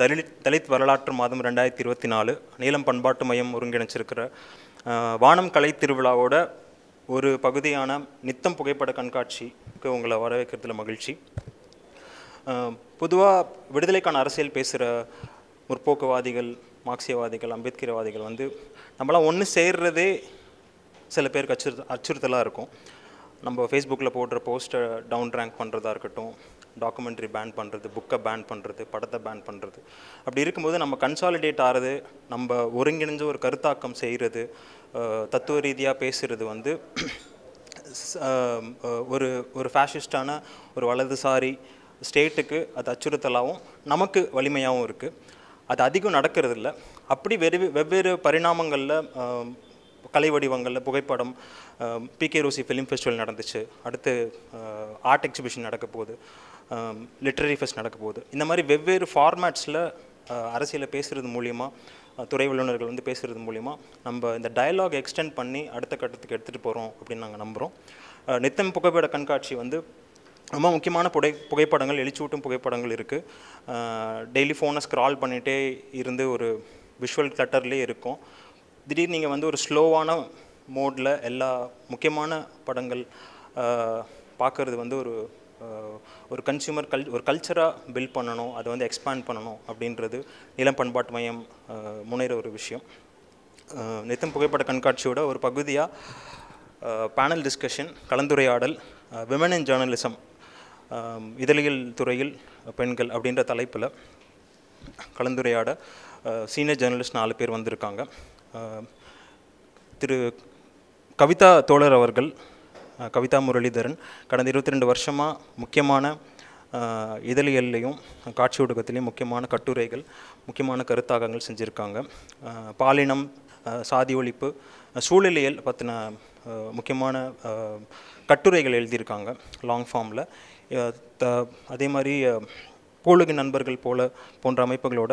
தலித் தலித் வரலாற்று மாதம் ரெண்டாயிரத்தி இருபத்தி நாலு நீலம் பண்பாட்டு மையம் ஒருங்கிணைச்சிருக்கிற வானம் கலை திருவிழாவோட ஒரு பகுதியான நித்தம் புகைப்பட கண்காட்சிக்கு உங்களை வரவேற்கிறதுல மகிழ்ச்சி பொதுவாக விடுதலைக்கான அரசியல் பேசுகிற முற்போக்குவாதிகள் மார்க்சியவாதிகள் அம்பேத்கர்வாதிகள் வந்து நம்மளாம் ஒன்று சேர்றதே சில பேருக்கு அச்சுறு அச்சுறுத்தலாக இருக்கும் நம்ம ஃபேஸ்புக்கில் போடுற போஸ்ட்டை டவுன் ரேங்க் பண்ணுறதா இருக்கட்டும் டாக்குமெண்ட்ரி பேன் பண்ணுறது புக்கை பேன் பண்ணுறது படத்தை பேன் பண்ணுறது அப்படி இருக்கும்போது நம்ம கன்சாலிடேட் ஆகிறது நம்ம ஒருங்கிணைஞ்ச ஒரு கருத்தாக்கம் செய்கிறது தத்துவ ரீதியாக பேசுகிறது வந்து ஒரு ஒரு ஃபேஷிஸ்டான ஒரு வலதுசாரி ஸ்டேட்டுக்கு அது அச்சுறுத்தலாகவும் நமக்கு வலிமையாகவும் இருக்குது அது அதிகம் நடக்கிறதில்ல அப்படி வெறு வெவ்வேறு பரிணாமங்களில் கலை வடிவங்களில் புகைப்படம் பிகே ரோசி ஃபிலிம் ஃபெஸ்டிவல் நடந்துச்சு அடுத்து ஆர்ட் எக்ஸிபிஷன் நடக்க போகுது லிட்ரரி um, ஃபெஸ்ட் நடக்க போகுது இந்த மாதிரி வெவ்வேறு ஃபார்மேட்ஸில் uh, அரசியலை பேசுகிறது மூலிமா uh, துறை வல்லுநர்கள் வந்து பேசுகிறது மூலிமா நம்ம இந்த டயலாக் எக்ஸ்டெண்ட் பண்ணி அடுத்த கட்டத்துக்கு எடுத்துகிட்டு போகிறோம் அப்படின்னு நாங்கள் நம்புகிறோம் uh, நித்தம் புகைப்பட கண்காட்சி வந்து ரொம்ப முக்கியமான புடை புகைப்படங்கள் எழுச்சூட்டும் புகைப்படங்கள் இருக்குது டெய்லி ஃபோனை ஸ்க்ரால் பண்ணிகிட்டே இருந்து ஒரு விஷுவல் கட்டர்லேயே இருக்கும் திடீர் நீங்கள் வந்து ஒரு ஸ்லோவான மோடில் எல்லா முக்கியமான படங்கள் பார்க்குறது வந்து ஒரு ஒரு கன்சியூமர் கல் ஒரு கல்ச்சராக பில்ட் பண்ணணும் அதை வந்து எக்ஸ்பேண்ட் பண்ணணும் அப்படின்றது நிலம் பண்பாட்டு மையம் முன்னேற ஒரு விஷயம் நித்தம் புகைப்பட கண்காட்சியோட ஒரு பகுதியாக பேனல் டிஸ்கஷன் கலந்துரையாடல் விமன் இன் ஜேர்னலிசம் இதழியல் துறையில் பெண்கள் அப்படின்ற தலைப்பில் கலந்துரையாட சீனியர் ஜேர்னலிஸ்ட் நாலு பேர் வந்திருக்காங்க திரு கவிதா தோழர் அவர்கள் கவிதா முரளிதரன் கடந்த இருபத்தி ரெண்டு வருஷமாக முக்கியமான இதழியல்லையும் காட்சி ஊடகத்திலையும் முக்கியமான கட்டுரைகள் முக்கியமான கருத்தாக்கங்கள் செஞ்சுருக்காங்க பாலினம் சாதி ஒழிப்பு சூழலியல் பற்றின முக்கியமான கட்டுரைகள் எழுதியிருக்காங்க லாங் ஃபார்மில் த அதே மாதிரி போலுகு நண்பர்கள் போல போன்ற அமைப்புகளோட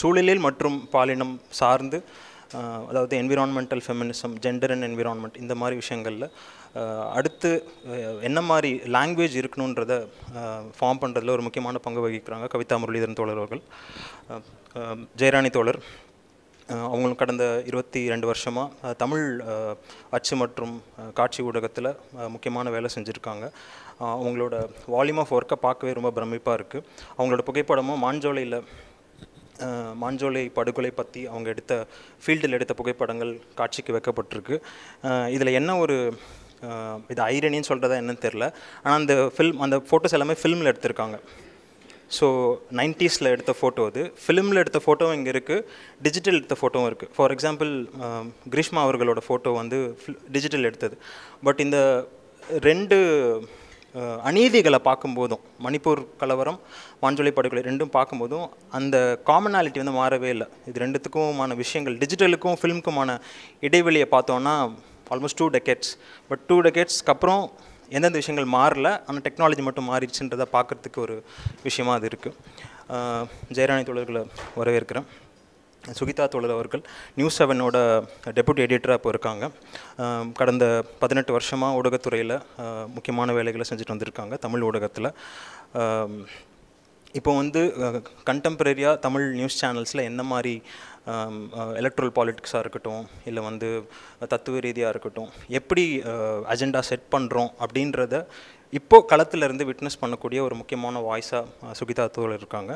சூழலியல் மற்றும் பாலினம் சார்ந்து அதாவது environmental feminism gender and environment இந்த மாதிரி விஷயங்களில் அடுத்து என்ன மாதிரி லாங்குவேஜ் இருக்கணுன்றத ஃபார்ம் பண்ணுறதுல ஒரு முக்கியமான பங்கு வகிக்கிறாங்க கவிதா முரளிதரன் தோழர் அவர்கள் ஜெயராணி தோழர் அவங்களும் கடந்த இருபத்தி ரெண்டு வருஷமாக தமிழ் அச்சு மற்றும் காட்சி ஊடகத்தில் முக்கியமான வேலை செஞ்சுருக்காங்க அவங்களோட வால்யூம் ஆஃப் ஒர்க்கை பார்க்கவே ரொம்ப பிரமிப்பாக இருக்குது அவங்களோட புகைப்படமும் மாஞ்சோலையில் மாஞ்சோலை படுகொலை பற்றி அவங்க எடுத்த ஃபீல்டில் எடுத்த புகைப்படங்கள் காட்சிக்கு வைக்கப்பட்டிருக்கு இதில் என்ன ஒரு இது ஐரணின்னு சொல்கிறதா என்னன்னு தெரில ஆனால் அந்த ஃபில்ம் அந்த ஃபோட்டோஸ் எல்லாமே ஃபிலிமில் எடுத்திருக்காங்க ஸோ நைன்டீஸில் எடுத்த ஃபோட்டோ அது ஃபிலிமில் எடுத்த ஃபோட்டோவும் இங்கே இருக்குது டிஜிட்டல் எடுத்த ஃபோட்டோவும் இருக்குது ஃபார் எக்ஸாம்பிள் கிரீஷ்மா அவர்களோட ஃபோட்டோ வந்து டிஜிட்டல் எடுத்தது பட் இந்த ரெண்டு அநீதிகளை பார்க்கும்போதும் மணிப்பூர் கலவரம் வான்ஜொலி படுகொலை ரெண்டும் பார்க்கும்போதும் அந்த காமனாலிட்டி வந்து மாறவே இல்லை இது ரெண்டுத்துக்குமான விஷயங்கள் டிஜிட்டலுக்கும் ஃபிலிம்க்குமான இடைவெளியை பார்த்தோன்னா almost two decades but two டெக்கெட்ஸ்க்கு அப்புறம் எந்தெந்த விஷயங்கள் மாறல ஆனால் டெக்னாலஜி மட்டும் மாறிடுச்சுன்றதை பார்க்குறதுக்கு ஒரு விஷயமாக அது இருக்குது ஜெயராணி தொழில்களை வரவேற்கிறேன் சுகிதா தோழர் அவர்கள் நியூஸ் செவனோட டெபுட்டி எடிட்டராக இப்போ இருக்காங்க கடந்த பதினெட்டு வருஷமாக ஊடகத்துறையில் முக்கியமான வேலைகளை செஞ்சுட்டு வந்திருக்காங்க தமிழ் ஊடகத்தில் இப்போ வந்து கண்டெம்பரரியாக தமிழ் நியூஸ் சேனல்ஸில் எந்த மாதிரி எலக்ட்ரல் பாலிட்டிக்ஸாக இருக்கட்டும் இல்லை வந்து தத்துவ ரீதியாக இருக்கட்டும் எப்படி அஜெண்டா செட் பண்ணுறோம் அப்படின்றத இப்போது களத்திலிருந்து விட்னஸ் பண்ணக்கூடிய ஒரு முக்கியமான வாய்ஸாக சுகிதா தோழர் இருக்காங்க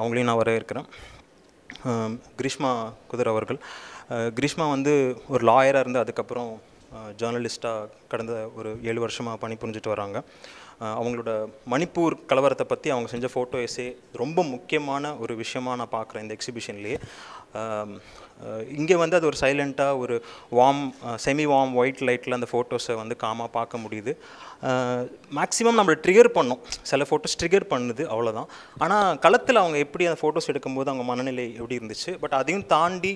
அவங்களையும் நான் வரவேற்கிறேன் கிரீஷ்மா குதர் அவர்கள் கிரீஷ்மா வந்து ஒரு லாயராக இருந்து அதுக்கப்புறம் ஜேர்னலிஸ்ட்டாக கடந்த ஒரு ஏழு வருஷமாக பணிபுரிஞ்சிட்டு வராங்க அவங்களோட மணிப்பூர் கலவரத்தை பற்றி அவங்க செஞ்ச ஃபோட்டோ எஸ்ஸே ரொம்ப முக்கியமான ஒரு விஷயமாக நான் பார்க்குறேன் இந்த எக்ஸிபிஷன்லேயே இங்கே வந்து அது ஒரு சைலண்ட்டாக ஒரு வார்ம் செமி வார்ம் ஒயிட் லைட்டில் அந்த ஃபோட்டோஸை வந்து காமாக பார்க்க முடியுது மேக்ஸிமம் நம்மளை ட்ரிகர் பண்ணோம் சில ஃபோட்டோஸ் ட்ரிகர் பண்ணுது அவ்வளோதான் ஆனால் களத்தில் அவங்க எப்படி அந்த ஃபோட்டோஸ் எடுக்கும்போது அவங்க மனநிலை எப்படி இருந்துச்சு பட் அதையும் தாண்டி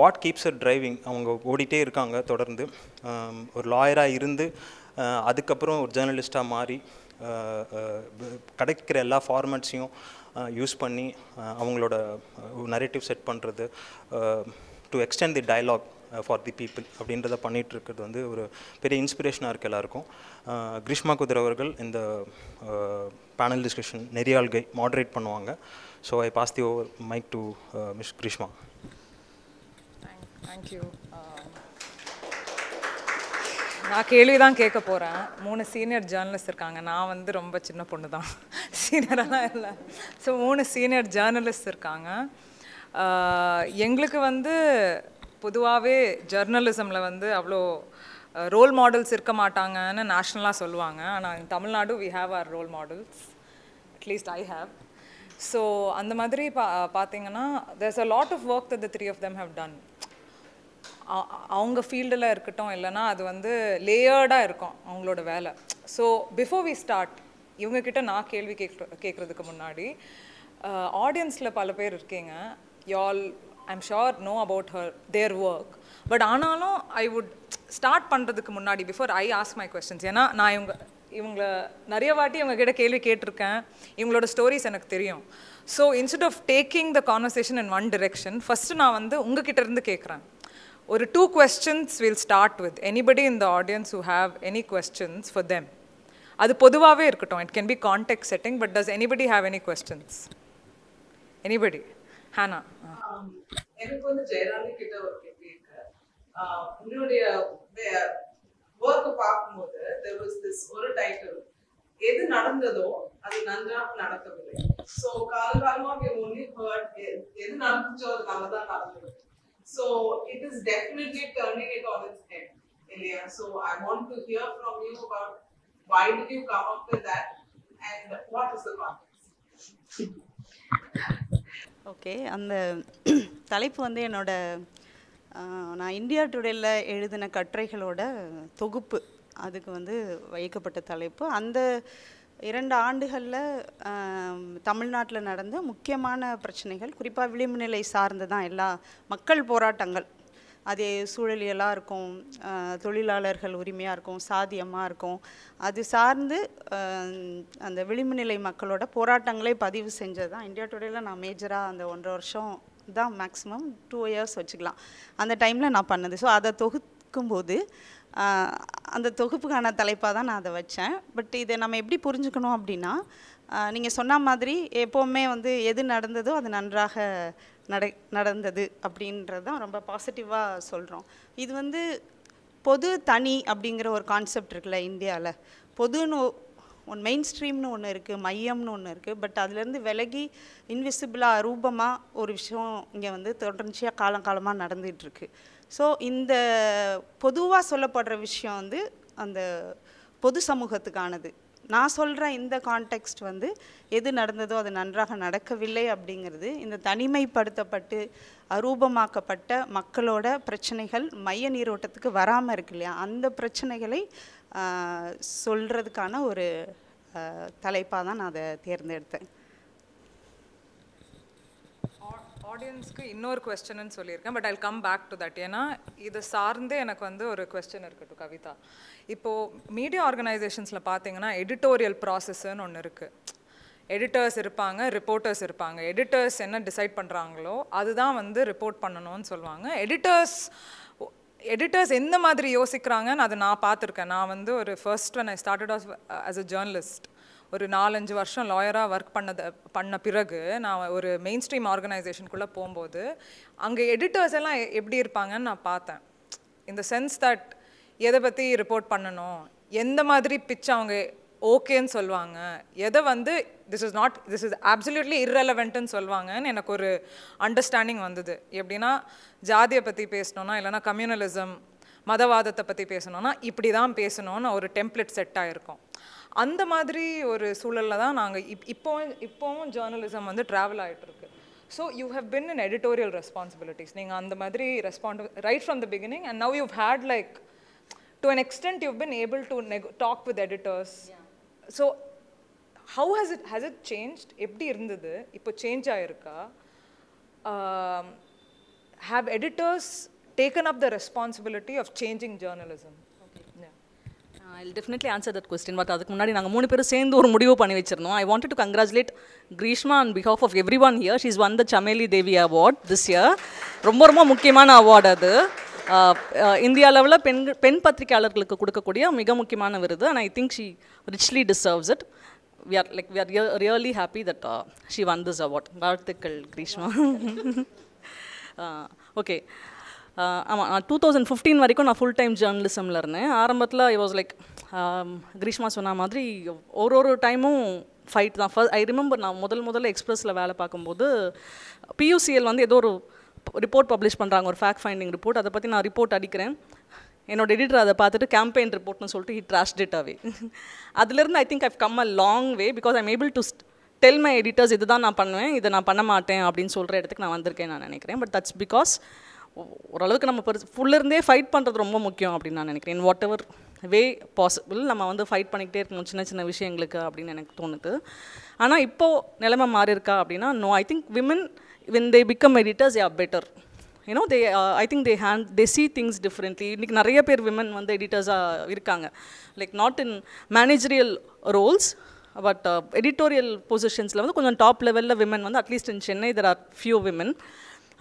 வாட் கீப்ஸ் அர் டிரைவிங் அவங்க ஓடிட்டே இருக்காங்க தொடர்ந்து ஒரு லாயராக இருந்து அதுக்கப்புறம் ஒரு ஜேர்னலிஸ்ட்டாக மாறி கிடைக்கிற எல்லா ஃபார்மேட்ஸையும் யூஸ் பண்ணி அவங்களோட நரேட்டிவ் செட் பண்ணுறது to extend the dialogue for the people அப்படின்றத பண்ணிகிட்டு இருக்கிறது வந்து ஒரு பெரிய இன்ஸ்பிரேஷனாக இருக்குது எல்லாருக்கும் கிரிஷ்மா குதிர் அவர்கள் இந்த பேனல் டிஸ்கஷன் நெறியாள்கை மாடரேட் பண்ணுவாங்க so I pass the over mic to miss Greeshma thank you நான் கேள்வி தான் கேட்க போகிறேன் மூணு சீனியர் ஜேர்னலிஸ்ட் இருக்காங்க நான் வந்து ரொம்ப சின்ன பொண்ணு தான் சீனியரெல்லாம் இல்லை ஸோ மூணு சீனியர் ஜேர்னலிஸ்ட் இருக்காங்க எங்களுக்கு வந்து பொதுவாகவே ஜேர்னலிசமில் வந்து அவ்வளோ ரோல் மாடல்ஸ் இருக்க மாட்டாங்கன்னு நேஷ்னலாக சொல்லுவாங்க ஆனால் Tamil Nadu we have our role models at least I have so அந்த மாதிரி பா பார்த்தீங்கன்னா there's a lot of work the three of them have done அவங்க ஃபீல்டில் இருக்கட்டும் இல்லைனா அது வந்து லேயர்டாக இருக்கும் அவங்களோட வேலை ஸோ பிஃபோர் வி ஸ்டார்ட் இவங்கக்கிட்ட நான் கேள்வி கேட்க கேட்குறதுக்கு முன்னாடி ஆடியன்ஸில் பல பேர் இருக்கீங்க y'all I'm sure know about her their work but ஆனாலும் ஐ வுட் ஸ்டார்ட் பண்ணுறதுக்கு முன்னாடி before I ask my questions ஏன்னா நான் இவங்க இவங்கள நிறைய வாட்டி இவங்ககிட்ட கேள்வி கேட்டிருக்கேன் இவங்களோட ஸ்டோரிஸ் எனக்கு தெரியும் so instead of taking the conversation in one direction first நான் வந்து உங்ககிட்ட இருந்து கேட்குறேன் ஒரு two questions will start with anybody in the audience who have any questions for them அது பொதுவாகவே இருக்கட்டும் it can be context setting but does anybody have any questions anybody ஹானா எனக்கு வந்து ஜெயராணி கிட்ட ஒரு கேள்வி இருக்கு um, உங்களுடைய ஒர்க் பார்க்கும்போது தெர் வாஸ் திஸ் ஒரு டைட்டில் எது நடந்ததோ அது நன்றாக நடக்கவில்லை ஸோ காலகாலமாக ஒன்லி ஹர்ட் எது நடந்துச்சோ அது நல்லதான் நடந்தது So it is definitely turning it on its head, Ilya. So I want to hear from you about why did you come up with that and what is the context? Okay அந்த தலைப்பு வந்து என்னோட நான் India டுடேயில் எழுதின கட்டுரைகளோட தொகுப்பு அதுக்கு வந்து வைக்கப்பட்ட தலைப்பு அந்த இரண்டு ஆண்டுகளில் தமிழ்நாட்டில் நடந்த முக்கியமான பிரச்சனைகள் குறிப்பாக விளிம்பு நிலை சார்ந்து தான் எல்லா மக்கள் போராட்டங்கள் அதே சூழலியலாக இருக்கும் தொழிலாளர்கள் உரிமையாக இருக்கும் சாதியமாக இருக்கும் அது சார்ந்து அந்த விளிம்பு நிலை மக்களோட போராட்டங்களே பதிவு செஞ்சது தான் இந்தியா டுடேயில் நான் மேஜராக அந்த ஒன்றரை வருஷம் தான் மேக்ஸிமம் டூ இயர்ஸ் வச்சுக்கலாம் அந்த டைமில் நான் பண்ணது ஸோ அதை தொகுக்கும்போது அந்த தொகுப்புக்கான தலைப்பாக தான் நான் அதை வச்சேன் பட் இதை நம்ம எப்படி புரிஞ்சுக்கணும் அப்படின்னா நீங்கள் சொன்ன மாதிரி எப்போவுமே வந்து எது நடந்ததோ அது நன்றாக நட நடந்தது தான் ரொம்ப பாசிட்டிவாக சொல்கிறோம் இது வந்து பொது தனி அப்படிங்கிற ஒரு கான்செப்ட் இருக்குல்ல இந்தியாவில் பொதுன்னு ஒன் மெயின் ஸ்ட்ரீம்னு ஒன்று இருக்குது மையம்னு ஒன்று இருக்குது பட் அதுலேருந்து விலகி இன்விசிபிளாக அரூபமாக ஒரு விஷயம் இங்கே வந்து தொடர்ச்சியாக காலம் காலமாக நடந்துகிட்ருக்கு ஸோ இந்த பொதுவாக சொல்லப்படுற விஷயம் வந்து அந்த பொது சமூகத்துக்கானது நான் சொல்கிற இந்த கான்டெக்ஸ்ட் வந்து எது நடந்ததோ அது நன்றாக நடக்கவில்லை அப்படிங்கிறது இந்த தனிமைப்படுத்தப்பட்டு அரூபமாக்கப்பட்ட மக்களோட பிரச்சனைகள் மைய நீரோட்டத்துக்கு வராமல் இருக்கு இல்லையா அந்த பிரச்சனைகளை சொல்கிறதுக்கான ஒரு தலைப்பாக தான் நான் அதை தேர்ந்தெடுத்தேன் ஆடியன்ஸ்க்கு இன்னொரு கொஸ்டின்னு சொல்லியிருக்கேன் but I come back to that ஏன்னா இதை சார்ந்து எனக்கு வந்து ஒரு கொஸ்டின் இருக்கட்டும் கவிதா இப்போது மீடியா ஆர்கனைசேஷன்ஸில் பார்த்தீங்கன்னா எடிட்டோரியல் ப்ராசஸ்ன்னு ஒன்று இருக்குது எடிட்டர்ஸ் இருப்பாங்க ரிப்போர்ட்டர்ஸ் இருப்பாங்க எடிட்டர்ஸ் என்ன டிசைட் பண்ணுறாங்களோ அதுதான் வந்து ரிப்போர்ட் பண்ணணும்னு சொல்லுவாங்க எடிட்டர்ஸ் எடிட்டர்ஸ் எந்த மாதிரி யோசிக்கிறாங்கன்னு அதை நான் பார்த்துருக்கேன் நான் வந்து ஒரு first one I started off as a journalist ஒரு நாலஞ்சு வருஷம் லாயராக ஒர்க் பண்ணது பண்ண பிறகு நான் ஒரு மெயின் ஸ்ட்ரீம் ஆர்கனைசேஷனுக்குள்ளே போகும்போது அங்கே எடிட்டர்ஸ் எல்லாம் எப்படி இருப்பாங்கன்னு நான் பார்த்தேன் இந்த சென்ஸ் தட் எதை பற்றி ரிப்போர்ட் பண்ணணும் எந்த மாதிரி பிச் அவங்க ஓகேன்னு சொல்லுவாங்க எதை வந்து this is not this is absolutely இர்ரெலவெண்ட்டுன்னு சொல்லுவாங்கன்னு எனக்கு ஒரு அண்டர்ஸ்டாண்டிங் வந்தது எப்படின்னா ஜாதியை பற்றி பேசணுன்னா இல்லைனா கம்யூனலிசம் மதவாதத்தை பற்றி பேசணுன்னா இப்படி தான் பேசணும்னு ஒரு டெம்ப்ளெட் செட் ஆகிருக்கும் அந்த மாதிரி ஒரு சூழலில் தான் நாங்கள் இப் இப்போவும் இப்போவும் ஜேர்னலிசம் வந்து ட்ராவல் ஆகிட்டுருக்கு so you have been in editorial responsibilities நீங்கள் அந்த மாதிரி respond right from the beginning and now you had like to an extent you been able to neck talk with editors so how has it has it change எப்படி இருந்தது இப்போ change ஆகிருக்கா have editors taken up the responsibility of changing journalism I definitely answer that question but அதுக்கு முன்னாடி நாங்கள் மூணு பேரும் சேர்ந்து ஒரு முடிவு பண்ணி வச்சிருந்தோம் I want to congratulate Greeshma on behalf of everyone here she's won the Chameli Devi award this year ரொம்ப ரொம்ப முக்கியமான அவார்டு அது இந்தியா uh, uh, லெவலில் பெண் பெண் பத்திரிகையாளர்களுக்கு கொடுக்கக்கூடிய மிக முக்கியமான விருது and I think she richly deserves it we are like we are really happy that she won this award வாழ்த்துக்கள் கிரீஷ்மா ஓகே uh, ஆமாம் டூ தௌசண்ட் ஃபிஃப்டீன் வரைக்கும் நான் ஃபுல் டைம் ஜேர்னலிசமில் இருந்தேன் ஆரம்பத்தில் ஐ வாஸ் லைக் கிரீஷ்மா சொன்ன மாதிரி ஒரு ஒரு டைமும் ஃபைட் தான் ஃபர்ஸ்ட் ஐ ரிமெம்பர் நான் முதல் முதல்ல எக்ஸ்பிரஸில் வேலை பார்க்கும்போது பியூசிஎல் வந்து ஏதோ ஒரு ரிப்போர்ட் பப்ளிஷ் பண்ணுறாங்க ஒரு ஃபேக்ட் ஃபைண்டிங் ரிப்போர்ட் அதை பற்றி நான் ரிப்போர்ட் அடிக்கிறேன் என்னோட எடிட்டர் அதை பார்த்துட்டு கேம்பெயின் ரிப்போர்ட்னு சொல்லிட்டு ஹிட் ட்ராஷ் டேட்டாவே அதுலேருந்து I think I've come a long way because I'm able to tell my editors இதுதான் நான் பண்ணுவேன் இதை நான் பண்ண மாட்டேன் அப்படின்னு சொல்கிற இடத்துக்கு நான் வந்திருக்கேன் நான் நினைக்கிறேன் பட் தட்ஸ் பிகாஸ் ஓரளவுக்கு நம்ம பெருசு ஃபுல்லிருந்தே ஃபைட் பண்ணுறது ரொம்ப முக்கியம் அப்படின்னு நான் நினைக்கிறேன் வாட் எவர் வே பாசிபிள் நம்ம வந்து ஃபைட் பண்ணிக்கிட்டே இருக்கணும் சின்ன சின்ன விஷயங்களுக்கு அப்படின்னு எனக்கு தோணுது ஆனால் இப்போது நிலைமை மாறி இருக்கா அப்படின்னா no I think women when they become editors a are better you know they I think they hand they see things differently இன்றைக்கி நிறைய பேர் விமன் வந்து எடிட்டர்ஸாக இருக்காங்க like not in managerial roles but editorial பொசிஷன்ஸில் வந்து கொஞ்சம் டாப் லெவலில் விமன் வந்து at least in Chennai there are few women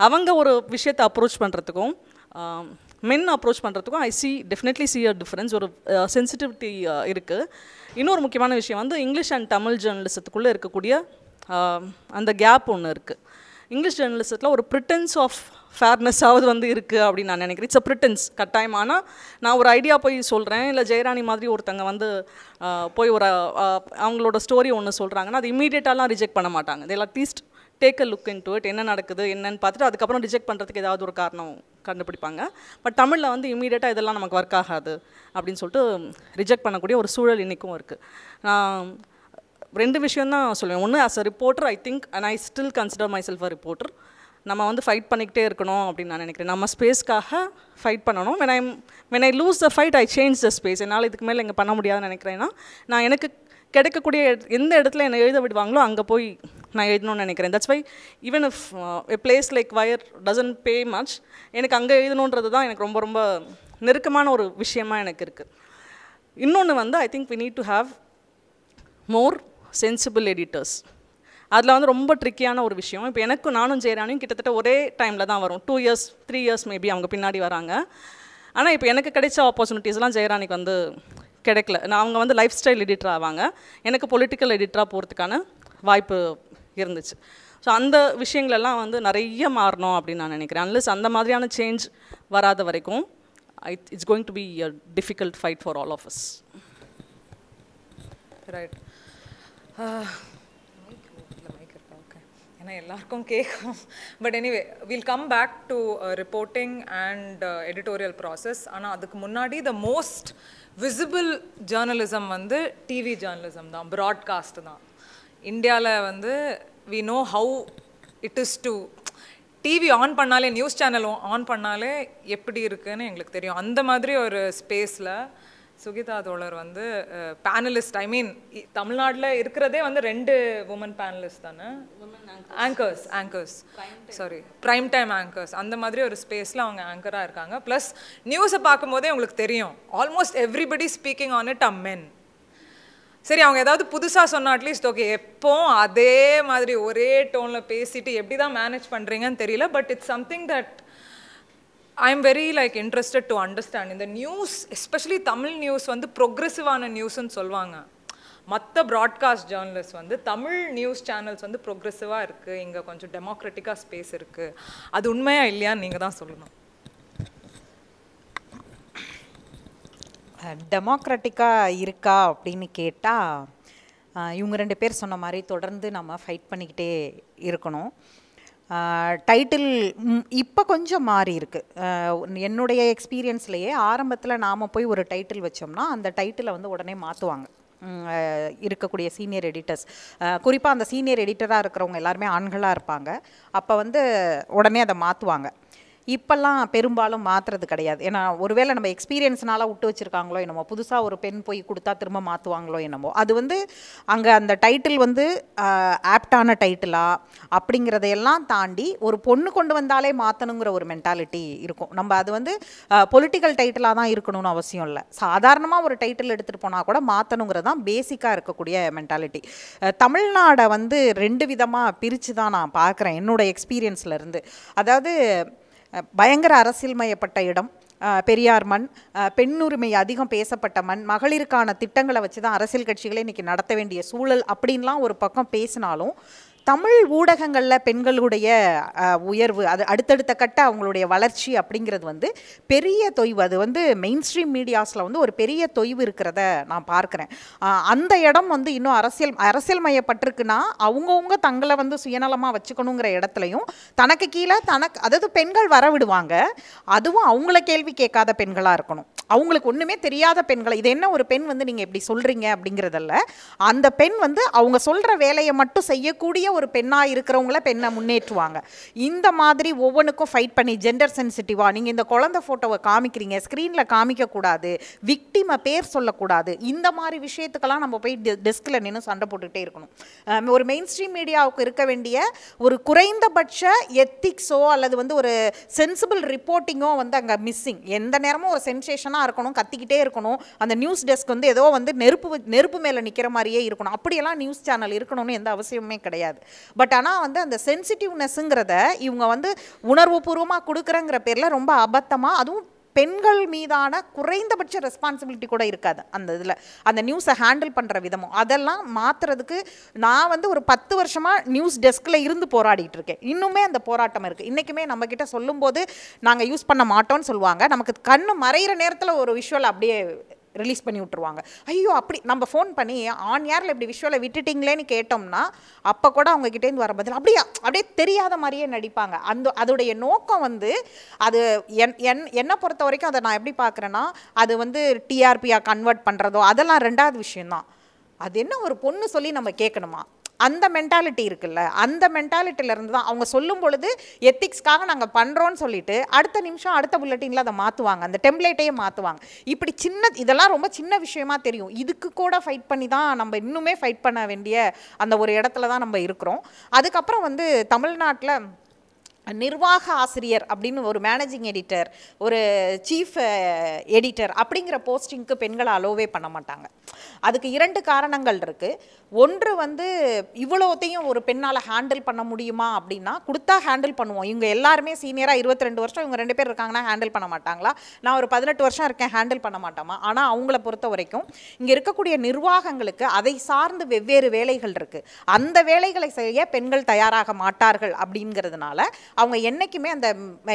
அவங்க ஒரு விஷயத்தை அப்ரோச் பண்ணுறதுக்கும் மென் அப்ரோச் பண்ணுறதுக்கும் I see definitely see a difference ஒரு சென்சிட்டிவிட்டி இருக்குது இன்னொரு முக்கியமான விஷயம் வந்து இங்கிலீஷ் அண்ட் தமிழ் ஜேர்னலிசத்துக்குள்ளே இருக்கக்கூடிய அந்த கேப் ஒன்று இருக்குது இங்கிலீஷ் ஜேர்னலிசத்தில் ஒரு ப்ரிட்டன்ஸ் ஆஃப் ஃபேர்னஸ்ஸாவது வந்து இருக்குது அப்படின்னு நான் நினைக்கிறேன் இட்ஸ் அ ப்ரிட்டன்ஸ் ஆனால் நான் ஒரு ஐடியா போய் சொல்கிறேன் இல்லை ஜெயராணி மாதிரி ஒருத்தங்க வந்து போய் ஒரு அவங்களோட ஸ்டோரி ஒன்று சொல்கிறாங்கன்னா அது இமீடியட்டாலாம் ரிஜெக்ட் பண்ண மாட்டாங்க they at least take a look into it என்ன நடக்குது என்னன்னு பார்த்துட்டு அதுக்கப்புறம் ரிஜெக்ட் பண்ணுறதுக்கு ஏதாவது ஒரு காரணம் கண்டுபிடிப்பாங்க பட் தமிழில் வந்து இமீடியட்டாக இதெல்லாம் நமக்கு ஒர்க் ஆகாது அப்படின்னு சொல்லிட்டு ரிஜெக்ட் பண்ணக்கூடிய ஒரு சூழல் இன்றைக்கும் இருக்குது நான் ரெண்டு விஷயம் தான் சொல்லுவேன் ஒன்று as a reporter I think and I still consider myself a reporter நம்ம வந்து ஃபைட் பண்ணிக்கிட்டே இருக்கணும் அப்படின்னு நான் நினைக்கிறேன் நம்ம ஸ்பேஸ்க்காக ஃபைட் பண்ணணும் when I when I lose the fight I change the space என்னால் இதுக்கு மேலே இங்கே பண்ண முடியாதுன்னு நினைக்கிறேன்னா நான் எனக்கு கிடைக்கக்கூடிய எந்த இடத்துல என்னை எழுத விடுவாங்களோ அங்கே போய் நான் எழுதணும்னு நினைக்கிறேன் that's why even if a place like Wire doesn't pay much எனக்கு அங்கே எழுதணுன்றது தான் எனக்கு ரொம்ப ரொம்ப நெருக்கமான ஒரு விஷயமாக எனக்கு இருக்குது இன்னொன்று வந்து I think we need to have more sensible editors அதில் வந்து ரொம்ப ட்ரிக்கியான ஒரு விஷயம் இப்போ எனக்கும் நானும் ஜெயராணியும் கிட்டத்தட்ட ஒரே டைமில் தான் வரும் two years three years maybe அவங்க பின்னாடி வராங்க ஆனால் இப்போ எனக்கு கிடைச்ச ஆப்பர்ச்சுனிட்டிஸ்லாம் ஜெயராணிக்கு வந்து கிடைக்கல நான் அவங்க வந்து லைஃப் ஸ்டைல் எடிட்டர் ஆவாங்க எனக்கு பொலிட்டிக்கல் எடிட்டராக போகிறதுக்கான வாய்ப்பு இருந்துச்சு ஸோ அந்த விஷயங்களெல்லாம் வந்து நிறைய மாறணும் அப்படின்னு நான் நினைக்கிறேன் அன்லஸ் அந்த மாதிரியான சேஞ்ச் வராத வரைக்கும் it it's going to be a difficult fight for all of us right ஏன்னா எல்லாருக்கும் கேட்கும் but anyway will come back to reporting and editorial process ஆனால் அதுக்கு முன்னாடி த மோஸ்ட் விசிபிள் ஜேர்னலிசம் வந்து டிவி ஜேர்னலிசம் தான் ப்ராட்காஸ்ட் தான் இந்தியாவில் வந்து we know how it is to TV on பண்ணாலே நியூஸ் சேனலும் ஆன் பண்ணாலே எப்படி இருக்குதுன்னு எங்களுக்கு தெரியும் அந்த மாதிரி ஒரு ஸ்பேஸில் சுகிதா தோழர் வந்து பேனலிஸ்ட் ஐ மீன் தமிழ்நாட்டில் இருக்கிறதே வந்து ரெண்டு உமன் பேனலிஸ்ட் தானே anchors anchors sorry prime time anchors அந்த மாதிரி ஒரு ஸ்பேஸில் அவங்க ஆங்கராக இருக்காங்க ப்ளஸ் நியூஸை பார்க்கும்போதே உங்களுக்கு தெரியும் almost everybody speaking on it a men சரி அவங்க ஏதாவது புதுசாக சொன்னால் அட்லீஸ்ட் ஓகே எப்போ அதே மாதிரி ஒரே டோனில் பேசிட்டு எப்படி தான் மேனேஜ் பண்ணுறீங்கன்னு தெரியல but it's something that I am very like interested to understand இந்த நியூஸ் எஸ்பெஷலி தமிழ் நியூஸ் வந்து ப்ரொக்ரெசிவான நியூஸ்ன்னு சொல்லுவாங்க மற்ற ப்ராட்காஸ்ட் ஜேர்னலிஸ்ட் வந்து தமிழ் நியூஸ் சேனல்ஸ் வந்து ப்ரொக்ரெசிவாக இருக்குது இங்கே கொஞ்சம் டெமோக்ரட்டிக்காக ஸ்பேஸ் இருக்குது அது உண்மையாக இல்லையான்னு நீங்கள் தான் சொல்லணும் டெமோக்ராட்டிக்காக இருக்கா அப்படின்னு கேட்டால் இவங்க ரெண்டு பேர் சொன்ன மாதிரி தொடர்ந்து நம்ம ஃபைட் பண்ணிக்கிட்டே இருக்கணும் டைட்டில் இப்போ கொஞ்சம் மாறி இருக்கு என்னுடைய எக்ஸ்பீரியன்ஸ்லேயே ஆரம்பத்தில் நாம் போய் ஒரு டைட்டில் வச்சோம்னா அந்த டைட்டிலை வந்து உடனே மாற்றுவாங்க இருக்கக்கூடிய சீனியர் எடிட்டர்ஸ் குறிப்பாக அந்த சீனியர் எடிட்டராக இருக்கிறவங்க எல்லாருமே ஆண்களாக இருப்பாங்க அப்போ வந்து உடனே அதை மாற்றுவாங்க இப்போல்லாம் பெரும்பாலும் மாற்றுறது கிடையாது ஏன்னா ஒருவேளை நம்ம எக்ஸ்பீரியன்ஸ்னால விட்டு வச்சுருக்காங்களோ என்னமோ புதுசாக ஒரு பெண் போய் கொடுத்தா திரும்ப மாற்றுவாங்களோ என்னமோ அது வந்து அங்கே அந்த டைட்டில் வந்து ஆப்டான டைட்டிலா அப்படிங்கிறதையெல்லாம் தாண்டி ஒரு பொண்ணு கொண்டு வந்தாலே மாற்றணுங்கிற ஒரு மென்டாலிட்டி இருக்கும் நம்ம அது வந்து பொலிட்டிக்கல் டைட்டிலாக தான் இருக்கணும்னு அவசியம் இல்லை சாதாரணமாக ஒரு டைட்டில் எடுத்துகிட்டு போனால் கூட மாற்றணுங்கிறது தான் பேசிக்காக இருக்கக்கூடிய மென்டாலிட்டி தமிழ்நாடை வந்து ரெண்டு விதமாக பிரித்து தான் நான் பார்க்குறேன் என்னோடய எக்ஸ்பீரியன்ஸ்லேருந்து அதாவது பயங்கர அரசியல்மயப்பட்ட இடம் பெரியார் மண் பெண்ணுரிமை அதிகம் பேசப்பட்ட மண் மகளிருக்கான திட்டங்களை வச்சு தான் அரசியல் கட்சிகளை இன்றைக்கி நடத்த வேண்டிய சூழல் அப்படின்லாம் ஒரு பக்கம் பேசினாலும் தமிழ் ஊடகங்களில் பெண்களுடைய உயர்வு அது அடுத்தடுத்த கட்ட அவங்களுடைய வளர்ச்சி அப்படிங்கிறது வந்து பெரிய தொய்வு அது வந்து மெயின் ஸ்ட்ரீம் மீடியாஸில் வந்து ஒரு பெரிய தொய்வு இருக்கிறத நான் பார்க்குறேன் அந்த இடம் வந்து இன்னும் அரசியல் அரசியல் மையப்பட்டிருக்குன்னா அவங்கவுங்க தங்களை வந்து சுயநலமாக வச்சுக்கணுங்கிற இடத்துலையும் தனக்கு கீழே தனக்கு அதாவது பெண்கள் வரவிடுவாங்க அதுவும் அவங்கள கேள்வி கேட்காத பெண்களாக இருக்கணும் அவங்களுக்கு ஒன்றுமே தெரியாத பெண்களை இது என்ன ஒரு பெண் வந்து நீங்கள் இப்படி சொல்கிறீங்க அப்படிங்கிறதல்ல அந்த பெண் வந்து அவங்க சொல்கிற வேலையை மட்டும் செய்யக்கூடிய ஒரு பெண்ணாக இருக்கிறவங்கள பெண்ணை முன்னேற்றுவாங்க இந்த மாதிரி ஒவ்வொன்றுக்கும் ஃபைட் பண்ணி ஜெண்டர் சென்சிட்டிவாக நீங்கள் இந்த குழந்தை ஃபோட்டோவை காமிக்கிறீங்க ஸ்க்ரீனில் காமிக்கக்கூடாது விக்டிமை பேர் சொல்லக்கூடாது இந்த மாதிரி விஷயத்துக்கெல்லாம் நம்ம போய் டெஸ்கில் நின்று சண்டை போட்டுக்கிட்டே இருக்கணும் ஒரு மெயின் ஸ்ட்ரீம் மீடியாவுக்கு இருக்க வேண்டிய ஒரு குறைந்தபட்ச எத்திக்ஸோ அல்லது வந்து ஒரு சென்சிபிள் ரிப்போர்ட்டிங்கோ வந்து அங்கே மிஸ்ஸிங் எந்த நேரமும் ஒரு சென்சேஷனாக சைலண்டாக இருக்கணும் கத்திக்கிட்டே இருக்கணும் அந்த நியூஸ் டெஸ்க் வந்து ஏதோ வந்து நெருப்பு நெருப்பு மேலே நிற்கிற மாதிரியே இருக்கணும் அப்படியெல்லாம் நியூஸ் சேனல் இருக்கணும்னு எந்த அவசியமே கிடையாது பட் ஆனால் வந்து அந்த சென்சிட்டிவ்னஸ்ங்கிறத இவங்க வந்து உணர்வுபூர்வமாக கொடுக்குறங்கிற பேரில் ரொம்ப அபத்தமாக அதுவும் பெண்கள் மீதான குறைந்தபட்ச ரெஸ்பான்சிபிலிட்டி கூட இருக்காது அந்த இதில் அந்த நியூஸை ஹேண்டில் பண்ணுற விதமும் அதெல்லாம் மாற்றுறதுக்கு நான் வந்து ஒரு பத்து வருஷமாக நியூஸ் டெஸ்கில் இருந்து போராடிட்டு இருக்கேன் இன்னுமே அந்த போராட்டம் இருக்குது இன்றைக்குமே நம்மக்கிட்ட சொல்லும்போது நாங்கள் யூஸ் பண்ண மாட்டோம்னு சொல்லுவாங்க நமக்கு கண்ணு மறைகிற நேரத்தில் ஒரு விஷுவல் அப்படியே ரிலீஸ் பண்ணி விட்ருவாங்க ஐயோ அப்படி நம்ம ஃபோன் பண்ணி ஆன் இயரில் இப்படி விஷுவலை விட்டுட்டிங்களேன்னு கேட்டோம்னா அப்போ கூட அவங்ககிட்டேருந்து வர பதில் அப்படியா அப்படியே தெரியாத மாதிரியே நடிப்பாங்க அந்த அதோடைய நோக்கம் வந்து அது என் என் என்னை பொறுத்த வரைக்கும் அதை நான் எப்படி பார்க்குறேன்னா அது வந்து டிஆர்பியாக கன்வெர்ட் பண்ணுறதோ அதெல்லாம் ரெண்டாவது விஷயந்தான் அது என்ன ஒரு பொண்ணு சொல்லி நம்ம கேட்கணுமா அந்த மென்டாலிட்டி இருக்குல்ல அந்த மென்டாலிட்டியிலேருந்து தான் அவங்க சொல்லும் பொழுது எத்திக்ஸ்க்காக நாங்கள் பண்ணுறோன்னு சொல்லிட்டு அடுத்த நிமிஷம் அடுத்த புல்லட்டினில் அதை மாற்றுவாங்க அந்த டெம்ப்ளேட்டையே மாற்றுவாங்க இப்படி சின்ன இதெல்லாம் ரொம்ப சின்ன விஷயமா தெரியும் இதுக்கு கூட ஃபைட் பண்ணி தான் நம்ம இன்னுமே ஃபைட் பண்ண வேண்டிய அந்த ஒரு இடத்துல தான் நம்ம இருக்கிறோம் அதுக்கப்புறம் வந்து தமிழ்நாட்டில் நிர்வாக ஆசிரியர் அப்படின்னு ஒரு மேனேஜிங் எடிட்டர் ஒரு சீஃப் எடிட்டர் அப்படிங்கிற போஸ்டிங்க்கு பெண்களை அலோவே பண்ண மாட்டாங்க அதுக்கு இரண்டு காரணங்கள் இருக்குது ஒன்று வந்து இவ்வளோத்தையும் ஒரு பெண்ணால் ஹேண்டில் பண்ண முடியுமா அப்படின்னா கொடுத்தா ஹேண்டில் பண்ணுவோம் இவங்க எல்லாருமே சீனியராக இருபத்தி ரெண்டு வருஷம் இவங்க ரெண்டு பேர் இருக்காங்கன்னா ஹேண்டில் பண்ண மாட்டாங்களா நான் ஒரு பதினெட்டு வருஷம் இருக்கேன் ஹேண்டில் பண்ண மாட்டோமா ஆனால் அவங்கள பொறுத்த வரைக்கும் இங்கே இருக்கக்கூடிய நிர்வாகங்களுக்கு அதை சார்ந்து வெவ்வேறு வேலைகள் இருக்குது அந்த வேலைகளை செய்ய பெண்கள் தயாராக மாட்டார்கள் அப்படிங்கிறதுனால அவங்க என்றைக்குமே அந்த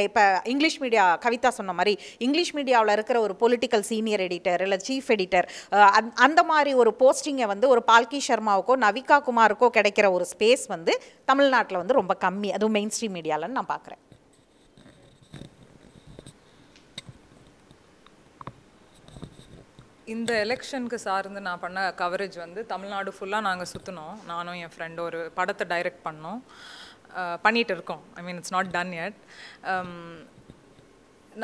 இப்போ இங்கிலீஷ் மீடியா கவிதா சொன்ன மாதிரி இங்கிலீஷ் மீடியாவில் இருக்கிற ஒரு பொலிட்டிக்கல் சீனியர் எடிட்டர் இல்லை சீஃப் எடிட்டர் அந்த மாதிரி ஒரு போஸ்டிங்கை வந்து ஒரு பால்கி சர்மாவுக்கோ நவிகா குமாருக்கோ கிடைக்கிற ஒரு ஸ்பேஸ் வந்து தமிழ்நாட்டில் வந்து ரொம்ப கம்மி அதுவும் மெயின் ஸ்ட்ரீம் மீடியாலன்னு நான் பார்க்குறேன் இந்த எலெக்ஷனுக்கு சார்ந்து நான் பண்ண கவரேஜ் வந்து தமிழ்நாடு ஃபுல்லாக நாங்கள் சுற்றினோம் நானும் என் ஃப்ரெண்டும் ஒரு படத்தை டைரக்ட் பண்ணோம் பண்ணிகிட்டு இருக்கோம் I mean it's not done yet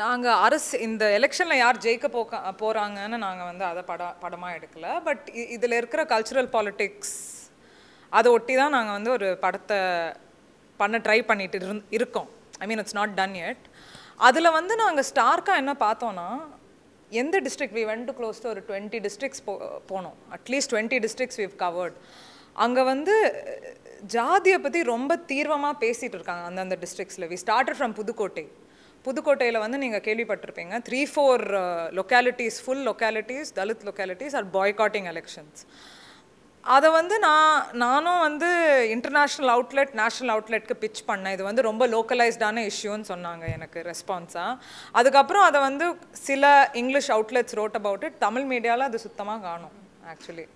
நாங்கள் அரசு இந்த எலெக்ஷனில் யார் ஜெயிக்க போக போகிறாங்கன்னு நாங்கள் வந்து அதை பட படமாக எடுக்கலை பட் இதில் இருக்கிற கல்ச்சுரல் பாலிட்டிக்ஸ் அதை ஒட்டி தான் நாங்கள் வந்து ஒரு படத்தை பண்ண ட்ரை பண்ணிட்டு இருந் இருக்கோம் I mean it's not done yet அதில் வந்து நாங்கள் ஸ்டார்க்காக என்ன பார்த்தோன்னா எந்த district we went close to ஒரு டுவெண்ட்டி டிஸ்ட்ரிக்ஸ் போ போனோம் at least twenty districts we've covered அங்கே வந்து ஜாதியை பற்றி ரொம்ப தீர்வமாக பேசிகிட்டு இருக்காங்க அந்தந்த டிஸ்ட்ரிக்ஸில் வி ஸ்டார்டட் ஃப்ரம் புதுக்கோட்டை புதுக்கோட்டையில் வந்து நீங்கள் கேள்விப்பட்டிருப்பீங்க three four localities full localities Dalit localities are boycotting elections அதை வந்து நான் நானும் வந்து இன்டர்நேஷ்னல் அவுட்லெட் நேஷ்னல் அவுட்லெட்க்கு பிச் பண்ணேன் இது வந்து ரொம்ப லோக்கலைஸ்டான இஷ்யூன்னு சொன்னாங்க எனக்கு ரெஸ்பான்ஸாக அதுக்கப்புறம் அதை வந்து சில English outlets wrote about it Tamil மீடியாவில் அது சுத்தமாக காணும் actually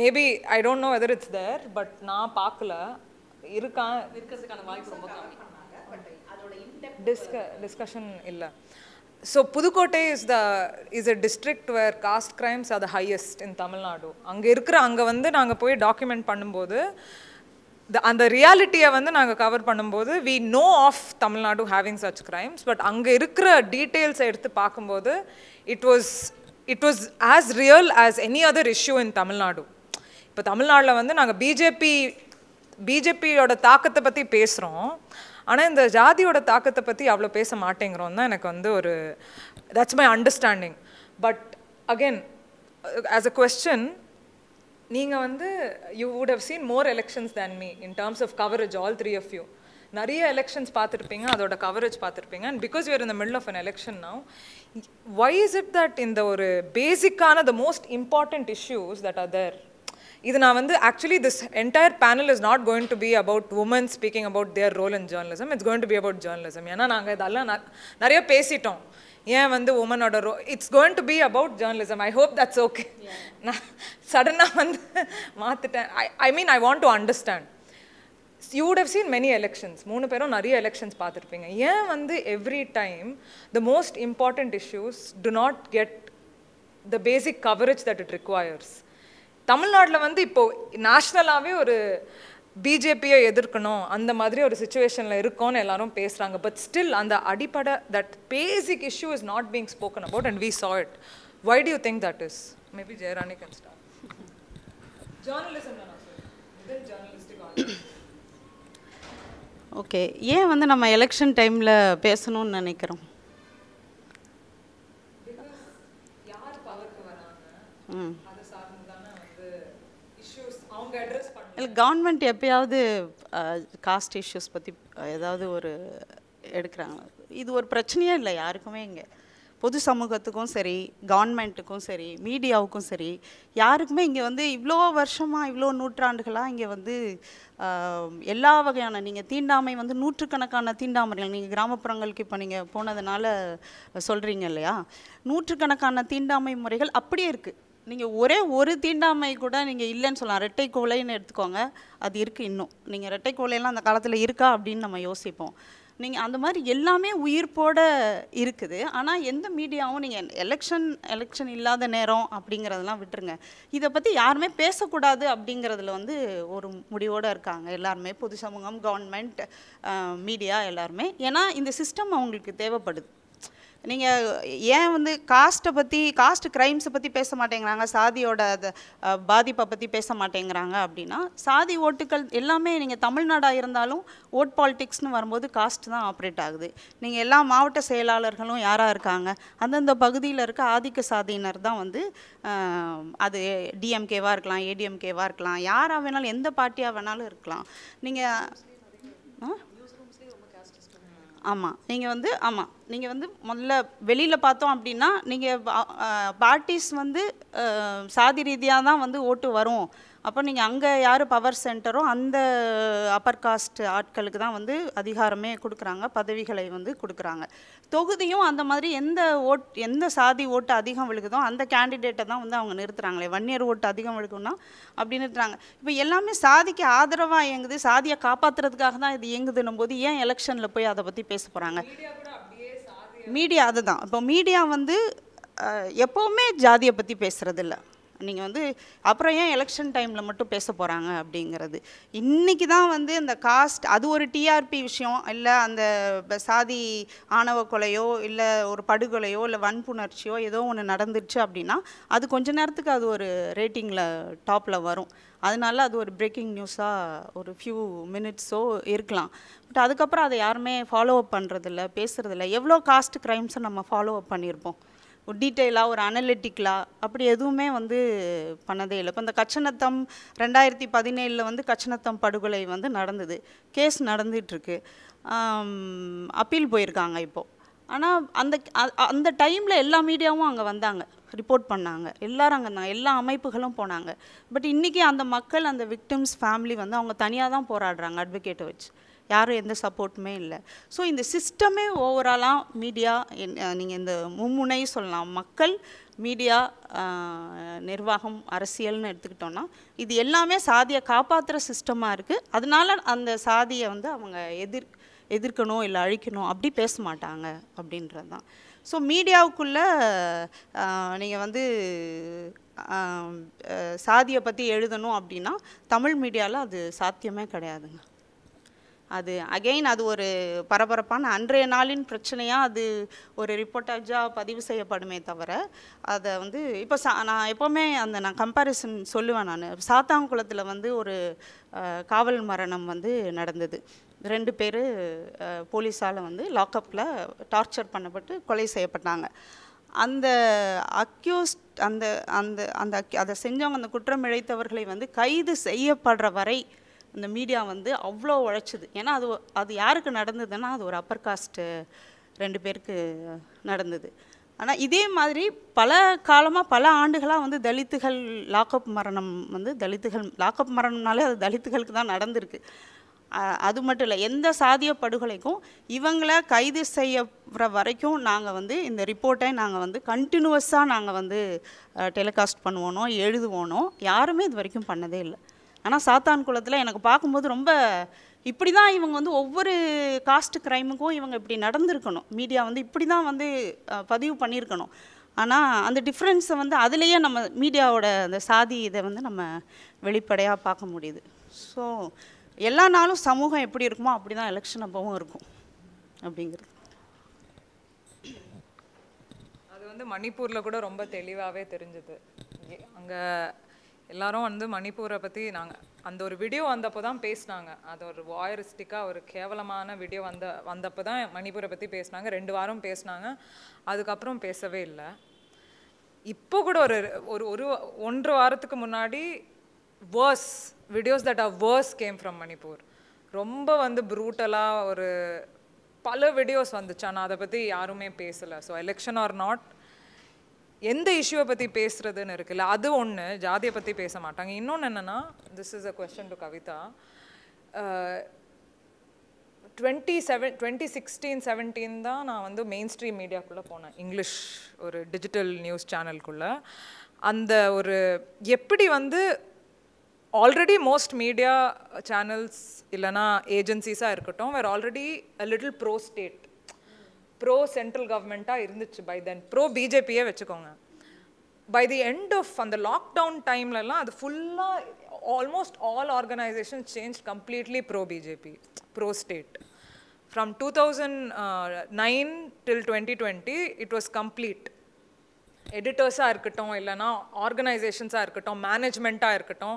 maybe uh, I don't know whether it's there but நான் பார்க்கல இருக்கான் இருக்கிறதுக்கான வாய்ப்பு ரொம்ப கம்மி டிஸ்க டிஸ்கஷன் இல்லை so Pudukkottai is the is a district where caste crimes are the highest in Tamil Nadu அங்கே இருக்கிற அங்கே வந்து நாங்கள் போய் டாக்குமெண்ட் பண்ணும்போது த அந்த ரியாலிட்டியை வந்து நாங்கள் கவர் பண்ணும்போது we know of Tamil Nadu having such crimes but அங்கே இருக்கிற டீட்டெயில்ஸை எடுத்து பார்க்கும்போது it was it was as real as any other issue in Tamil Nadu இப்போ தமிழ்நாட்டில் வந்து நாங்கள் பிஜேபி பிஜேபியோட தாக்கத்தை பற்றி பேசுகிறோம் ஆனால் இந்த ஜாதியோட தாக்கத்தை பற்றி அவ்வளோ பேச மாட்டேங்கிறோம் தான் எனக்கு வந்து ஒரு that's my understanding but again as a question நீங்கள் வந்து you would have seen more elections than me in terms of coverage all three of you நிறைய எலெக்ஷன்ஸ் பார்த்துருப்பீங்க அதோட கவரேஜ் பார்த்துருப்பீங்க அண்ட் பிகாஸ் யூஆர் இந்த மிடில் ஆஃப் அன் எலெக்ஷன் நான் why is it that இந்த ஒரு பேசிக்கான the most important issues that other இது நான் வந்து actually this entire panel is not going to be about woman speaking about their role in journalism it's going to be about journalism ஏன்னா நாங்கள் இதெல்லாம் நிறைய பேசிட்டோம் ஏன் வந்து உமனோட ரோ it's going to be about journalism I hope that's okay நான் சடனாக வந்து மாற்றிட்டேன் I I mean I want to understand you would have seen many elections மூணு பேரும் நிறைய எலெக்ஷன்ஸ் பார்த்துருப்பீங்க ஏன் வந்து every time the most important issues to not get the basic coverage that it requires தமிழ்நாட்டில் வந்து இப்போது நேஷ்னலாகவே ஒரு பிஜேபியை எதிர்க்கணும் அந்த மாதிரி ஒரு சுச்சுவேஷனில் இருக்கோன்னு எல்லாரும் பேசுகிறாங்க பட் ஸ்டில் அந்த அடிப்படை that basic issue is not being spoken about and we saw it why do you think that is maybe Jeyarani can start journalism journalistic okay ஏன் வந்து நம்ம எலெக்ஷன் டைமில் பேசணும்னு நினைக்கிறோம் இல்லை கவர்மெண்ட் எப்பயாவது காஸ்ட் இஷ்யூஸ் பற்றி ஏதாவது ஒரு எடுக்கிறாங்க இது ஒரு பிரச்சனையே இல்லை யாருக்குமே இங்கே பொது சமூகத்துக்கும் சரி கவர்மெண்ட்டுக்கும் சரி மீடியாவுக்கும் சரி யாருக்குமே இங்கே வந்து இவ்வளோ வருஷமாக இவ்வளோ நூற்றாண்டுகளாக இங்கே வந்து எல்லா வகையான நீங்கள் தீண்டாமை வந்து நூற்றுக்கணக்கான தீண்டாமைகள் நீங்கள் கிராமப்புறங்களுக்கு இப்போ நீங்கள் போனதுனால சொல்கிறீங்க இல்லையா நூற்றுக்கணக்கான தீண்டாமை முறைகள் அப்படியே இருக்குது நீங்கள் ஒரே ஒரு தீண்டாமை கூட நீங்கள் இல்லைன்னு சொல்லலாம் ரெட்டை கோலைன்னு எடுத்துக்கோங்க அது இருக்குது இன்னும் நீங்கள் ரெட்டை கோலையெல்லாம் அந்த காலத்தில் இருக்கா அப்படின்னு நம்ம யோசிப்போம் நீங்கள் அந்த மாதிரி எல்லாமே உயிர்ப்போடு இருக்குது ஆனால் எந்த மீடியாவும் நீங்கள் எலெக்ஷன் எலெக்ஷன் இல்லாத நேரம் அப்படிங்கிறதெல்லாம் விட்டுருங்க இதை பற்றி யாருமே பேசக்கூடாது அப்படிங்கிறதுல வந்து ஒரு முடிவோடு இருக்காங்க எல்லாருமே பொது சமூகம் கவர்மெண்ட் மீடியா எல்லாருமே ஏன்னா இந்த சிஸ்டம் அவங்களுக்கு தேவைப்படுது நீங்கள் ஏன் வந்து காஸ்ட்டை பற்றி காஸ்ட் க்ரைம்ஸை பற்றி பேச மாட்டேங்கிறாங்க சாதியோட பாதிப்பை பற்றி பேச மாட்டேங்கிறாங்க அப்படின்னா சாதி ஓட்டுகள் எல்லாமே நீங்கள் தமிழ்நாடாக இருந்தாலும் ஓட் பாலிட்டிக்ஸ்னு வரும்போது காஸ்ட் தான் ஆப்ரேட் ஆகுது நீங்கள் எல்லா மாவட்ட செயலாளர்களும் யாராக இருக்காங்க அந்தந்த பகுதியில் இருக்க ஆதிக்க சாதியினர் தான் வந்து அது டிஎம்கேவாக இருக்கலாம் ஏடிஎம்கேவாக இருக்கலாம் யாராக வேணாலும் எந்த பார்ட்டியாக வேணாலும் இருக்கலாம் நீங்கள் ஆ ஆமாம் நீங்கள் வந்து ஆமாம் நீங்கள் வந்து முதல்ல வெளியில் பார்த்தோம் அப்படின்னா நீங்கள் பார்ட்டிஸ் வந்து சாதி ரீதியாக தான் வந்து ஓட்டு வரும் அப்போ நீங்கள் அங்கே யார் பவர் சென்டரோ அந்த அப்பர் காஸ்ட் ஆட்களுக்கு தான் வந்து அதிகாரமே கொடுக்குறாங்க பதவிகளை வந்து கொடுக்குறாங்க தொகுதியும் அந்த மாதிரி எந்த ஓட் எந்த சாதி ஓட்டு அதிகம் விழுகுதோ அந்த கேண்டிடேட்டை தான் வந்து அவங்க நிறுத்துகிறாங்களே வன்னியர் ஓட்டு அதிகம் விழுகும்னா அப்படி நிறுத்துறாங்க இப்போ எல்லாமே சாதிக்கு ஆதரவாக இயங்குது சாதியை காப்பாற்றுறதுக்காக தான் இது இயங்குதுன்னும் போது ஏன் எலெக்ஷனில் போய் அதை பற்றி பேச போகிறாங்க மீடியா அதுதான் இப்போ மீடியா வந்து எப்போவுமே ஜாதியை பற்றி பேசுகிறதில்லை நீங்கள் வந்து அப்புறம் ஏன் எலெக்ஷன் டைமில் மட்டும் பேச போகிறாங்க அப்படிங்கிறது இன்றைக்கி தான் வந்து அந்த காஸ்ட் அது ஒரு டிஆர்பி விஷயம் இல்லை அந்த சாதி ஆணவ கொலையோ இல்லை ஒரு படுகொலையோ இல்லை வன்புணர்ச்சியோ ஏதோ ஒன்று நடந்துருச்சு அப்படின்னா அது கொஞ்ச நேரத்துக்கு அது ஒரு ரேட்டிங்கில் டாப்பில் வரும் அதனால அது ஒரு பிரேக்கிங் நியூஸாக ஒரு ஃபியூ மினிட்ஸோ இருக்கலாம் பட் அதுக்கப்புறம் அதை யாருமே ஃபாலோ அப் பண்ணுறதில்ல பேசுகிறதில்ல எவ்வளோ காஸ்ட் க்ரைம்ஸை நம்ம ஃபாலோ அப் பண்ணியிருப்போம் ஒரு டீட்டெயிலாக ஒரு அனலிட்டிக்கலாக அப்படி எதுவுமே வந்து பண்ணதே இல்லை இப்போ அந்த கச்சனத்தம் ரெண்டாயிரத்தி பதினேழில் வந்து கச்சனத்தம் படுகொலை வந்து நடந்தது கேஸ் நடந்துகிட்ருக்கு அப்பீல் போயிருக்காங்க இப்போது ஆனால் அந்த அந்த டைமில் எல்லா மீடியாவும் அங்கே வந்தாங்க ரிப்போர்ட் பண்ணாங்க எல்லோரும் அங்கே இருந்தாங்க எல்லா அமைப்புகளும் போனாங்க பட் இன்றைக்கி அந்த மக்கள் அந்த விக்டிம்ஸ் ஃபேமிலி வந்து அவங்க தனியாக தான் போராடுறாங்க அட்வொகேட்டை வச்சு யாரும் எந்த சப்போர்ட்டுமே இல்லை ஸோ இந்த சிஸ்டமே ஓவராலாக மீடியா நீங்கள் இந்த மும்முனை சொல்லலாம் மக்கள் மீடியா நிர்வாகம் அரசியல்னு எடுத்துக்கிட்டோன்னா இது எல்லாமே சாதியை காப்பாற்றுற சிஸ்டமாக இருக்குது அதனால அந்த சாதியை வந்து அவங்க எதிர் எதிர்க்கணும் இல்லை அழிக்கணும் அப்படி பேச மாட்டாங்க அப்படின்றது தான் ஸோ மீடியாவுக்குள்ளே நீங்கள் வந்து சாதியை பற்றி எழுதணும் அப்படின்னா தமிழ் மீடியாவில் அது சாத்தியமே கிடையாதுங்க அது அகெயின் அது ஒரு பரபரப்பான அன்றைய நாளின் பிரச்சனையாக அது ஒரு ரிப்போர்ட்டாக பதிவு செய்யப்படுமே தவிர அதை வந்து இப்போ சா நான் எப்போவுமே அந்த நான் கம்பேரிசன் சொல்லுவேன் நான் சாத்தாங்குளத்தில் வந்து ஒரு காவல் மரணம் வந்து நடந்தது ரெண்டு பேர் போலீஸால் வந்து லாக்அப்பில் டார்ச்சர் பண்ணப்பட்டு கொலை செய்யப்பட்டாங்க அந்த அக்யூஸ்ட் அந்த அந்த அந்த அதை செஞ்சவங்க அந்த குற்றம் இழைத்தவர்களை வந்து கைது செய்யப்படுற வரை இந்த மீடியா வந்து அவ்வளோ உழைச்சிது ஏன்னா அது அது யாருக்கு நடந்ததுன்னா அது ஒரு அப்பர் காஸ்ட்டு ரெண்டு பேருக்கு நடந்தது ஆனால் இதே மாதிரி பல காலமாக பல ஆண்டுகளாக வந்து தலித்துகள் லாக்அப் மரணம் வந்து தலித்துகள் லாக்அப் மரணம்னாலே அது தலித்துகளுக்கு தான் நடந்திருக்கு அது மட்டும் இல்லை எந்த சாதிய படுகொலைக்கும் இவங்கள கைது செய்யற வரைக்கும் நாங்கள் வந்து இந்த ரிப்போர்ட்டை நாங்கள் வந்து கண்டினியூவஸாக நாங்கள் வந்து டெலிகாஸ்ட் பண்ணுவோனோ எழுதுவோனோ யாருமே இது வரைக்கும் பண்ணதே இல்லை ஆனால் சாத்தான் குளத்தில் எனக்கு பார்க்கும்போது ரொம்ப இப்படி தான் இவங்க வந்து ஒவ்வொரு காஸ்ட் க்ரைமுக்கும் இவங்க இப்படி நடந்திருக்கணும் மீடியா வந்து இப்படி தான் வந்து பதிவு பண்ணியிருக்கணும் ஆனால் அந்த டிஃப்ரென்ஸை வந்து அதுலேயே நம்ம மீடியாவோட அந்த சாதி இதை வந்து நம்ம வெளிப்படையாக பார்க்க முடியுது ஸோ எல்லா நாளும் சமூகம் எப்படி இருக்குமோ அப்படி தான் எலெக்ஷன் அப்பவும் இருக்கும் அப்படிங்கிறது அது வந்து மணிப்பூரில் கூட ரொம்ப தெளிவாகவே தெரிஞ்சுது அங்கே எல்லாரும் வந்து மணிப்பூரை பற்றி நாங்கள் அந்த ஒரு வீடியோ வந்தப்போ தான் பேசினாங்க அது ஒரு வாயரிஸ்டிக்காக ஒரு கேவலமான வீடியோ வந்த வந்தப்போ தான் மணிப்பூரை பற்றி பேசினாங்க ரெண்டு வாரம் பேசினாங்க அதுக்கப்புறம் பேசவே இல்லை இப்போ கூட ஒரு ஒரு ஒரு ஒன்று வாரத்துக்கு முன்னாடி where's videos that are where's came from Manipur ரொம்ப வந்து ப்ரூட்டலாக ஒரு பல வீடியோஸ் வந்துச்சு ஆனால் அதை பற்றி யாருமே பேசலை ஸோ எலெக்ஷன் ஆர் நாட் எந்த இஷ்யூவை பற்றி பேசுகிறதுன்னு இருக்குல்ல அது ஒன்று ஜாதியை பற்றி பேச மாட்டாங்க இன்னொன்று என்னென்னா this is a question to Kavitha twenty seven twenty sixteen seventeen தான் நான் வந்து மெயின் ஸ்ட்ரீம் மீடியாக்குள்ளே போனேன் இங்கிலீஷ் ஒரு டிஜிட்டல் நியூஸ் சேனல்குள்ளே அந்த ஒரு எப்படி வந்து ஆல்ரெடி மோஸ்ட் மீடியா சேனல்ஸ் இல்லைனா ஏஜென்சிஸாக இருக்கட்டும் வேறு already a little bro state bro central கவர்மெண்ட்டாக இருந்துச்சு பை தென் ப்ரோ பிஜேபியே வச்சுக்கோங்க பை தி எண்ட் ஆஃப் அந்த லாக்டவுன் டைம்லலாம் அது ஃபுல்லாக almost all organisation change completely bro BJP bro state from two thousand nine till twenty twenty it was complete எடிட்டர்ஸாக இருக்கட்டும் இல்லைனா ஆர்கனைசேஷன்ஸாக இருக்கட்டும் மேனேஜ்மெண்ட்டாக இருக்கட்டும்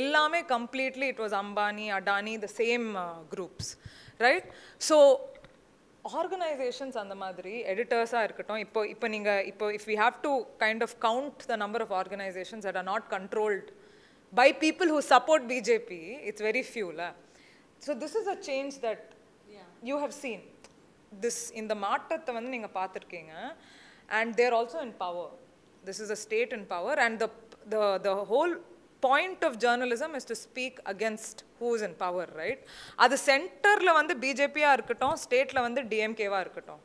எல்லாமே completely it was Ambani Adani the same groups right so organisations அந்த மாதிரி எடிட்டர்ஸாக இருக்கட்டும் இப்போ இப்போ நீங்கள் இப்போ if we have to kind of count the number of organisations that are not controlled by people who support BJP it's very few so this is a change that you have seen this இந்த மாற்றத்தை வந்து நீங்கள் பார்த்துருக்கீங்க and they're also in power this is a state in power and the the whole point of journalism is to speak against who's in power right அது சென்டரில் வந்து பிஜேபியாக இருக்கட்டும் ஸ்டேட்டில் வந்து டிஎம்கேவாக இருக்கட்டும்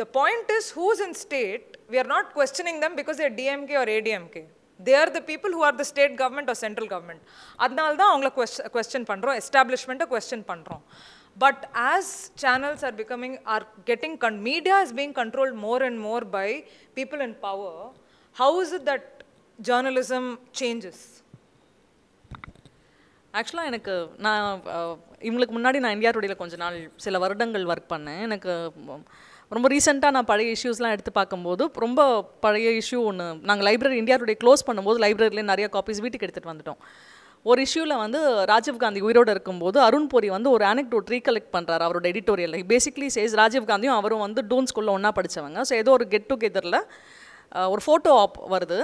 the point is who's in state we are not questioning them because a DMK or ADMK they are the people who are the state government or central government அதனால தான் அவங்கள கொஸ்டின் கொஸ்டின் பண்ணுறோம் எஸ்டாப்ளிஷ்மெண்ட்டை கொஸ்டின் பண்ணுறோம் but as channels are becoming or getting gun media is being controlled more and more by people in power how is that journalism changes ஆக்சுவலாக எனக்கு நான் இவங்களுக்கு முன்னாடி நான் இந்தியா டுடேயில் கொஞ்ச நாள் சில வருடங்கள் ஒர்க் பண்ணேன் எனக்கு ரொம்ப ரீசெண்டாக நான் பழைய இஷ்யூஸ்லாம் எடுத்து பார்க்கும்போது ரொம்ப பழைய இஷ்யூ ஒன்று நாங்கள் லைப்ரரி இந்தியா டுடே க்ளோஸ் பண்ணும்போது லைப்ரரியிலே நிறைய காப்பீஸ் வீட்டுக்கு எடுத்துகிட்டு வந்துட்டோம் ஒரு இஷ்யூவில் வந்து ராஜீவ் காந்தி உயிரோடு இருக்கும்போது அருண் பூரி வந்து ஒரு அனெக்டோட் ரீகலெக்ட் பண்ணுறாரு அவரோட எடிட்டோரியல் பேசிக்லி சேஸ் ராஜீவ் காந்தியும் அவரும் வந்து டூன் ஸ்கூலில் ஒன்றா படித்தவங்க ஸோ ஏதோ ஒரு கெட் டுகெதரில் ஒரு ஃபோட்டோ ஆப் வருது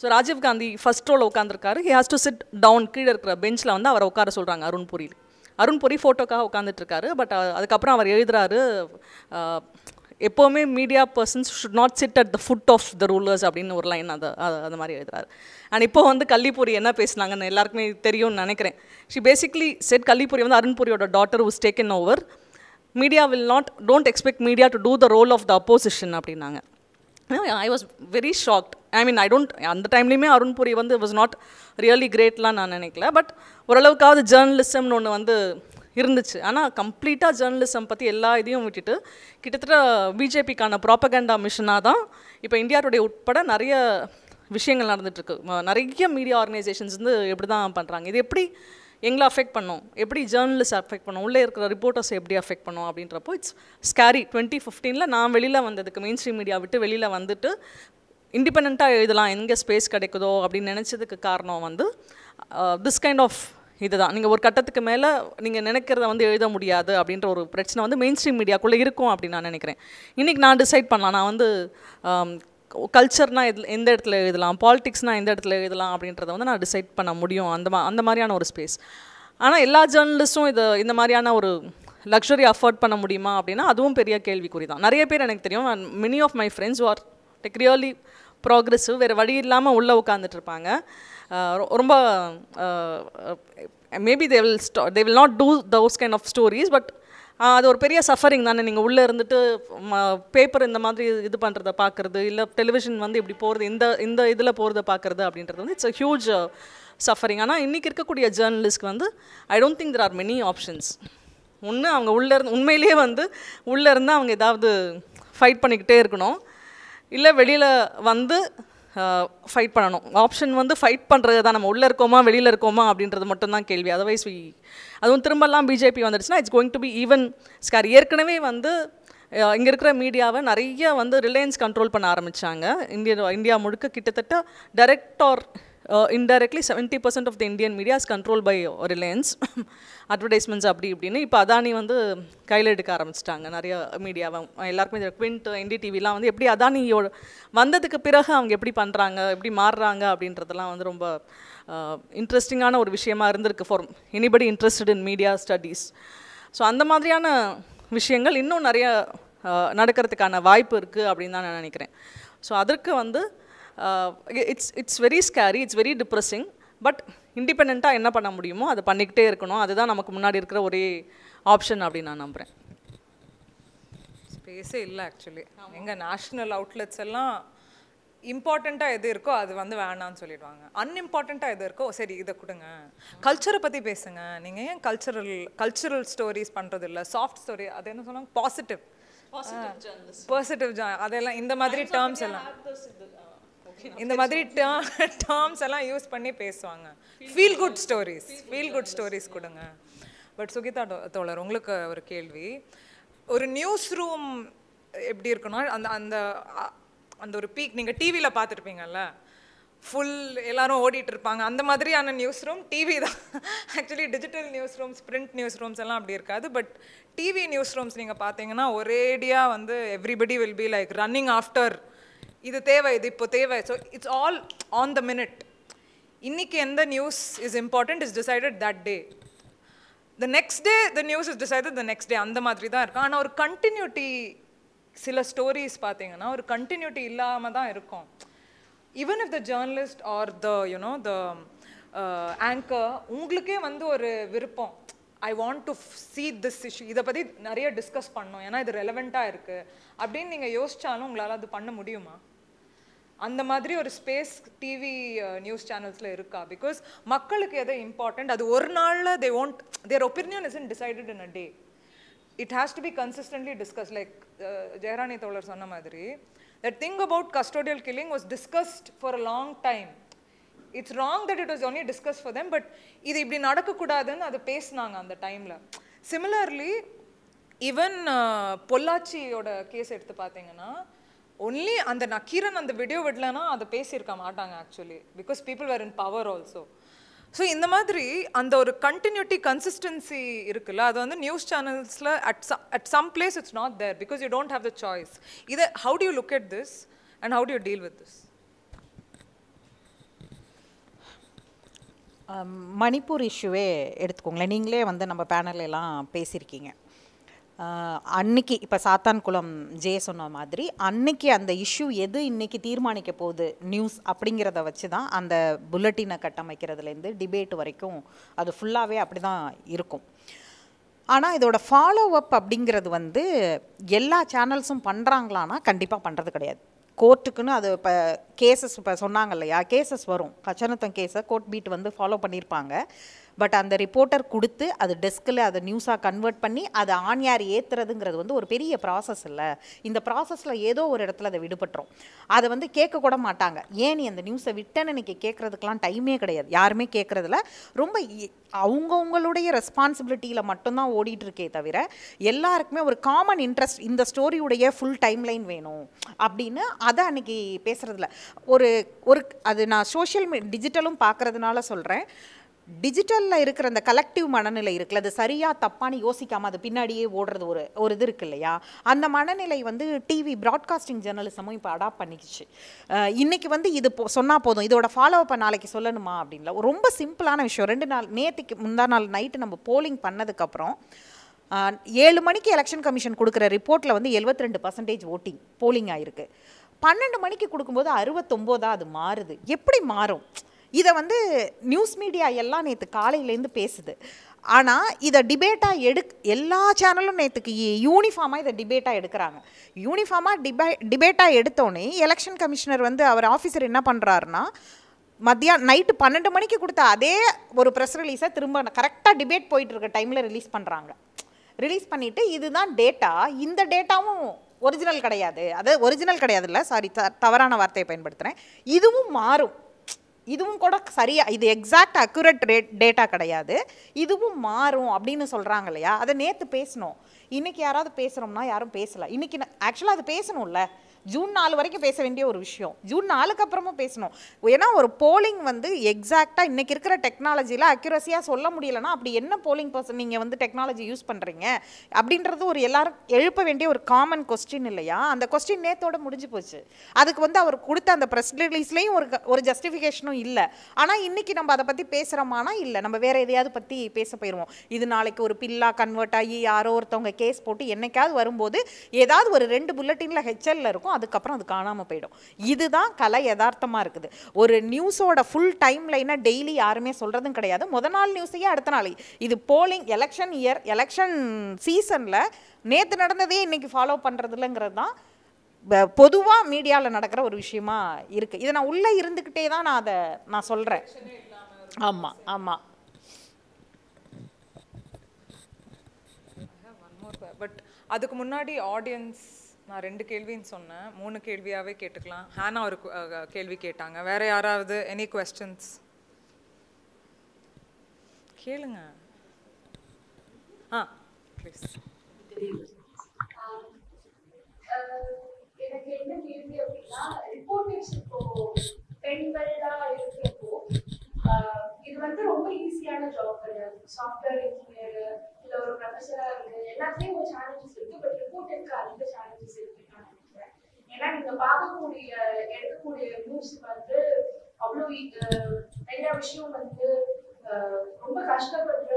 so Rajiv Gandhi first row உட்காந்துருக்காரு he has to sit down கீழே இருக்கிற பெஞ்சில் வந்து அவரை உட்கார சொல்கிறாங்க அருண்புரியில் அருண்புரி ஃபோட்டோக்காக உட்காந்துட்ருக்காரு பட் அதுக்கப்புறம் அவர் எழுதுறாரு எப்போவுமே media persons should not sit at the foot of the rulers அப்படின்னு ஒரு லைன் அதை அது மாதிரி எழுதுறாரு அண்ட் இப்போ வந்து கல்லிப்பூரி என்ன பேசினாங்கன்னு எல்லாருக்குமே தெரியும்னு நினைக்கிறேன் ஷி பேசிக்லி செட் கல்லிப்பூரி வந்து அருண்புரியோட daughter has taken over media will not don't expect media to do the role of the opposition அப்படின்னாங்க I was very shocked I mean I don't அந்த டைம்லேயுமே அருண்புரி வந்து வாஸ் நாட் ரியலி கிரேட்லாம் நான் நினைக்கல but ஓரளவுக்காவது ஜேர்னலிசம்னு ஒன்று வந்து இருந்துச்சு ஆனால் கம்ப்ளீட்டாக ஜேர்னலிசம் பற்றி எல்லா இதையும் விட்டுட்டு கிட்டத்தட்ட பிஜேபிக்கான ப்ராப்பகண்டா மிஷனாக தான் இப்போ இந்தியா டுடே உட்பட நிறைய விஷயங்கள் நடந்துகிட்ருக்கு நிறைய மீடியா ஆர்கனைசேஷன்ஸ் வந்து எப்படி தான் பண்ணுறாங்க இது எப்படி எங்களை அஃபெக்ட் பண்ணும் எப்படி ஜேர்னலிஸ்ட் அஃபெக்ட் பண்ணும் உள்ளே இருக்கிற ரிப்போர்ட்டர்ஸ் எப்படி அஃபெக்ட் பண்ணும் அப்படின்றப்போ இட்ஸ் ஸ்கேரி டுவெண்ட்டி ஃபிஃப்டீனில் நான் வெளியில் வந்ததுக்கு மெயின் ஸ்ட்ரீம் மீடியா விட்டு வெளியில் வந்துட்டு இண்டிபெண்ட்டாக எழுதலாம் எங்கே ஸ்பேஸ் கிடைக்குதோ அப்படின்னு நினச்சதுக்கு காரணம் வந்து திஸ் கைண்ட் ஆஃப் இதுதான் நீங்கள் ஒரு கட்டத்துக்கு மேலே நீங்கள் நினைக்கிறத வந்து எழுத முடியாது அப்படின்ற ஒரு பிரச்சனை வந்து மெயின் ஸ்ட்ரீம் மீடியாக்குள்ளே இருக்கும் அப்படின்னு நான் நினைக்கிறேன் இன்றைக்கி நான் டிசைட் பண்ணலாம் நான் வந்து கல்ச்சர்னால் எது எந்த இடத்துல எழுதலாம் பாலிட்டிக்ஸ்னால் எந்த இடத்துல எழுதலாம் அப்படின்றத வந்து நான் டிசைட் பண்ண முடியும் அந்த மா அந்த மாதிரியான ஒரு ஸ்பேஸ் ஆனால் எல்லா ஜேர்னலிஸ்ட்டும் இது இந்த மாதிரியான ஒரு லக்ஸுரி அஃபோர்ட் பண்ண முடியுமா அப்படின்னா அதுவும் பெரிய கேள்விக்குறி தான் நிறைய பேர் எனக்கு தெரியும் many of my friends are டெக்ரியோலி really ப்ராக்ரெஸிவ் வேறு வழி இல்லாமல் உள்ளே உட்காந்துட்ருப்பாங்க ரொம்ப மேபி தே வில் ஸ்டோ they will not do those kind of stories but அது ஒரு பெரிய சஃபரிங் தானே நீங்கள் உள்ளே இருந்துட்டு பேப்பர் இந்த மாதிரி இது பண்ணுறத பார்க்குறது இல்லை டெலிவிஷன் வந்து இப்படி போகிறது இந்த இந்த இதில் போகிறத பார்க்குறது அப்படின்றது வந்து இட்ஸ் அ ஹியூஜ் சஃபரிங் ஆனால் இன்றைக்கி இருக்கக்கூடிய ஜேர்னலிஸ்ட் வந்து I don't think there are many options ஒன்று அவங்க உள்ளே இருந்து உண்மையிலேயே வந்து உள்ளே இருந்து அவங்க ஏதாவது ஃபைட் பண்ணிக்கிட்டே இருக்கணும் இல்லை வெளியில் வந்து ஃபைட் பண்ணணும் ஆப்ஷன் வந்து ஃபைட் பண்ணுறது தான் நம்ம உள்ளே இருக்கோமா வெளியில் இருக்கோமா அப்படின்றது மட்டும்தான் கேள்வி அதர்வைஸ் வி அதுவும் திரும்பலாம் பிஜேபி வந்துடுச்சுன்னா it's going to be even scar ஏற்கனவே வந்து இங்கே இருக்கிற மீடியாவை நிறைய வந்து ரிலையன்ஸ் கண்ட்ரோல் பண்ண ஆரம்பித்தாங்க இந்தியா இந்தியா முழுக்க கிட்டத்தட்ட direct indirectly seventy percent of the Indian medias control by Reliance advertisements அப்படி இப்படின்னு இப்போ அதானி வந்து கையில் எடுக்க ஆரம்பிச்சிட்டாங்க நிறைய மீடியாவை எல்லாருக்குமே இந்த குவிண்ட் என்டிடிவிலாம் வந்து எப்படி அதானியோட வந்ததுக்கு பிறகு அவங்க எப்படி பண்ணுறாங்க எப்படி மாறுறாங்க அப்படின்றதெல்லாம் வந்து ரொம்ப இன்ட்ரெஸ்டிங்கான uh, ஒரு விஷயமா இருந்திருக்கு for anybody interested in media studies so அந்த மாதிரியான விஷயங்கள் இன்னும் நிறைய uh, நடக்கிறதுக்கான வாய்ப்பு இருக்குது அப்படின்னு தான் நான் நினைக்கிறேன் ஸோ அதற்கு வந்து it's it's very scary it's very depressing but இண்டிபெண்ட்டாக என்ன பண்ண முடியுமோ அதை பண்ணிக்கிட்டே இருக்கணும் அதுதான் நமக்கு முன்னாடி இருக்கிற ஒரே ஆப்ஷன் அப்படின்னு நான் நம்புகிறேன் ஸ்பேஸே இல்லை ஆக்சுவலி எங்கள் நேஷ்னல் அவுட்லெட்ஸ் எல்லாம் இம்பார்ட்டண்ட்டாக எது இருக்கோ அது வந்து வேணான்னு சொல்லிடுவாங்க அன்இம்பார்ட்டண்ட்டாக எது இருக்கோ சரி இதை கொடுங்க கல்ச்சரை பற்றி பேசுங்க நீங்கள் ஏன் கல்ச்சரல் கல்ச்சுரல் ஸ்டோரிஸ் பண்ணுறது இல்லை சாஃப்ட் ஸ்டோரி அது என்ன சொன்னாங்க பாசிட்டிவ் பாசிட்டிவ் அதெல்லாம் இந்த மாதிரி டேர்ம்ஸ் எல்லாம் இந்த மாதிரி டேர்ம்ஸ் எல்லாம் யூஸ் பண்ணி பேசுவாங்க feel good stories feel good stories கொடுங்க பட் சுகிதா தோழர் உங்களுக்கு ஒரு கேள்வி ஒரு நியூஸ் ரூம் எப்படி இருக்குன்னா அந்த அந்த அந்த ஒரு பீக் நீங்கள் டிவியில் பார்த்துருப்பீங்கல்ல ஃபுல் எல்லாரும் ஓடிட்டு இருப்பாங்க அந்த மாதிரியான நியூஸ் ரூம் டிவி தான் actually digital news rooms print news rooms எல்லாம் அப்படி இருக்காது பட் டிவி நியூஸ் ரூம்ஸ் நீங்கள் பார்த்தீங்கன்னா ஒரேடியாக வந்து everybody will be like running after இது தேவை இது இப்போ தேவை so it's all on the minute இன்னைக்கு எந்த news is important is decided that day the next day the news is decided the next day அந்த மாதிரி தான் இருக்கும் ஆனால் ஒரு கண்டினியூட்டி சில ஸ்டோரிஸ் பார்த்தீங்கன்னா ஒரு கண்டினியூட்டி இல்லாமல் தான் இருக்கும் even if the journalist are the you know the anchor உங்களுக்கே வந்து ஒரு விருப்பம் I want to see this issue இதை பற்றி நிறைய டிஸ்கஸ் பண்ணோம் ஏன்னா இது ரெலவெண்ட்டாக இருக்குது அப்படின்னு நீங்கள் யோசித்தாலும் உங்களால் அது பண்ண முடியுமா அந்த மாதிரி ஒரு ஸ்பேஸ் டிவி நியூஸ் சேனல்ஸில் இருக்கா பிகாஸ் மக்களுக்கு எதை இம்பார்ட்டண்ட் அது ஒரு நாளில் they won't their opinion is in decided in a day it has to be consistently discuss like Jeyarani தோழர் சொன்ன மாதிரி that thing about custodial killing was discussed for a long time it's wrong that it was only discuss for them but இது இப்படி நடக்கக்கூடாதுன்னு அதை பேசினாங்க அந்த டைமில் similarly even பொள்ளாச்சியோட case எடுத்து பார்த்தீங்கன்னா ஒன்லி அந்த நக்கீரன் அந்த வீடியோ விடலன்னா அதை பேசியிருக்க மாட்டாங்க actually because people were in power also so இந்த மாதிரி அந்த ஒரு கண்டினியூட்டி கன்சிஸ்டன்சி இருக்குல்ல அது வந்து நியூஸ் சேனல்ஸில் at at some place it's not there because you don't have the choice இதை how you look at this and how you deal with this Manipur இஷ்யூவே எடுத்துக்கோங்களேன் நீங்களே வந்து நம்ம பேனல்லாம் பேசியிருக்கீங்க அன்னைக்கு இப்போ சாத்தான் குளம் ஜே சொன்ன மாதிரி அன்னைக்கு அந்த இஷ்யூ எது இன்னைக்கு தீர்மானிக்க போகுது நியூஸ் அப்படிங்கிறத வச்சு தான் அந்த புல்லட்டினை கட்டமைக்கிறதுலேருந்து டிபேட் வரைக்கும் அது ஃபுல்லாகவே அப்படி தான் இருக்கும் ஆனால் இதோட ஃபாலோ அப் அப்படிங்கிறது வந்து எல்லா சேனல்ஸும் பண்ணுறாங்களான்னா கண்டிப்பாக பண்ணுறது கிடையாது கோர்ட்டுக்குன்னு அது இப்போ கேசஸ் இப்போ சொன்னாங்க இல்லையா கேசஸ் வரும் கச்சனத்தம் கேஸை கோர்ட் பீட் வந்து ஃபாலோ பண்ணியிருப்பாங்க பட் அந்த ரிப்போர்ட்டர் கொடுத்து அது டெஸ்கில் அதை நியூஸாக கன்வெர்ட் பண்ணி அதை ஆண்யார் ஏற்றுறதுங்கிறது வந்து ஒரு பெரிய ப்ராசஸ் இல்லை இந்த ப்ராசஸில் ஏதோ ஒரு இடத்துல அதை விடுபட்டுரும் அதை வந்து கேட்கக்கூட மாட்டாங்க ஏன் நீ அந்த நியூஸை விட்டேன்னு இன்றைக்கி கேட்குறதுக்கெலாம் டைமே கிடையாது யாருமே கேட்குறதில்ல ரொம்ப அவங்கவுங்களுடைய ரெஸ்பான்சிபிலிட்டியில் மட்டும்தான் ஓடிட்டுருக்கே தவிர எல்லாருக்குமே ஒரு காமன் இன்ட்ரெஸ்ட் இந்த ஸ்டோரியுடைய ஃபுல் டைம்லைன் வேணும் அப்படின்னு அதை அன்றைக்கி பேசுகிறதில்ல ஒரு ஒரு அது நான் சோஷியல் மீ டிஜிட்டலும் பார்க்குறதுனால சொல்கிறேன் டிஜிட்டலில் இருக்கிற அந்த கலெக்டிவ் மனநிலை இருக்குல்ல அது சரியாக தப்பானு யோசிக்காமல் அது பின்னாடியே ஓடுறது ஒரு ஒரு இது இருக்கு இல்லையா அந்த மனநிலை வந்து டிவி ப்ராட்காஸ்டிங் ஜேர்னலிசமும் இப்போ அடாப்ட் பண்ணிக்கிச்சு இன்றைக்கி வந்து இது சொன்னால் போதும் இதோட ஃபாலோ அப்போ நாளைக்கு சொல்லணுமா அப்படின்ல ரொம்ப சிம்பிளான விஷயம் ரெண்டு நாள் நேற்றுக்கு முந்தா நாள் நைட்டு நம்ம போலிங் பண்ணதுக்கப்புறம் ஏழு மணிக்கு எலெக்ஷன் கமிஷன் கொடுக்குற ரிப்போர்ட்டில் வந்து எழுபத்தி ரெண்டு பர்சன்டேஜ் ஓட்டிங் போலிங் ஆகிருக்கு பன்னெண்டு மணிக்கு கொடுக்கும்போது அறுபத்தொம்போதாக அது மாறுது எப்படி மாறும் இதை வந்து நியூஸ் மீடியா எல்லாம் நேற்று காலையிலேருந்து பேசுது ஆனால் இதை டிபேட்டாக எடு எல்லா சேனலும் நேற்றுக்கு யூனிஃபார்மாக இதை டிபேட்டாக எடுக்கிறாங்க யூனிஃபார்மாக டிபே டிபேட்டாக எடுத்தோன்னே எலெக்ஷன் கமிஷனர் வந்து அவர் ஆஃபீஸர் என்ன பண்ணுறாருன்னா மத்தியா நைட்டு பன்னெண்டு மணிக்கு கொடுத்த அதே ஒரு ப்ரெஸ் ரிலீஸை திரும்ப கரெக்டாக டிபேட் போயிட்டு இருக்க டைமில் ரிலீஸ் பண்ணுறாங்க ரிலீஸ் பண்ணிவிட்டு இதுதான் டேட்டா இந்த டேட்டாவும் ஒரிஜினல் கிடையாது அது ஒரிஜினல் கிடையாதுல்ல சாரி த தவறான வார்த்தையை பயன்படுத்துகிறேன் இதுவும் மாறும் இதுவும் கூட சரியாக இது எக்ஸாக்ட் அக்யூரேட் ரேட் டேட்டா கிடையாது இதுவும் மாறும் அப்படின்னு சொல்கிறாங்க இல்லையா அதை நேற்று பேசணும் இன்றைக்கி யாராவது பேசுகிறோம்னா யாரும் பேசலை இன்றைக்கி ஆக்சுவலாக அது பேசணும்ல ஜூன் நாலு வரைக்கும் பேச வேண்டிய ஒரு விஷயம் ஜூன் நாலுக்கு அப்புறமும் பேசணும் ஏன்னா ஒரு போலிங் வந்து எக்ஸாக்டாக இன்றைக்கி இருக்கிற டெக்னாலஜியில் அக்யூரஸியாக சொல்ல முடியலன்னா அப்படி என்ன போலிங் பர்சன் நீங்கள் வந்து டெக்னாலஜி யூஸ் பண்ணுறீங்க அப்படின்றது ஒரு எல்லாரும் எழுப்ப வேண்டிய ஒரு காமன் கொஸ்டின் இல்லையா அந்த கொஸ்டின் நேத்தோடு முடிஞ்சு போச்சு அதுக்கு வந்து அவர் கொடுத்த அந்த ப்ரெஸ் ரிலீஸ்லேயும் ஒரு ஒரு ஜஸ்டிஃபிகேஷனும் இல்லை ஆனால் இன்றைக்கி நம்ம அதை பற்றி பேசுகிறோமானா இல்லை நம்ம வேறு எதையாவது பற்றி பேச போயிடுவோம் இது நாளைக்கு ஒரு பில்லா கன்வெர்ட் ஆகி யாரோ ஒருத்தவங்க கேஸ் போட்டு என்னைக்காவது வரும்போது ஏதாவது ஒரு ரெண்டு புல்லட்டினில் ஹெச்எல்ல இருக்கும் அதுக்கப்புறம் அது காணாமல் போயிடும் இதுதான் கலை யதார்த்தமாக இருக்குது ஒரு நியூஸோட ஃபுல் டைம் லைனாக டெய்லி யாருமே சொல்கிறதும் கிடையாது முத நாள் நியூஸையே அடுத்த நாள் இது போலிங் எலெக்ஷன் இயர் எலெக்ஷன் சீசனில் நேற்று நடந்ததே இன்றைக்கி ஃபாலோ பண்ணுறதுலங்கிறது தான் பொதுவாக மீடியாவில் நடக்கிற ஒரு விஷயமா இருக்குது இதை நான் உள்ளே இருந்துக்கிட்டே தான் நான் அதை நான் சொல்கிறேன் ஆமாம் ஆமாம் பட் அதுக்கு முன்னாடி ஆடியன்ஸ் நான் ரெண்டு கேள்வின்னு சொன்னேன் மூணு கேள்வியாகவே கேட்டுக்கலாம் ஹானா ஒரு கேள்வி கேட்டாங்க வேற யாராவது எனி கொஸ்டின்ஸ் கேளுங்க ஆ ப்ளீஸ் எனக்கு இது வந்து ரொம்ப ஈஸியான ஜாப் கிடையாது சாஃப்ட்வேர் இன்ஜினியர் இல்ல ஒரு ப்ரொஃபஸரா இருக்கு எல்லாத்துலயும் ஒரு சேலஞ்சஸ் இருக்கு பட் ரிப்போர்ட்டுக்கு அதிக சேலஞ்சஸ் இருக்குன்னு நான் நினைக்கிறேன் ஏன்னா நீங்க பார்க்கக்கூடிய எடுக்கக்கூடிய நியூஸ் வந்து அவ்வளவு நிறைய விஷயம் வந்து ரொம்ப கஷ்டப்படுற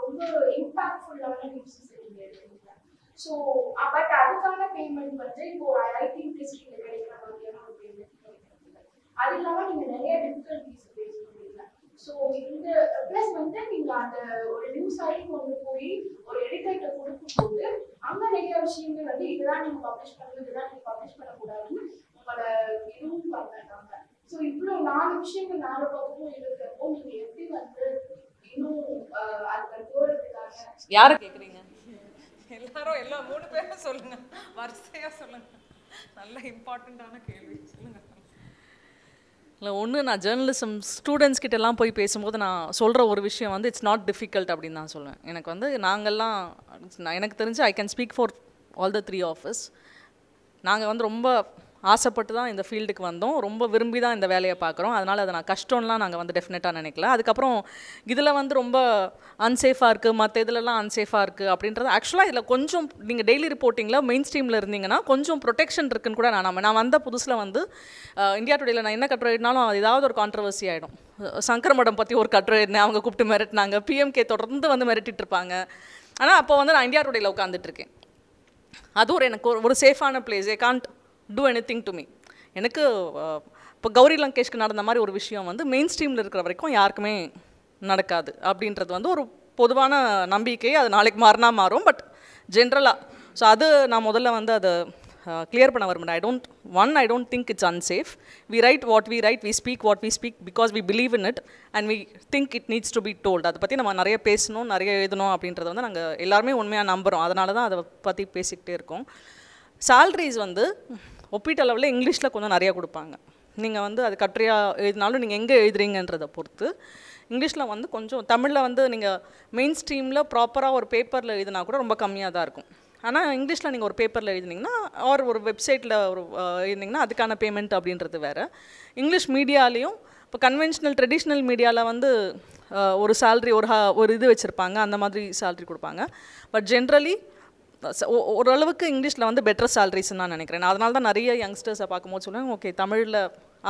ரொம்ப இம்பாக்ட்ஃபுல்லான நியூஸஸ் நீங்க எடுக்கிறீங்க ஸோ பட் அதுக்கான பேமெண்ட் வந்து இப்போ ஒரு ஐடி இண்டஸ்ட்ரியில் கிடைக்கிற மாதிரியான ஒரு பேமெண்ட் அது இல்லாமல் நீங்கள் நிறைய டிஃபிகல்டிஸ் ஃபேஸ் பண்ணுறீங்க ஸோ இந்த ப்ளஸ் வந்து நீங்கள் அந்த ஒரு நியூஸ் ஆகி கொண்டு போய் ஒரு எடிட்டர்கிட்ட போது அங்கே நிறைய விஷயங்கள் வந்து இதெல்லாம் நீங்கள் பப்ளிஷ் பண்ணணும் இதெல்லாம் நீங்கள் பப்ளிஷ் பண்ணக்கூடாதுன்னு உங்களை இதுவும் பண்ணுறாங்க ஸோ இவ்வளோ நாலு விஷயங்கள் நாலு பக்கமும் இருக்கிறப்போ நீங்கள் எப்படி வந்து இன்னும் அதில் போகிறதுக்காக யாரை கேட்குறீங்க எல்லாரும் எல்லா மூணு பேரும் சொல்லுங்க வரிசையா சொல்லுங்க நல்ல இம்பார்ட்டண்டான கேள்வி சொல்லுங்க இல்லை ஒன்று நான் ஜேர்னலிசம் ஸ்டூடெண்ட்ஸ் கிட்டலாம் போய் பேசும்போது நான் சொல்கிற ஒரு விஷயம் வந்து இட்ஸ் நாட் டிஃபிகல்ட் அப்படின்னு நான் சொல்லுவேன் எனக்கு வந்து நாங்கள்லாம் எனக்கு தெரிஞ்சு I can speak for all the three offers நாங்கள் வந்து ரொம்ப ஆசைப்பட்டு தான் இந்த ஃபீல்டுக்கு வந்தோம் ரொம்ப விரும்பி தான் இந்த வேலையை பார்க்குறோம் அதனால் அதை நான் கஷ்டம்லாம் நாங்கள் வந்து டெஃபினட்டாக நினைக்கல அதுக்கப்புறம் இதில் வந்து ரொம்ப அன்சேஃபாக இருக்குது மற்ற இதிலலாம் அன்சேஃபாக இருக்குது அப்படின்றது ஆக்சுவலாக இதில் கொஞ்சம் நீங்கள் டெய்லி ரிப்போர்ட்டிங்கில் மெயின் ஸ்ட்ரீமில் இருந்தீங்கன்னா கொஞ்சம் ப்ரொடெக்ஷன் இருக்குன்னு கூட நான் நான் வந்த புதுசில் வந்து இந்தியா டுடேயில் நான் என்ன கட்டுரைனாலும் அது ஏதாவது ஒரு கான்ட்ரவர்சி ஆகிடும் சங்கர் மடம் பற்றி ஒரு கட்டுரை அவங்க கூப்பிட்டு மிரட்டினாங்க பிஎம்கே தொடர்ந்து வந்து மிரட்டிட்டு இருப்பாங்க ஆனால் அப்போ வந்து நான் இந்தியா டுடேயில் உட்காந்துட்ருக்கேன் அது ஒரு எனக்கு ஒரு சேஃபான place I can't do anything to me எனக்கு இப்போ கௌரி லங்கேஷ்க்கு நடந்த மாதிரி ஒரு விஷயம் வந்து மெயின் ஸ்ட்ரீமில் இருக்கிற வரைக்கும் யாருக்குமே நடக்காது அப்படின்றது வந்து ஒரு பொதுவான நம்பிக்கை அது நாளைக்கு மாறினா மாறும் பட் ஜென்ரலாக ஸோ அது நான் முதல்ல வந்து அதை கிளியர் பண்ண விரும்புகிறேன் I don't want I don't think it's unsafe we write what we write we speak what we speak because we believe in it and we think it needs to be told அதை பற்றி நம்ம நிறைய பேசணும் நிறைய எழுதணும் அப்படின்றத வந்து நாங்கள் எல்லாருமே உண்மையாக நம்புகிறோம் அதனால தான் அதை பற்றி பேசிக்கிட்டே இருக்கோம் சேல்ரிஸ் வந்து ஒப்பீட்டளவில் இங்கிலீஷில் கொஞ்சம் நிறையா கொடுப்பாங்க நீங்கள் வந்து அது கட்டுரையாக எழுதினாலும் நீங்கள் எங்கே எழுதுறீங்கன்றதை பொறுத்து இங்கிலீஷில் வந்து கொஞ்சம் தமிழில் வந்து நீங்கள் மெயின் ஸ்ட்ரீமில் ப்ராப்பராக ஒரு பேப்பரில் எழுதினா கூட ரொம்ப கம்மியாக தான் இருக்கும் ஆனால் இங்கிலீஷில் நீங்கள் ஒரு பேப்பரில் எழுதினீங்கன்னா ஆர் ஒரு வெப்சைட்டில் ஒரு எழுதினீங்கன்னா அதுக்கான பேமெண்ட் அப்படின்றது வேறு இங்கிலீஷ் மீடியாலேயும் இப்போ கன்வென்ஷனல் ட்ரெடிஷ்னல் மீடியாவில் வந்து ஒரு சேல்ரி ஒரு ஒரு இது வச்சுருப்பாங்க அந்த மாதிரி சேல்ரி கொடுப்பாங்க பட் ஜென்ரலி ஓரளவுக்கு இங்கிலீஷில் வந்து பெட்டர் சேலரிஸ்ன்னு நான் நினைக்கிறேன் அதனால தான் நிறைய யங்ஸ்டர்ஸை பார்க்கும்போது சொல்லுவேன் ஓகே தமிழில்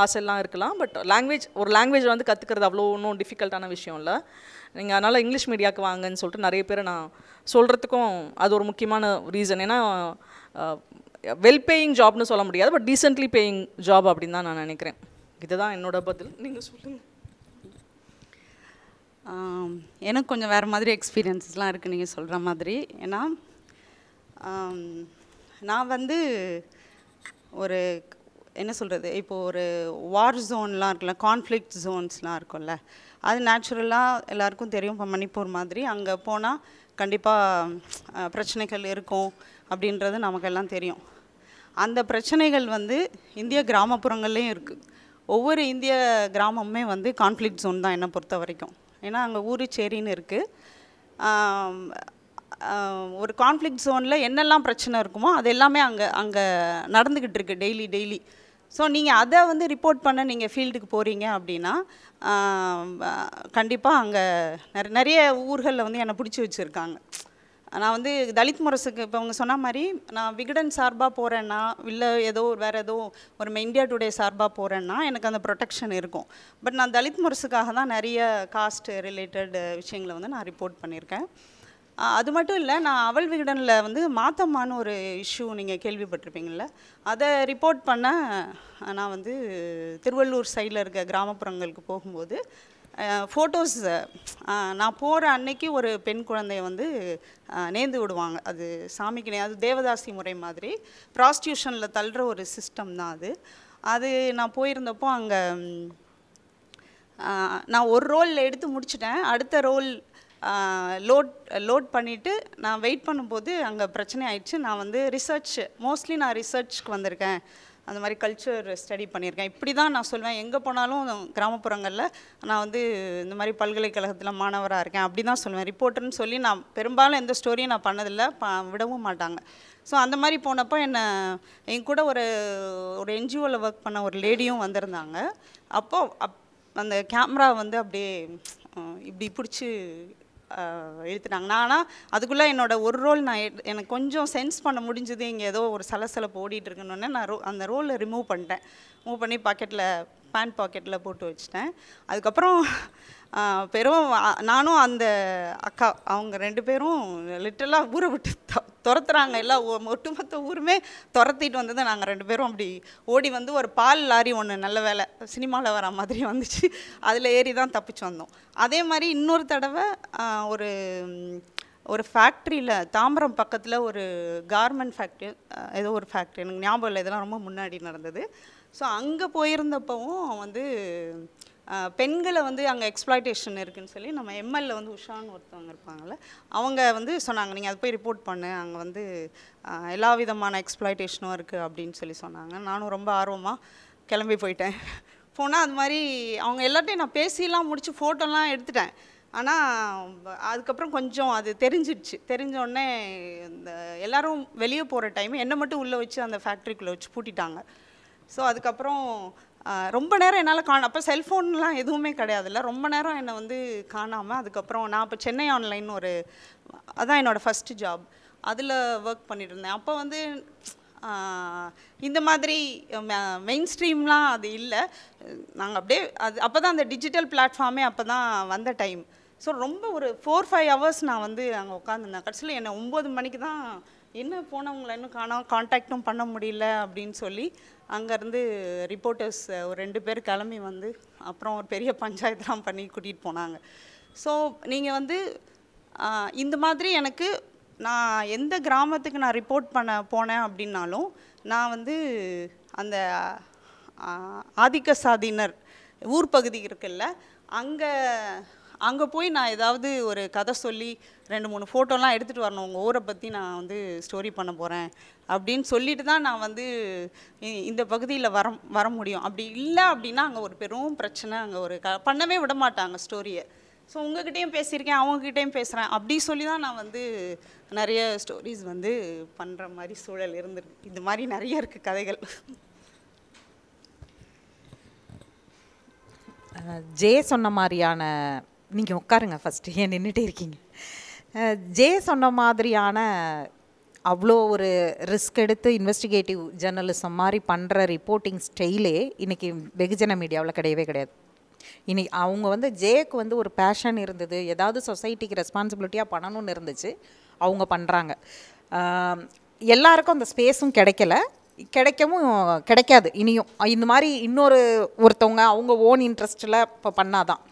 ஆசைலாம் இருக்கலாம் பட் லாங்குவேஜ் ஒரு லாங்குவேஜ் வந்து கற்றுக்கிறது அவ்வளோ ஒன்றும் டிஃபிகல்ட்டான விஷயம் இல்லை நீங்கள் அதனால் இங்கிலீஷ் மீடியாவுக்கு வாங்கன்னு சொல்லிட்டு நிறைய பேர் நான் சொல்கிறதுக்கும் அது ஒரு முக்கியமான ரீசன் ஏன்னா வெல் பேயிங் ஜாப்னு சொல்ல முடியாது பட் டீசென்ட்லி பேயிங் ஜாப் அப்படின்னு தான் நான் நினைக்கிறேன் இதுதான் என்னோட பதில் நீங்கள் சொல்லுங்கள் எனக்கு கொஞ்சம் வேறு மாதிரி எக்ஸ்பீரியன்ஸஸ்லாம் இருக்குது நீங்கள் சொல்கிற மாதிரி ஏன்னா நான் வந்து ஒரு என்ன சொல்கிறது இப்போது ஒரு வார் ஜோன்லாம் இருக்குல்ல கான்ஃப்ளிக்ட் ஜோன்ஸ்லாம் இருக்கும்ல அது நேச்சுரலாக எல்லாருக்கும் தெரியும் இப்போ மணிப்பூர் மாதிரி அங்கே போனால் கண்டிப்பாக பிரச்சனைகள் இருக்கும் அப்படின்றது நமக்கெல்லாம் தெரியும் அந்த பிரச்சனைகள் வந்து இந்திய கிராமப்புறங்கள்லேயும் இருக்குது ஒவ்வொரு இந்திய கிராமமுமே வந்து கான்ஃப்ளிக்ட் ஜோன் தான் என்னை பொறுத்த வரைக்கும் ஏன்னா அங்கே ஊருச்சேரின்னு இருக்குது ஒரு கான்ஃப்ளிக் ஜோனில் என்னெல்லாம் பிரச்சனை இருக்குமோ அது எல்லாமே அங்கே அங்கே நடந்துக்கிட்டு இருக்கு டெய்லி டெய்லி ஸோ நீங்கள் அதை வந்து ரிப்போர்ட் பண்ண நீங்கள் ஃபீல்டுக்கு போகிறீங்க அப்படின்னா கண்டிப்பாக அங்கே நிறைய நிறைய ஊர்களில் வந்து என்னை பிடிச்சி வச்சுருக்காங்க நான் வந்து தலித் முரசுக்கு இப்போ அவங்க சொன்ன மாதிரி நான் விகடன் சார்பாக போகிறேன்னா இல்லை ஏதோ வேறு ஏதோ ஒரு இந்தியா டுடே சார்பாக போகிறேன்னா எனக்கு அந்த ப்ரொடெக்ஷன் இருக்கும் பட் நான் தலித் முரசுக்காக தான் நிறைய காஸ்ட் ரிலேட்டட் விஷயங்களை வந்து நான் ரிப்போர்ட் பண்ணியிருக்கேன் அது மட்டும் இல்லை நான் அவள் விகடனில் வந்து மாத்தம்மான்னு ஒரு இஷ்யூ நீங்கள் கேள்விப்பட்டிருப்பீங்கள அதை ரிப்போர்ட் பண்ண நான் வந்து திருவள்ளூர் சைடில் இருக்க கிராமப்புறங்களுக்கு போகும்போது ஃபோட்டோஸ் நான் போகிற அன்னைக்கு ஒரு பெண் குழந்தைய வந்து நேர்ந்து விடுவாங்க அது சாமிக்கு அது தேவதாசி முறை மாதிரி ப்ராஸ்டியூஷனில் தள்ளுற ஒரு சிஸ்டம் தான் அது அது நான் போயிருந்தப்போ அங்கே நான் ஒரு ரோலில் எடுத்து முடிச்சிட்டேன் அடுத்த ரோல் லோட் லோட் பண்ணிவிட்டு நான் வெயிட் பண்ணும்போது அங்கே பிரச்சனை ஆயிடுச்சு நான் வந்து ரிசர்ச் மோஸ்ட்லி நான் ரிசர்ச்க்கு வந்திருக்கேன் அந்த மாதிரி கல்ச்சர் ஸ்டடி பண்ணியிருக்கேன் இப்படி தான் நான் சொல்வேன் எங்கே போனாலும் கிராமப்புறங்களில் நான் வந்து இந்த மாதிரி பல்கலைக்கழகத்தில் மாணவராக இருக்கேன் அப்படி தான் சொல்லுவேன் ரிப்போர்ட்டர்னு சொல்லி நான் பெரும்பாலும் எந்த ஸ்டோரியும் நான் பண்ணதில்லை விடவும் மாட்டாங்க ஸோ அந்த மாதிரி போனப்போ என்னை என் கூட ஒரு ஒரு என்ஜிஓவில் ஒர்க் பண்ண ஒரு லேடியும் வந்திருந்தாங்க அப்போது அப் அந்த கேமரா வந்து அப்படியே இப்படி பிடிச்சி எழுத்துனாங்க நான் ஆனால் அதுக்குள்ளே என்னோட ஒரு ரோல் நான் எனக்கு கொஞ்சம் சென்ஸ் பண்ண முடிஞ்சது இங்கே ஏதோ ஒரு சலசலை ஓடிட்டு இருக்கணும்னே நான் ரோ அந்த ரோலை ரிமூவ் பண்ணிட்டேன் மூவ் பண்ணி பாக்கெட்டில் பேண்ட் பாக்கெட்டில் போட்டு வச்சிட்டேன் அதுக்கப்புறம் பெரும் நானும் அந்த அக்கா அவங்க ரெண்டு பேரும் லிட்டலாக ஊரை விட்டு துரத்துறாங்க எல்லாம் ஒட்டுமொத்த ஊருமே துரத்திட்டு வந்தது நாங்கள் ரெண்டு பேரும் அப்படி ஓடி வந்து ஒரு பால் லாரி ஒன்று நல்ல வேலை சினிமாவில் வர மாதிரி வந்துச்சு அதில் ஏறி தான் தப்பிச்சு வந்தோம் அதே மாதிரி இன்னொரு தடவை ஒரு ஒரு ஃபேக்ட்ரியில் தாம்பரம் பக்கத்தில் ஒரு கார்மெண்ட் ஃபேக்ட்ரி ஏதோ ஒரு ஃபேக்ட்ரி எனக்கு ஞாபகம் இல்லை இதெல்லாம் ரொம்ப முன்னாடி நடந்தது ஸோ அங்கே போயிருந்தப்பவும் வந்து பெண்களை வந்து அங்கே எக்ஸ்ப்ளாய்டேஷன் இருக்குதுன்னு சொல்லி நம்ம எம்எல்ஏ வந்து உஷான்னு ஒருத்தவங்க இருப்பாங்கள்ல அவங்க வந்து சொன்னாங்க நீங்கள் அது போய் ரிப்போர்ட் பண்ணு அங்கே வந்து எல்லா விதமான எக்ஸ்ப்ளாய்டேஷனும் இருக்குது அப்படின்னு சொல்லி சொன்னாங்க நானும் ரொம்ப ஆர்வமாக கிளம்பி போயிட்டேன் போனால் அது மாதிரி அவங்க எல்லாத்தையும் நான் பேசிலாம் முடித்து ஃபோட்டோலாம் எடுத்துட்டேன் ஆனால் அதுக்கப்புறம் கொஞ்சம் அது தெரிஞ்சிடுச்சு தெரிஞ்சோடனே இந்த எல்லோரும் வெளியே போகிற டைம் என்னை மட்டும் உள்ளே வச்சு அந்த ஃபேக்ட்ரிக்குள்ளே வச்சு பூட்டிட்டாங்க ஸோ அதுக்கப்புறம் ரொம்ப நேரம் என்னால் காண அப்போ செல்ஃபோன்லாம் எதுவுமே கிடையாதுல்ல ரொம்ப நேரம் என்னை வந்து காணாமல் அதுக்கப்புறம் நான் இப்போ சென்னை ஆன்லைன் ஒரு அதான் என்னோடய ஃபஸ்ட்டு ஜாப் அதில் ஒர்க் பண்ணிகிட்டு இருந்தேன் அப்போ வந்து இந்த மாதிரி மெயின் ஸ்ட்ரீம்லாம் அது இல்லை நாங்கள் அப்படியே அது அப்போ தான் அந்த டிஜிட்டல் பிளாட்ஃபார்மே அப்போ தான் வந்த டைம் ஸோ ரொம்ப ஒரு ஃபோர் ஃபைவ் ஹவர்ஸ் நான் வந்து அங்கே உட்காந்துருந்தேன் கடைசியில் என்னை ஒம்பது மணிக்கு தான் என்ன போனவங்கள இன்னும் காணாமல் காண்டாக்டும் பண்ண முடியல அப்படின்னு சொல்லி அங்கேருந்து ரிப்போர்ட்டர்ஸ் ஒரு ரெண்டு பேர் கிளம்பி வந்து அப்புறம் ஒரு பெரிய பஞ்சாயத்துலாம் பண்ணி கூட்டிகிட்டு போனாங்க ஸோ நீங்கள் வந்து இந்த மாதிரி எனக்கு நான் எந்த கிராமத்துக்கு நான் ரிப்போர்ட் பண்ண போனேன் அப்படின்னாலும் நான் வந்து அந்த ஆதிக்க சாதியினர் ஊர் பகுதி இருக்குல்ல அங்கே அங்கே போய் நான் ஏதாவது ஒரு கதை சொல்லி ரெண்டு மூணு ஃபோட்டோலாம் எடுத்துகிட்டு வரணும் உங்கள் ஊரை பற்றி நான் வந்து ஸ்டோரி பண்ண போகிறேன் அப்படின்னு சொல்லிட்டு தான் நான் வந்து இந்த பகுதியில் வர வர முடியும் அப்படி இல்லை அப்படின்னா அங்கே ஒரு பெரும் பிரச்சனை அங்கே ஒரு க பண்ணவே விட மாட்டாங்க ஸ்டோரியை ஸோ உங்ககிட்டேயும் பேசியிருக்கேன் அவங்கக்கிட்டேயும் பேசுகிறேன் அப்படி சொல்லி தான் நான் வந்து நிறைய ஸ்டோரிஸ் வந்து பண்ணுற மாதிரி சூழல் இருந்துருக்கு இது மாதிரி நிறைய இருக்குது கதைகள் ஜே சொன்ன மாதிரியான நீங்கள் உட்காருங்க ஃபஸ்ட்டு ஏன் நின்றுட்டே இருக்கீங்க ஜே சொன்ன மாதிரியான அவ்வளோ ஒரு ரிஸ்க் எடுத்து இன்வெஸ்டிகேட்டிவ் ஜேர்னலிசம் மாதிரி பண்ணுற ரிப்போர்ட்டிங் ஸ்டைலே இன்றைக்கி வெகுஜன மீடியாவில் கிடையவே கிடையாது இன்னைக்கு அவங்க வந்து ஜேக்கு வந்து ஒரு பேஷன் இருந்தது ஏதாவது சொசைட்டிக்கு ரெஸ்பான்சிபிலிட்டியாக பண்ணணும்னு இருந்துச்சு அவங்க பண்ணுறாங்க எல்லாருக்கும் அந்த ஸ்பேஸும் கிடைக்கல கிடைக்கவும் கிடைக்காது இனியும் இந்த மாதிரி இன்னொரு ஒருத்தவங்க அவங்க ஓன் இன்ட்ரெஸ்ட்டில் இப்போ பண்ணாதான்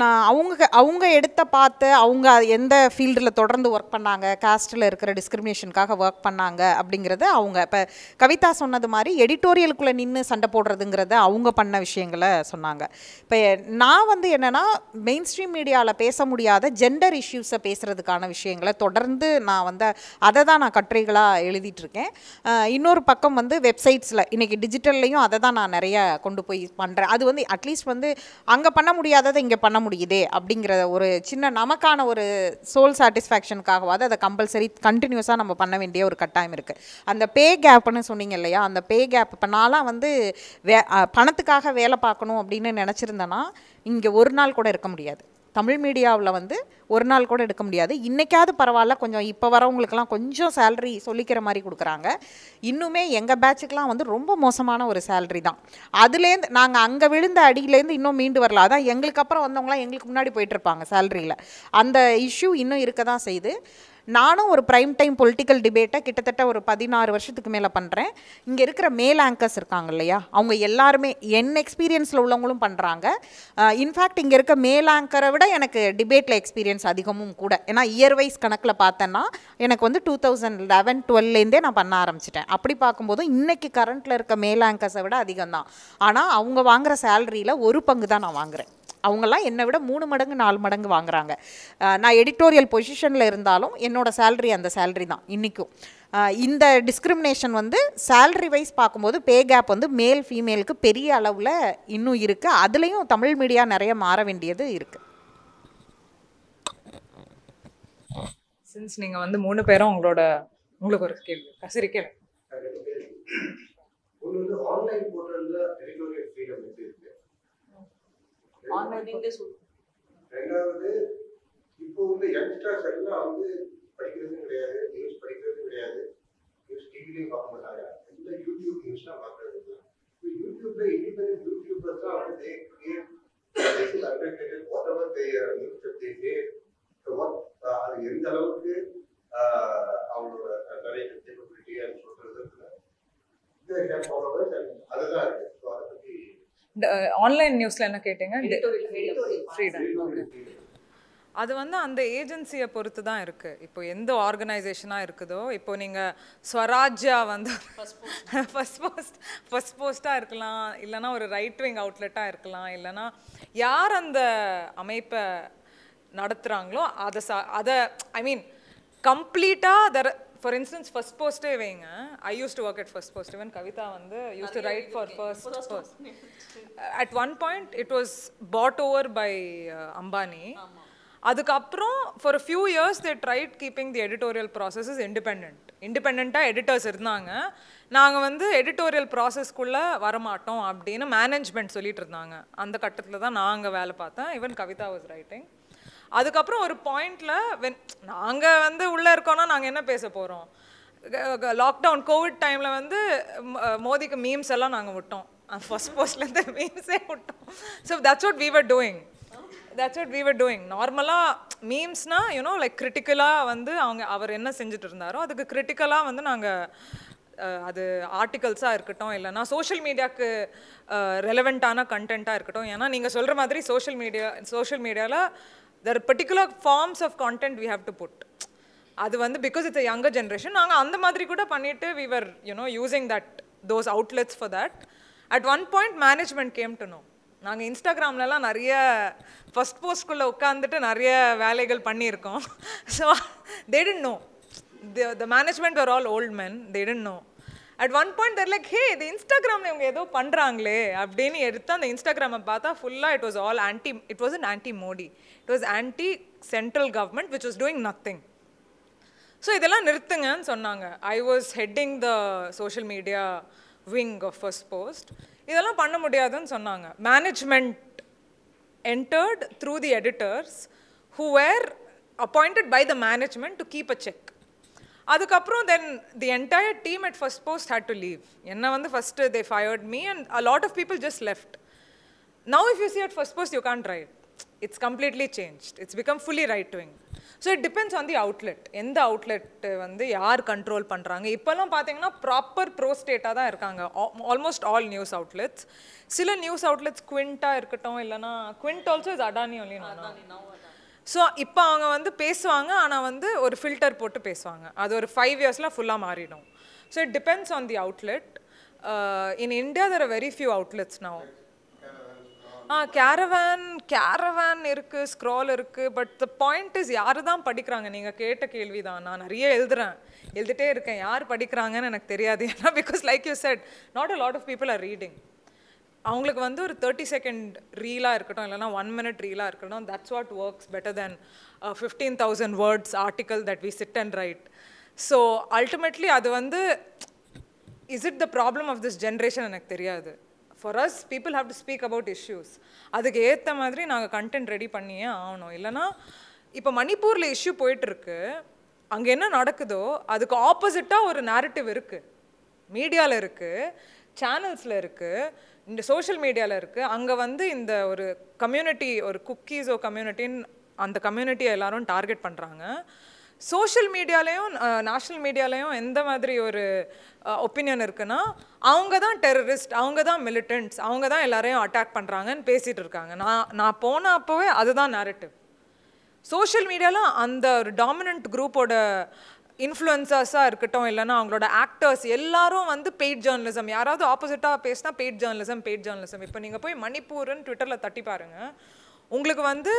நான் அவங்க அவங்க எடுத்த பார்த்து அவங்க எந்த ஃபீல்டில் தொடர்ந்து ஒர்க் பண்ணாங்க காஸ்ட்டில் இருக்கிற டிஸ்கிரிமினேஷனுக்காக ஒர்க் பண்ணாங்க அப்படிங்கிறது அவங்க இப்போ கவிதா சொன்னது மாதிரி எடிட்டோரியலுக்குள்ளே நின்று சண்டை போடுறதுங்கிறத அவங்க பண்ண விஷயங்களை சொன்னாங்க இப்போ நான் வந்து என்னென்னா மெயின் ஸ்ட்ரீம் மீடியாவில் பேச முடியாத ஜெண்டர் இஷ்யூஸை பேசுகிறதுக்கான விஷயங்களை தொடர்ந்து நான் வந்து அதை தான் நான் கட்டுரைகளாக எழுதிட்டுருக்கேன் இன்னொரு பக்கம் வந்து வெப்சைட்ஸில் இன்றைக்கி டிஜிட்டல்லையும் அதை தான் நான் நிறைய கொண்டு போய் பண்ணுறேன் அது வந்து அட்லீஸ்ட் வந்து அங்கே பண்ண முடியாததை இங்கே பண்ண முடியுதே அப்படிங்கிற ஒரு சின்ன நமக்கான ஒரு சோல் சாட்டிஸ்ஃபேக்ஷனுக்காகவாது அதை கம்பல்சரி கண்டினியூஸாக நம்ம பண்ண வேண்டிய ஒரு கட்டாயம் இருக்குது அந்த பே கேப்னு சொன்னீங்க இல்லையா அந்த பே கேப் இப்போ நான்லாம் வந்து வே பணத்துக்காக வேலை பார்க்கணும் அப்படின்னு நினச்சிருந்தேன்னா இங்கே ஒரு நாள் கூட இருக்க முடியாது தமிழ் மீடியாவில் வந்து ஒரு நாள் கூட எடுக்க முடியாது இன்றைக்காவது பரவாயில்ல கொஞ்சம் இப்போ வரவங்களுக்குலாம் கொஞ்சம் சேல்ரி சொல்லிக்கிற மாதிரி கொடுக்குறாங்க இன்னுமே எங்கள் பேட்சுக்கெலாம் வந்து ரொம்ப மோசமான ஒரு சேல்ரி தான் அதுலேருந்து நாங்கள் அங்கே விழுந்த அடியிலேருந்து இன்னும் மீண்டு வரல அதான் எங்களுக்கு அப்புறம் வந்தவங்களாம் எங்களுக்கு முன்னாடி போயிட்டுருப்பாங்க சேல்ரியில் அந்த இஷ்யூ இன்னும் இருக்க தான் செய்யுது நானும் ஒரு ப்ரைம் டைம் பொலிட்டிக்கல் டிபேட்டை கிட்டத்தட்ட ஒரு பதினாறு வருஷத்துக்கு மேலே பண்ணுறேன் இங்கே இருக்கிற மேல் ஆங்கர்ஸ் இருக்காங்க இல்லையா அவங்க எல்லாருமே என் எக்ஸ்பீரியன்ஸில் உள்ளவங்களும் பண்ணுறாங்க இன்ஃபேக்ட் இங்கே இருக்க மேல் ஆங்கரை விட எனக்கு டிபேட்டில் எக்ஸ்பீரியன்ஸ் அதிகமும் கூட ஏன்னா இயர்வைஸ் கணக்கில் பார்த்தேன்னா எனக்கு வந்து டூ தௌசண்ட் லெவன் டுவெல்லேருந்தே நான் பண்ண ஆரம்பிச்சிட்டேன் அப்படி பார்க்கும்போது இன்றைக்கி கரண்ட்டில் இருக்க மேல் ஆங்கர்ஸை விட அதிகம் தான் ஆனால் அவங்க வாங்குகிற சேலரியில் ஒரு பங்கு தான் நான் வாங்குகிறேன் அவங்கெல்லாம் என்னை விட மூணு மடங்கு நாலு மடங்கு வாங்குறாங்க நான் எடிட்டோரியல் பொசிஷனில் இருந்தாலும் என்னோடய சேல்ரி அந்த சேல்ரி தான் இன்றைக்கும் இந்த டிஸ்கிரிமினேஷன் வந்து சேல்ரி வைஸ் பார்க்கும்போது பே கேப் வந்து மேல் ஃபீமேலுக்கு பெரிய அளவில் இன்னும் இருக்குது அதுலேயும் தமிழ் மீடியா நிறைய மாற வேண்டியது இருக்குது சின்ஸ் நீங்கள் வந்து மூணு பேரும் உங்களோட உங்களுக்கு ஒரு கேள்வி கசரி கேள்வி ஆன்லைன் போர்ட்டலில் எடிட்டோரியல் ஃப்ரீடம் எப்படி ஆன்லைன் இங்கிலீஷ் ரெண்டாவது இப்போ உள்ள யங்ஸ்டர்ஸ் எல்லாம் வந்து படிக்கிறதும் கிடையாது நியூஸ் படிக்கிறதும் கிடையாது நியூஸ் டிவிலையும் பார்க்க மாட்டாங்க இந்த யூடியூப் நியூஸ் தான் பார்க்கறது இப்போ யூடியூப்ல இண்டிபெண்டன்ட் யூடியூபர்ஸ் தான் வந்து they create undertaker whatever they news they say அது எந்த அளவுக்கு uh, அவங்களோட நிறைய கேப்பபிலிட்டி அது சொல்றது இல்லை அதுதான் இருக்கு ஸோ அதை பற்றி ஆன்லைன் நியூஸில் என்ன கேட்டீங்க ஃப்ரீடம் அது வந்து அந்த ஏஜென்சியை பொறுத்து தான் இருக்குது இப்போ எந்த ஆர்கனைசேஷனாக இருக்குதோ இப்போ நீங்கள் ஸ்வராஜ்யா வந்து ஃபஸ்ட் போஸ்ட் ஃபஸ்ட் போஸ்ட்டாக இருக்கலாம் இல்லைனா ஒரு ரைட் விங் அவுட்லெட்டாக இருக்கலாம் இல்லைனா யார் அந்த அமைப்பை நடத்துகிறாங்களோ அதை சா அதை ஐ மீன் கம்ப்ளீட்டாக தர ஃபார் இன்ஸ்டன்ஸ் ஃபர்ஸ்ட் போஸ்ட்டே வைங்க I used to work at First Post even Kavitha வந்து used to write for First Post at one point it was bought over by Ambani அதுக்கப்புறம் for few years they tried keeping the editorial processes independent இண்டிபெண்ட்டாக editors இருந்தாங்க நாங்கள் வந்து editorial ப்ராசஸ்க்குள்ளே வரமாட்டோம் அப்படின்னு management சொல்லிட்டு இருந்தாங்க அந்த கட்டத்தில் தான் நாங்கள் வேலை பார்த்தேன் ஈவன் கவிதா வாஸ் ரைட்டிங் அதுக்கப்புறம் ஒரு பாயிண்டில் வென் நாங்கள் வந்து உள்ளே இருக்கோன்னா நாங்கள் என்ன பேச போகிறோம் லாக்டவுன் கோவிட் டைமில் வந்து மோதிக்கு மீம்ஸ் எல்லாம் நாங்கள் விட்டோம் ஃபஸ்ட் போஸ்ட்லேருந்து மீம்ஸே விட்டோம் ஸோ தட்ஸ் வாட் வீ வர் டூயிங் தட்ஸ் வாட் வீ வர் டூயிங் நார்மலாக மீம்ஸ்னால் யூனோ லைக் கிரிட்டிக்கலாக வந்து அவங்க அவர் என்ன செஞ்சுட்டு இருந்தாரோ அதுக்கு கிரிட்டிக்கலாக வந்து நாங்கள் அது ஆர்டிகல்ஸாக இருக்கட்டும் இல்லைனா சோஷியல் மீடியாவுக்கு ரெலவெண்ட்டான கண்டென்ட்டாக இருக்கட்டும் ஏன்னா நீங்கள் சொல்கிற மாதிரி சோஷியல் மீடியா சோஷியல் மீடியாவில் there particular forms of content we have to put அது வந்து பிகாஸ் இட்ஸ் யங்கர் ஜென்ரேஷன் நாங்கள் அந்த மாதிரி கூட பண்ணிட்டு we were you know using that those outlets for that at one point management came to know நாங்கள் இன்ஸ்டாகிராம்லலாம் நிறைய ஃபஸ்ட் போஸ்ட்குள்ளே உட்காந்துட்டு நிறைய வேலைகள் பண்ணியிருக்கோம் so they didn't know the management are all old men they didn't know at one point there like hey இது இன்ஸ்டாகிராமில் இவங்க ஏதோ பண்ணுறாங்களே அப்படின்னு எடுத்து அந்த இன்ஸ்டாகிராமை பார்த்தா ஃபுல்லாக it was all anti it was an anti Modi it was anti central government which was doing nothing so இதெல்லாம் நிறுத்துங்கன்னு சொன்னாங்க I was heading the social media wing of First Post இதெல்லாம் பண்ண முடியாதுன்னு சொன்னாங்க management entered through the editors who were appointed by the management to keep a check அதுக்கப்புறம் then the entire team at First Post had to leave என்ன வந்து first they fired me and a lot of people just left now if you see at First Post you can try it's completely change it's become fully right டுவிங் so it depends on the outlet எந்த outlet வந்து யார் control பண்ணுறாங்க இப்போல்லாம் பார்த்தீங்கன்னா proper ஸ்டேட்டாக தான் இருக்காங்க ஆல்மோஸ்ட் ஆல் நியூஸ் அவுட்லெட்ஸ் சில நியூஸ் அவுட்லெட்ஸ் குவிண்ட்டாக இருக்கட்டும் இல்லைனா Quint also is Adani only so இப்போ அவங்க வந்து பேசுவாங்க ஆனால் வந்து ஒரு ஃபில்டர் போட்டு பேசுவாங்க அது ஒரு ஃபைவ் இயர்ஸ்லாம் ஃபுல்லாக மாறிடும் so it depends on the outlet in India there very few outlets now ah Caravan Caravan இருக்குது ஸ்க்ரால் இருக்குது பட் த பாயிண்ட் இஸ் யார் தான் படிக்கிறாங்க நீங்கள் கேட்ட கேள்வி தான் நான் நிறைய எழுதுகிறேன் எழுதிட்டே இருக்கேன் யார் படிக்கிறாங்கன்னு எனக்கு தெரியாது ஏன்னா because like you said not a lot of people are reading அவங்களுக்கு வந்து ஒரு தேர்ட்டி செகண்ட் ரீலாக இருக்கட்டும் இல்லைனா ஒன் மினிட் ரீலாக இருக்கட்டும் that's what works better than fifteen thousand words article that we sit and write so ultimately அது வந்து is it the problem of this generation எனக்கு தெரியாது for us people have to speak about issues அதுக்கு ஏற்ற மாதிரி நாங்கள் content ready பண்ணியே ஆகணும் இல்லைனா இப்போ மணிப்பூரில் இஷ்யூ போயிட்டுருக்கு அங்கே என்ன நடக்குதோ அதுக்கு ஆப்போசிட்டாக ஒரு நேரட்டிவ் இருக்குது மீடியாவில் இருக்குது சேனல்ஸில் இருக்குது இந்த சோஷியல் மீடியாவில் இருக்குது அங்கே வந்து இந்த ஒரு கம்யூனிட்டி ஒரு குக்கீஸோ கம்யூனிட்டின்னு அந்த கம்யூனிட்டியை எல்லாரும் டார்கெட் பண்ணுறாங்க சோஷியல் மீடியாலேயும் நேஷ்னல் மீடியாலேயும் எந்த மாதிரி ஒரு ஒப்பீனியன் இருக்குன்னா அவங்க தான் டெரரிஸ்ட் அவங்க தான் மிலிட்டன்ட்ஸ் அவங்க தான் எல்லாரையும் அட்டாக் பண்ணுறாங்கன்னு பேசிகிட்டு இருக்காங்க நான் நான் போன அப்போவே அதுதான் நேரட்டிவ் சோஷியல் மீடியாவில் அந்த ஒரு டாமினன்ட் குரூப்போட இன்ஃப்ளூயன்சர்ஸாக இருக்கட்டும் இல்லைனா அவங்களோட ஆக்டர்ஸ் எல்லாரும் வந்து பெய்ட் ஜேர்னலிசம் யாராவது ஆப்போசிட்டாக பேசினா பெய்ட் ஜேர்னலிசம் பெய்ட் ஜேர்னலிசம் இப்போ நீங்கள் போய் மணிப்பூர்னு ட்விட்டரில் தட்டி பாருங்க உங்களுக்கு வந்து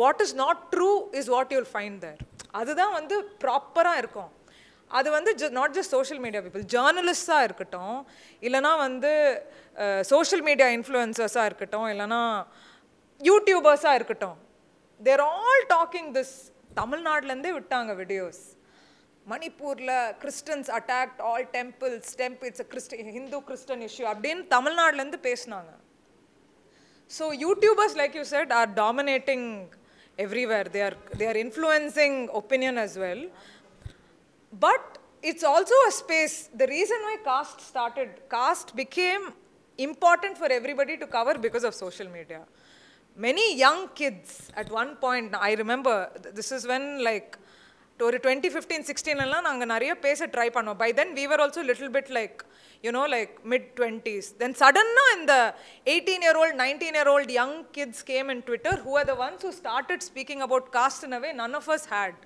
what is not true is what you'll find there அதுதான் வந்து ப்ராப்பராக இருக்கும் அது வந்து ஜ not just social media people ஜேர்னலிஸ்டாக இருக்கட்டும் இல்லைனா வந்து சோஷியல் மீடியா இன்ஃப்ளூயன்சர்ஸாக இருக்கட்டும் இல்லைனா யூடியூபர்ஸாக இருக்கட்டும் தேர் ஆல் டாக்கிங் திஸ் தமிழ்நாட்டிலேருந்தே விட்டாங்க videos Manipur, la, Christians attacked all temples, temples, it's a Hindu Christian issue. Abdin, Tamil Nadu lendu pesnaanga. So, YouTubers, like you said, are dominating everywhere. They are, they are influencing opinion as well. But it's also a space. The reason why caste started, caste became important for everybody to cover because of social media. Many young kids at one point, I remember, this is when like ஒரு twenty fifteen சிக்ஸ்டீன்லாம் நாங்கள் நிறைய பேச try பண்ணோம் by then we were also little bit like you know like mid twenties then சடன்னாக இந்த eighteen year old nineteen year old young kids came in Twitter who are the ones who started speaking about caste in a way none of us had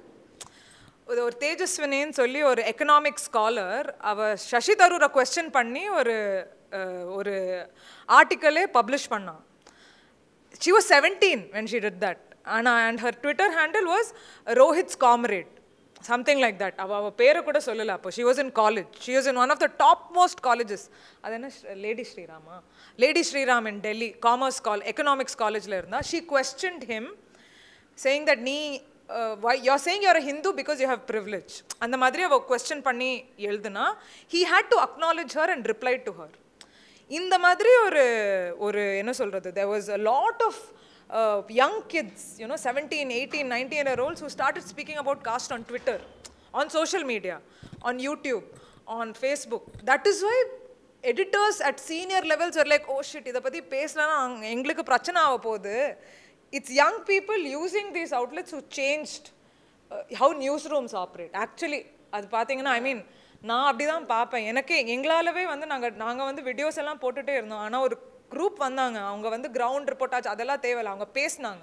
இது ஒரு தேஜஸ்வினின்னு சொல்லி ஒரு economic scholar அவர் சசி தரூரை question பண்ணி ஒரு ஒரு ஆர்டிக்கலே பப்ளிஷ் பண்ணான் she was seventeen when she did that and and her Twitter handle was Rohith's comrade something like that அவள் அவள் பேரை கூட சொல்லலை அப்போ she was in college she was in one of the top most colleges அது என்ன lady Shrirama lady Shriram in Delhi commerce கால் economics காலேஜில் இருந்தால் she questioned him saying that நீ why you're saying you're Hindu because you have privilege அந்த மாதிரி அவள் question பண்ணி எழுதுனா he had to acknowledge her and reply to her இந்த மாதிரி ஒரு ஒரு என்ன சொல்கிறது there was a lot of uh, young kids, you know, 17, 18, 19 year olds who started speaking about caste on Twitter, on social media, on YouTube, on Facebook. That is why editors at senior levels were like, oh shit, இதை பற்றி பேசினா எங்களுக்கு பிரச்சனை ஆக போகுது it's young people using these outlets who changed how news rooms operate actually அது பார்த்தீங்கன்னா ஐ மீன் நான் அப்படி தான் பார்ப்பேன் எனக்கு எங்களாலவே வந்து நாங்கள் நாங்கள் வந்து வீடியோஸ் எல்லாம் போட்டுகிட்டே இருந்தோம் ஆனால் ஒரு குரூப் வந்தாங்க அவங்க வந்து கிரவுண்ட் ரிப்போர்ட் ஆச்சு அதெல்லாம் தேவையில்லை அவங்க பேசினாங்க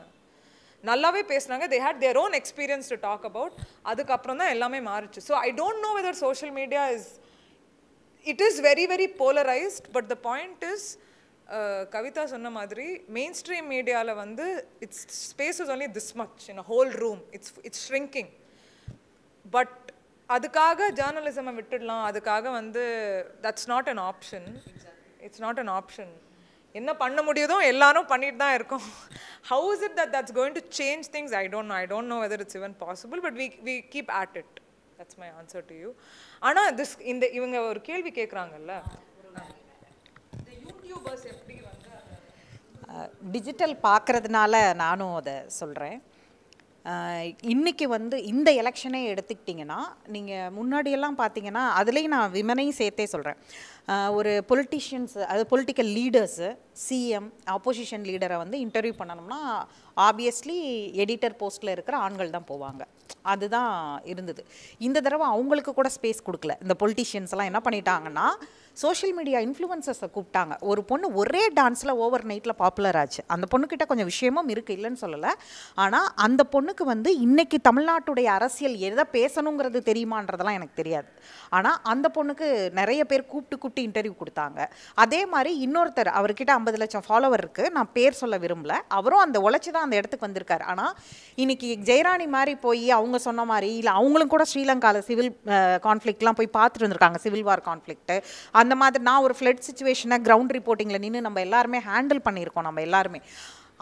நல்லாவே பேசினாங்க they had their own experience to talk about அதுக்கப்புறம் தான் எல்லாமே மாறிச்சு so I don't know whether social media is it is very very polarised but the point is Kavitha சொன்ன மாதிரி மெயின் ஸ்ட்ரீம் மீடியாவில் வந்து it's space is only this much in whole room it's it's shrinking but அதுக்காக ஜேர்னலிசமை விட்டுடலாம் அதுக்காக வந்து that's not an option it's not an option என்ன பண்ண முடியுதோ எல்லாரும் பண்ணிட்டு தான் இருக்கோம் how is it that that's going to change things I don't know I don't know whether it's even possible but we we keep at it that's my answer to you ஆனால் this இந்த இவங்க ஒரு கேள்வி கேட்குறாங்கல்ல digital பார்க்குறதுனால நானும் அதை சொல்கிறேன் இன்றைக்கி வந்து இந்த எலெக்ஷனே எடுத்துக்கிட்டிங்கன்னா நீங்கள் முன்னாடியெல்லாம் பார்த்தீங்கன்னா அதுலேயும் நான் விமனையும் சேர்த்தே சொல்கிறேன் ஒரு பொலிட்டிஷியன்ஸ் அதாவது பொலிட்டிக்கல் லீடர்ஸு சிஎம் ஆப்போசிஷன் லீடரை வந்து இன்டர்வியூ பண்ணணும்னா ஆப்வியஸ்லி எடிட்டர் போஸ்ட்டில் இருக்கிற ஆண்கள் தான் போவாங்க அதுதான் இருந்தது இந்த தடவை அவங்களுக்கு கூட ஸ்பேஸ் கொடுக்கல இந்த பொலிட்டிஷியன்ஸ்லாம் என்ன பண்ணிட்டாங்கன்னா சோஷியல் மீடியா இன்ஃப்ளூயன்சஸை கூப்பிட்டாங்க ஒரு பொண்ணு ஒரே டான்ஸில் ஓவர் நைட்டில் பாப்புலர் ஆச்சு அந்த பொண்ணுக்கிட்ட கொஞ்சம் விஷயமும் இருக்குது இல்லைன்னு சொல்லலை ஆனால் அந்த பொண்ணுக்கு வந்து இன்றைக்கி தமிழ்நாட்டுடைய அரசியல் எதை பேசணுங்கிறது தெரியுமான்றதெல்லாம் எனக்கு தெரியாது ஆனால் அந்த பொண்ணுக்கு நிறைய பேர் கூப்பிட்டு கூப்பிட்டு இன்டர்வியூ கொடுத்தாங்க அதே மாதிரி இன்னொருத்தர் அவர்கிட்ட ஐம்பது லட்சம் ஃபாலோவர் இருக்குது நான் பேர் சொல்ல விரும்பல அவரும் அந்த உழைச்சி தான் அந்த இடத்துக்கு வந்திருக்காரு ஆனால் இன்னைக்கு ஜெயராணி மாதிரி போய் அவங்க சொன்ன மாதிரி இல்லை அவங்களும் கூட ஸ்ரீலங்காவில் சிவில் கான்ஃப்ளிக்ட்லாம் போய் பார்த்துட்டு வந்திருக்காங்க சிவில் வார் கான்ஃப்ளிக்ட்டு அந்த மாதிரி நான் ஒரு ஃப்ளட் சுச்சுவேஷனை கிரவுண்ட் ரிப்போர்ட்டிங்கில் நின்று நம்ம எல்லாருமே ஹேண்டில் பண்ணியிருக்கோம் நம்ம எல்லாருமே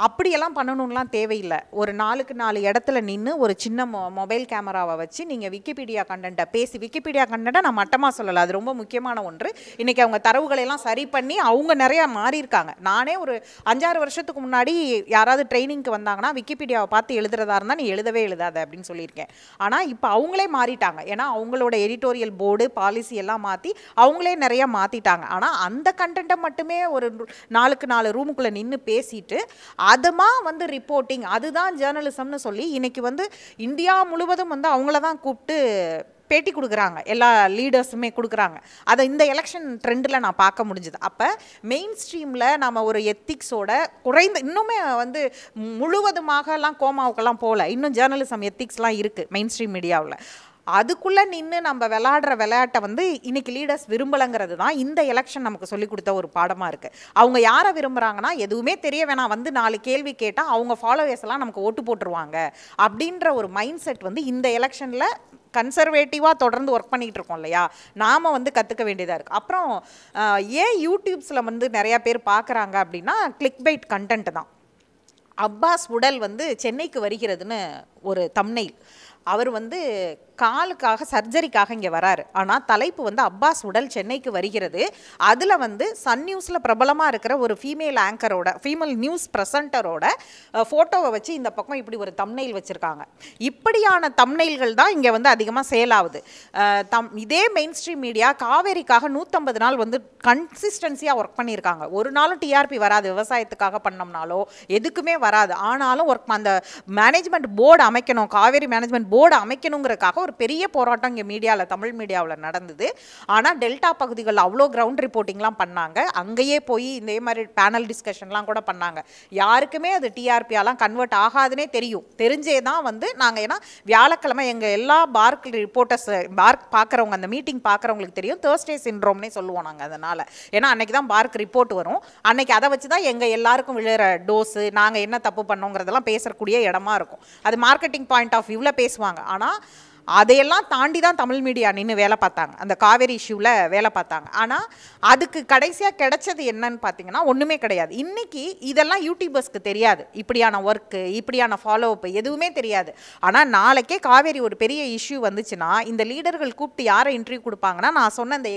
அப்படியெல்லாம் பண்ணணும்லாம் தேவையில்லை ஒரு நாலுக்கு நாலு இடத்துல நின்று ஒரு சின்ன மொ மொபைல் கேமராவை வச்சு நீங்கள் விக்கிபீடியா கண்டென்ட்டை பேசி விக்கிபீடியா கண்டென்ட்டை நான் மட்டமாக சொல்லலை அது ரொம்ப முக்கியமான ஒன்று இன்றைக்கி அவங்க தரவுகளையெல்லாம் சரி பண்ணி அவங்க நிறையா மாறியிருக்காங்க நானே ஒரு அஞ்சாறு வருஷத்துக்கு முன்னாடி யாராவது ட்ரைனிங்க்கு வந்தாங்கன்னா விக்கிபீடியாவை பார்த்து எழுதுறதா இருந்தால் நீ எழுதவே எழுதாத அப்படின்னு சொல்லியிருக்கேன் ஆனால் இப்போ அவங்களே மாறிட்டாங்க ஏன்னா அவங்களோட எடிட்டோரியல் போர்டு பாலிசி எல்லாம் மாற்றி அவங்களே நிறையா மாற்றிட்டாங்க ஆனால் அந்த கண்டென்ட்டை மட்டுமே ஒரு நாலுக்கு நாலு ரூமுக்குள்ளே நின்று பேசிட்டு அதுமா வந்து ரிப்போர்ட்டிங் அதுதான் ஜேர்னலிசம்னு சொல்லி இன்றைக்கி வந்து இந்தியா முழுவதும் வந்து அவங்கள தான் கூப்பிட்டு பேட்டி கொடுக்குறாங்க எல்லா லீடர்ஸுமே கொடுக்குறாங்க அதை இந்த எலெக்ஷன் ட்ரெண்டில் நான் பார்க்க முடிஞ்சுது அப்போ மெயின் ஸ்ட்ரீமில் நம்ம ஒரு எத்திக்ஸோட குறைந்த இன்னுமே வந்து முழுவதுமாகலாம் கோமாவுக்கெல்லாம் போகல இன்னும் ஜேர்னலிசம் எத்திக்ஸ்லாம் இருக்குது மெயின் ஸ்ட்ரீம் மீடியாவில் அதுக்குள்ளே நின்று நம்ம விளாடுற விளையாட்டை வந்து இன்றைக்கி லீடர்ஸ் விரும்பலைங்கிறது தான் இந்த எலெக்ஷன் நமக்கு சொல்லிக் கொடுத்த ஒரு பாடமாக இருக்குது அவங்க யாரை விரும்புகிறாங்கன்னா எதுவுமே தெரிய வேணாம் வந்து நாலு கேள்வி கேட்டால் அவங்க ஃபாலோவேர்ஸ்லாம் நமக்கு ஓட்டு போட்டுருவாங்க அப்படின்ற ஒரு மைண்ட் செட் வந்து இந்த எலெக்ஷனில் கன்சர்வேட்டிவாக தொடர்ந்து ஒர்க் பண்ணிகிட்டு இருக்கோம் இல்லையா நாம் வந்து கற்றுக்க வேண்டியதாக இருக்குது அப்புறம் ஏன் யூடியூப்ஸில் வந்து நிறையா பேர் பார்க்குறாங்க அப்படின்னா கிளிக் பைட் கண்டென்ட் தான் அப்பாஸ் உடல் வந்து சென்னைக்கு வருகிறதுன்னு ஒரு தம்னைல் அவர் வந்து காலுக்காக சர்ஜரிக்காக இங்கே வராரு ஆனால் தலைப்பு வந்து அப்பாஸ் உடல் சென்னைக்கு வருகிறது அதில் வந்து சன் நியூஸில் பிரபலமாக இருக்கிற ஒரு ஃபீமேல் ஆங்கரோட ஃபீமேல் நியூஸ் ப்ரெசன்டரோட ஃபோட்டோவை வச்சு இந்த பக்கம் இப்படி ஒரு தம்னெயில் வச்சுருக்காங்க இப்படியான தம்னெயில்கள் தான் இங்கே வந்து அதிகமாக சேல் ஆகுது தம் இதே மெயின் ஸ்ட்ரீம் மீடியா காவேரிக்காக நூற்றம்பது நாள் வந்து கன்சிஸ்டன்சியாக ஒர்க் பண்ணியிருக்காங்க ஒரு நாளும் டிஆர்பி வராது விவசாயத்துக்காக பண்ணோம்னாலோ எதுக்குமே வராது ஆனாலும் ஒர்க் அந்த மேனேஜ்மெண்ட் போர்டு அமைக்கணும் காவேரி மேனேஜ்மெண்ட் போர்டு அமைக்கணுங்கிறக்காக ஒரு பெரிய போராட்டம் இங்கே மீடியாவில் தமிழ் மீடியாவில் நடந்தது ஆனால் டெல்டா பகுதிகளில் அவ்வளோ கிரவுண்ட் ரிப்போர்ட்டிங்லாம் பண்ணாங்க அங்கேயே போய் இதே மாதிரி பேனல் டிஸ்கஷன்லாம் கூட பண்ணாங்க யாருக்குமே அது டிஆர்பியாலாம் கன்வெர்ட் ஆகாதுனே தெரியும் தெரிஞ்சே தான் வந்து நாங்கள் ஏன்னா வியாழக்கிழமை எங்கள் எல்லா பார்க் ரிப்போர்ட்டர்ஸ் பார்க் பார்க்குறவங்க அந்த மீட்டிங் பார்க்குறவங்களுக்கு தெரியும் தேர்ஸ்டே சின்ரோம்னே சொல்லுவோம் நாங்கள் அதனால் ஏன்னா அன்றைக்கி தான் பார்க் ரிப்போர்ட் வரும் அன்னைக்கு அதை வச்சு தான் எங்கள் எல்லாருக்கும் விழுற டோஸு நாங்கள் என்ன தப்பு பண்ணோங்கிறதெல்லாம் பேசக்கூடிய இடமா இருக்கும் அது மார்க்கெட்டிங் பாயிண்ட் ஆஃப் வியூவில் பேசுவாங்க ஆனால் அதையெல்லாம் தாண்டி தான் தமிழ் மீடியா நின்று வேலை பார்த்தாங்க அந்த காவேரி இஷ்யூவில் வேலை பார்த்தாங்க ஆனால் அதுக்கு கடைசியாக கிடைச்சது என்னன்னு பார்த்தீங்கன்னா ஒன்றுமே கிடையாது இன்றைக்கி இதெல்லாம் யூடியூபர்ஸ்க்கு தெரியாது இப்படியான ஒர்க்கு இப்படியான ஃபாலோ அப் எதுவுமே தெரியாது ஆனால் நாளைக்கே காவேரி ஒரு பெரிய இஷ்யூ வந்துச்சுன்னா இந்த லீடர்கள் கூப்பிட்டு யாரை இன்டர்வியூ கொடுப்பாங்கன்னா நான் சொன்ன அந்த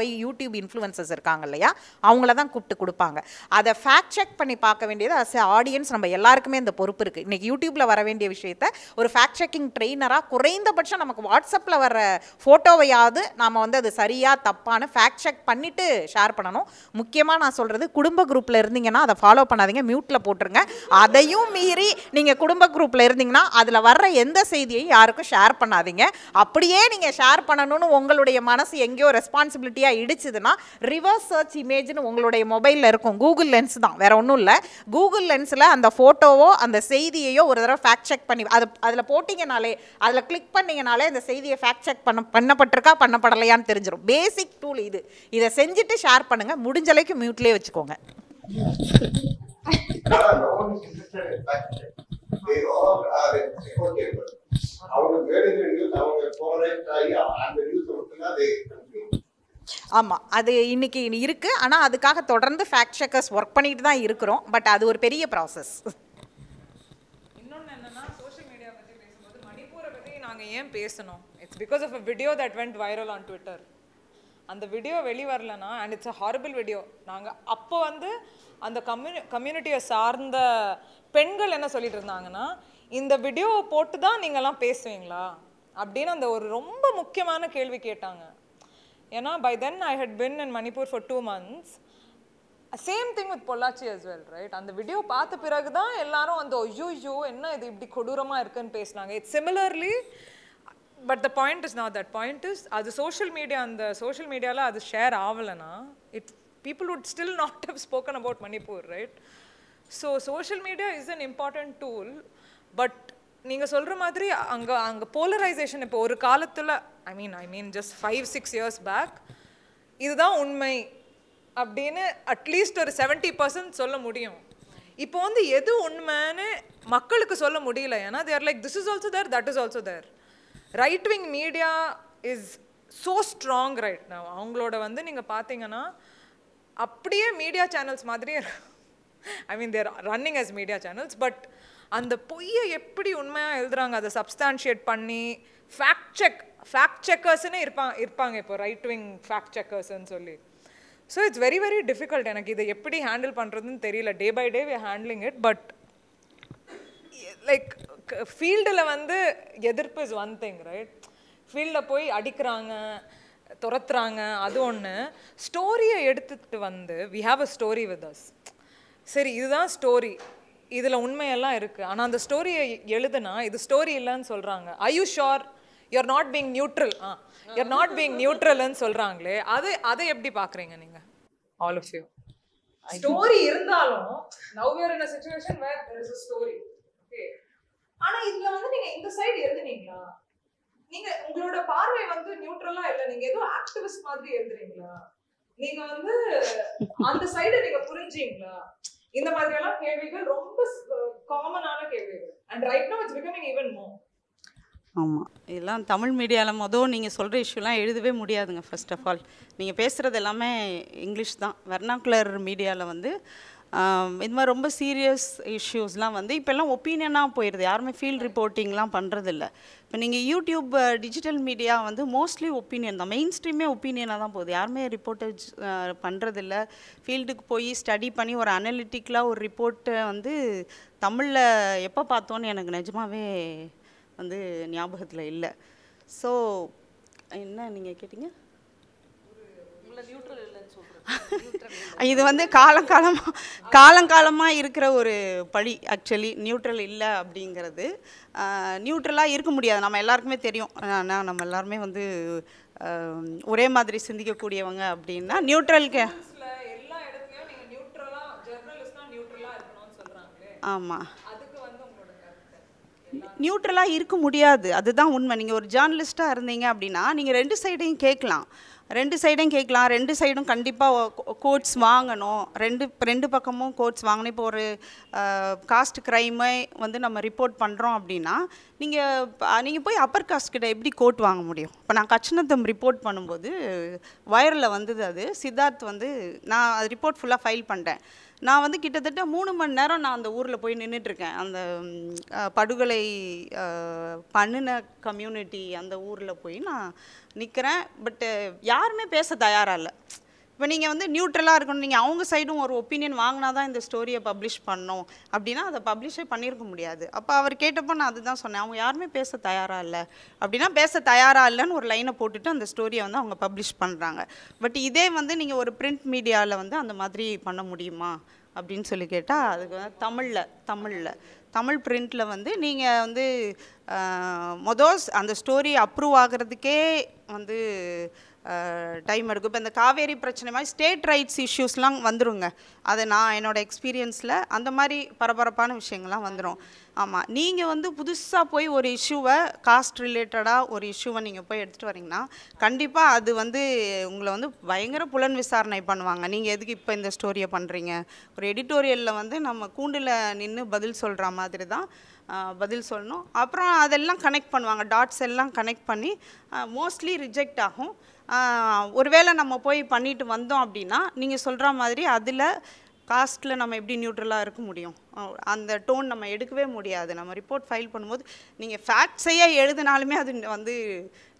ஒய் யூடியூப் இன்ஃப்ளூன்சர்ஸ் இருக்காங்க இல்லையா அவங்கள தான் கூப்பிட்டு கொடுப்பாங்க அதை ஃபேக்ட் செக் பண்ணி பார்க்க வேண்டியது அஸ் ஆடியன்ஸ் நம்ம எல்லாருக்குமே அந்த பொறுப்பு இருக்குது இன்றைக்கி யூடியூப்பில் வர வேண்டிய விஷயத்த ஒரு ஃபேக்ட் செக்கிங் ட்ரெயினராக குறைந்தபட்சம் நிமிஷம் நமக்கு வாட்ஸ்அப்பில் வர ஃபோட்டோவையாவது நாம் வந்து அது சரியாக தப்பான ஃபேக்ட் செக் பண்ணிவிட்டு ஷேர் பண்ணணும் முக்கியமாக நான் சொல்கிறது குடும்ப குரூப்பில் இருந்தீங்கன்னா அதை ஃபாலோ பண்ணாதீங்க மியூட்டில் போட்டுருங்க அதையும் மீறி நீங்கள் குடும்ப குரூப்பில் இருந்தீங்கன்னா அதில் வர்ற எந்த செய்தியையும் யாருக்கும் ஷேர் பண்ணாதீங்க அப்படியே நீங்கள் ஷேர் பண்ணணும்னு உங்களுடைய மனசு எங்கேயோ ரெஸ்பான்சிபிலிட்டியாக இடிச்சுதுன்னா ரிவர்ஸ் சர்ச் இமேஜ்னு உங்களுடைய மொபைலில் இருக்கும் கூகுள் லென்ஸ் தான் வேறு ஒன்றும் இல்லை கூகுள் லென்ஸில் அந்த ஃபோட்டோவோ அந்த செய்தியையோ ஒரு தடவை ஃபேக்ட் செக் பண்ணி அது அதில் போட்டிங்கனாலே அதில் கிளிக் பண்ணிங்கன்னா சொன்னீங்கனாலே இந்த செய்தியை ஃபேக்ட் செக் பண்ண பண்ணப்பட்டிருக்கா பண்ணப்படலையான்னு தெரிஞ்சிடும் பேசிக் டூல் இது இதை செஞ்சுட்டு ஷேர் பண்ணுங்கள் முடிஞ்சளவுக்கு மியூட்லேயே வச்சுக்கோங்க ஆமாம் அது இன்னைக்கு இருக்குது ஆனால் அதுக்காக தொடர்ந்து ஃபேக்ட் செக்கர்ஸ் ஒர்க் பண்ணிட்டு தான் இருக்கிறோம் பட் அது ஒரு பெரிய ப்ராசஸ் ஏன் பேசணும் it's because of a video that went viral on Twitter அந்த வீடியோ வரலன்னா and it's a horrible video நாங்கள் அப்போ வந்து அந்த கம்யூனி கம்யூனிட்டியை சார்ந்த பெண்கள் என்ன சொல்லிட்டு இருந்தாங்கன்னா இந்த வீடியோவை போட்டு தான் நீங்கள்லாம் பேசுவீங்களா அப்படின்னு அந்த ஒரு ரொம்ப முக்கியமான கேள்வி கேட்டாங்க ஏன்னா by then I had been in Manipur for two months same thing with Pollachi as well right அந்த வீடியோ பார்த்த பிறகு தான் எல்லாரும் அந்த ஐயோ என்ன இது இப்படி கொடூரமாக இருக்குன்னு பேசினாங்க it's similarly but the point is not that point is அது சோஷியல் மீடியா அந்த சோஷியல் மீடியாவில் அது ஷேர் ஆகலைன்னா it people would still not have spoken about Manipur right so social media is an important tool but நீங்கள் சொல்கிற மாதிரி அங்கே அங்கே போலரைசேஷன் இப்போ ஒரு காலத்தில் I mean I mean just five six years back இதுதான் உண்மை அப்படின்னு அட்லீஸ்ட் ஒரு செவன்ட்டி பர்சன்ட் சொல்ல முடியும் இப்போ வந்து எது உண்மைன்னு மக்களுக்கு சொல்ல முடியல ஏன்னா there like this is also there that is also there right wing media is so strong right நான் அவங்களோட வந்து நீங்கள் பார்த்தீங்கன்னா அப்படியே மீடியா சேனல்ஸ் மாதிரியே I mean they're running as media channels but அந்த பொய்யை எப்படி உண்மையாக எழுதுறாங்க அதை சப்ஸ்டான்ஷியேட் பண்ணி ஃபேக்ட் செக் ஃபேக்ட் செக்கர்ஸ்ன்னு இருப்பாங்க இருப்பாங்க இப்போ ரைட் விங் ஃபேக்ட் செக்கர்ஸ்ன்னு சொல்லி so it's very very difficult எனக்கு இதை எப்படி ஹேண்டில் பண்ணுறதுன்னு தெரியல day by day we handling it but like ஃபீல்டில் வந்து எதிர்ப்பு இஸ் ஒன் திங் ரைட் ஃபீல்டில் போய் அடிக்கிறாங்க துரத்துறாங்க அது ஒன்று ஸ்டோரியை எடுத்துகிட்டு வந்து we have a story with us சரி இதுதான் ஸ்டோரி இதில் உண்மையெல்லாம் இருக்குது ஆனால் அந்த ஸ்டோரியை எழுதுனா இது ஸ்டோரி இல்லைன்னு சொல்கிறாங்க I you sure you're not being neutral ah you're not being நியூட்ரல்னு சொல்கிறாங்களே அது அதை எப்படி பார்க்குறீங்க நீங்கள் ஆல் ஆஃப் யூ ஸ்டோரி இருந்தாலும் now you're in a situation where is a story ஆனா இதுல வந்து நீங்க இந்த சைடு எழுதுனீங்களா நீங்க உங்களோட பார்வை வந்து நியூட்ரலா இல்ல நீங்க ஏதோ ஆக்டிவிஸ்ட் மாதிரி எழுதுறீங்களா நீங்க வந்து அந்த சைடு நீங்க புரிஞ்சீங்களா இந்த மாதிரி எல்லாம் கேள்விகள் ரொம்ப காமனான கேள்விகள் and right no it's becoming even more ஆமாம் இதெல்லாம் தமிழ் மீடியாவில் மொதல் நீங்கள் சொல்கிற இஷ்யூலாம் எழுதவே முடியாதுங்க ஃபர்ஸ்ட் ஆஃப் ஆல் நீங்கள் பேசுகிறது எல்லாமே இங்கிலீஷ் தான் வெர்னாக்குலர் மீடியாவில் வந்து இது மாதிரி ரொம்ப சீரியஸ் இஷ்யூஸ்லாம் வந்து இப்போல்லாம் ஒப்பீனியனாக போயிடுது யாருமே ஃபீல்ட் ரிப்போர்ட்டிங்லாம் பண்ணுறதில்ல இப்போ நீங்கள் யூடியூப் டிஜிட்டல் மீடியா வந்து மோஸ்ட்லி ஒப்பீனியன் தான் மெயின் ஸ்ட்ரீமே ஒப்பீனியனாக தான் போகுது யாருமே ரிப்போர்ட்டேஜ் பண்ணுறதில்ல ஃபீல்டுக்கு போய் ஸ்டடி பண்ணி ஒரு அனலிட்டிக்கலாக ஒரு ரிப்போர்ட்டை வந்து தமிழில் எப்போ பார்த்தோன்னு எனக்கு நிஜமாகவே வந்து ஞாபகத்தில் இல்லை ஸோ என்ன நீங்கள் கேட்டீங்க உங்களை நியூட்ரல் இது வந்து காலங்காலமாக காலங்காலமாக இருக்கிற ஒரு பழி ஆக்சுவலி நியூட்ரல் இல்லை அப்படிங்கிறது நியூட்ரலாக இருக்க முடியாது நம்ம எல்லாருக்குமே தெரியும் ஆனால் நம்ம எல்லாருமே வந்து ஒரே மாதிரி சிந்திக்கக்கூடியவங்க அப்படின்னா நியூட்ரலுக்கு ஆமாம் நியூட்ரலாக இருக்க முடியாது அதுதான் உண்மை நீங்கள் ஒரு ஜேர்னலிஸ்ட்டாக இருந்தீங்க அப்படின்னா நீங்கள் ரெண்டு சைடையும் கேட்கலாம் ரெண்டு சைடும் கேட்கலாம் ரெண்டு சைடும் கண்டிப்பாக கோட்ஸ் வாங்கணும் ரெண்டு ரெண்டு பக்கமும் கோட்ஸ் வாங்கணும் இப்போ ஒரு காஸ்ட் க்ரைமை வந்து நம்ம ரிப்போர்ட் பண்ணுறோம் அப்படின்னா நீங்கள் நீங்கள் போய் அப்பர் காஸ்ட் கிட்ட எப்படி கோட் வாங்க முடியும் இப்போ நான் கச்சினத்தம் ரிப்போர்ட் பண்ணும்போது வயரில் வந்தது அது சித்தார்த் வந்து நான் அது ரிப்போர்ட் ஃபுல்லாக ஃபைல் பண்ணிட்டேன் நான் வந்து கிட்டத்தட்ட மூணு மணி நேரம் நான் அந்த ஊரில் போய் நின்றுட்டுருக்கேன் அந்த படுகொலை பண்ணின கம்யூனிட்டி அந்த ஊரில் போய் நான் நிற்கிறேன் பட்டு யாருமே பேச தயாராக இல்லை இப்போ நீங்கள் வந்து நியூட்ரலாக இருக்கணும் நீங்கள் அவங்க சைடும் ஒரு ஒப்பீனியன் வாங்கினா தான் இந்த ஸ்டோரியை பப்ளிஷ் பண்ணணும் அப்படின்னா அதை பப்ளிஷே பண்ணியிருக்க முடியாது அப்போ அவர் கேட்டப்போ நான் அதுதான் சொன்னேன் அவங்க யாருமே பேச தயாராக இல்லை அப்படின்னா பேச தயாராக இல்லைன்னு ஒரு லைனை போட்டுட்டு அந்த ஸ்டோரியை வந்து அவங்க பப்ளிஷ் பண்ணுறாங்க பட் இதே வந்து நீங்கள் ஒரு பிரிண்ட் மீடியாவில் வந்து அந்த மாதிரி பண்ண முடியுமா அப்படின்னு சொல்லி கேட்டால் அதுக்கு வந்து தமிழில் தமிழில் தமிழ் பிரிண்டில் வந்து நீங்கள் வந்து மொதல் அந்த ஸ்டோரி அப்ரூவ் ஆகிறதுக்கே வந்து டைம் எடுக்கும் இப்போ இந்த காவேரி பிரச்சனை மாதிரி ஸ்டேட் ரைட்ஸ் இஷ்யூஸ்லாம் வந்துருங்க அதை நான் என்னோடய எக்ஸ்பீரியன்ஸில் அந்த மாதிரி பரபரப்பான விஷயங்கள்லாம் வந்துடும் ஆமாம் நீங்கள் வந்து புதுசாக போய் ஒரு இஷ்யூவை காஸ்ட் ரிலேட்டடாக ஒரு இஷ்யூவை நீங்கள் போய் எடுத்துகிட்டு வரீங்கன்னா கண்டிப்பாக அது வந்து உங்களை வந்து பயங்கர புலன் விசாரணை பண்ணுவாங்க நீங்கள் எதுக்கு இப்போ இந்த ஸ்டோரியை பண்ணுறீங்க ஒரு எடிட்டோரியலில் வந்து நம்ம கூண்டில் நின்று பதில் சொல்கிற மாதிரி தான் பதில் சொல்லணும் அப்புறம் அதெல்லாம் கனெக்ட் பண்ணுவாங்க டாட்ஸ் எல்லாம் கனெக்ட் பண்ணி மோஸ்ட்லி ரிஜெக்ட் ஆகும் ஒருவேளை நம்ம போய் பண்ணிட்டு வந்தோம் அப்படின்னா நீங்கள் சொல்கிற மாதிரி அதில் காஸ்ட்டில் நம்ம எப்படி நியூட்ரலாக இருக்க முடியும் அந்த டோன் நம்ம எடுக்கவே முடியாது நம்ம ரிப்போர்ட் ஃபைல் பண்ணும்போது நீங்கள் ஃபேக்ட்ஸையே எழுதினாலுமே அது வந்து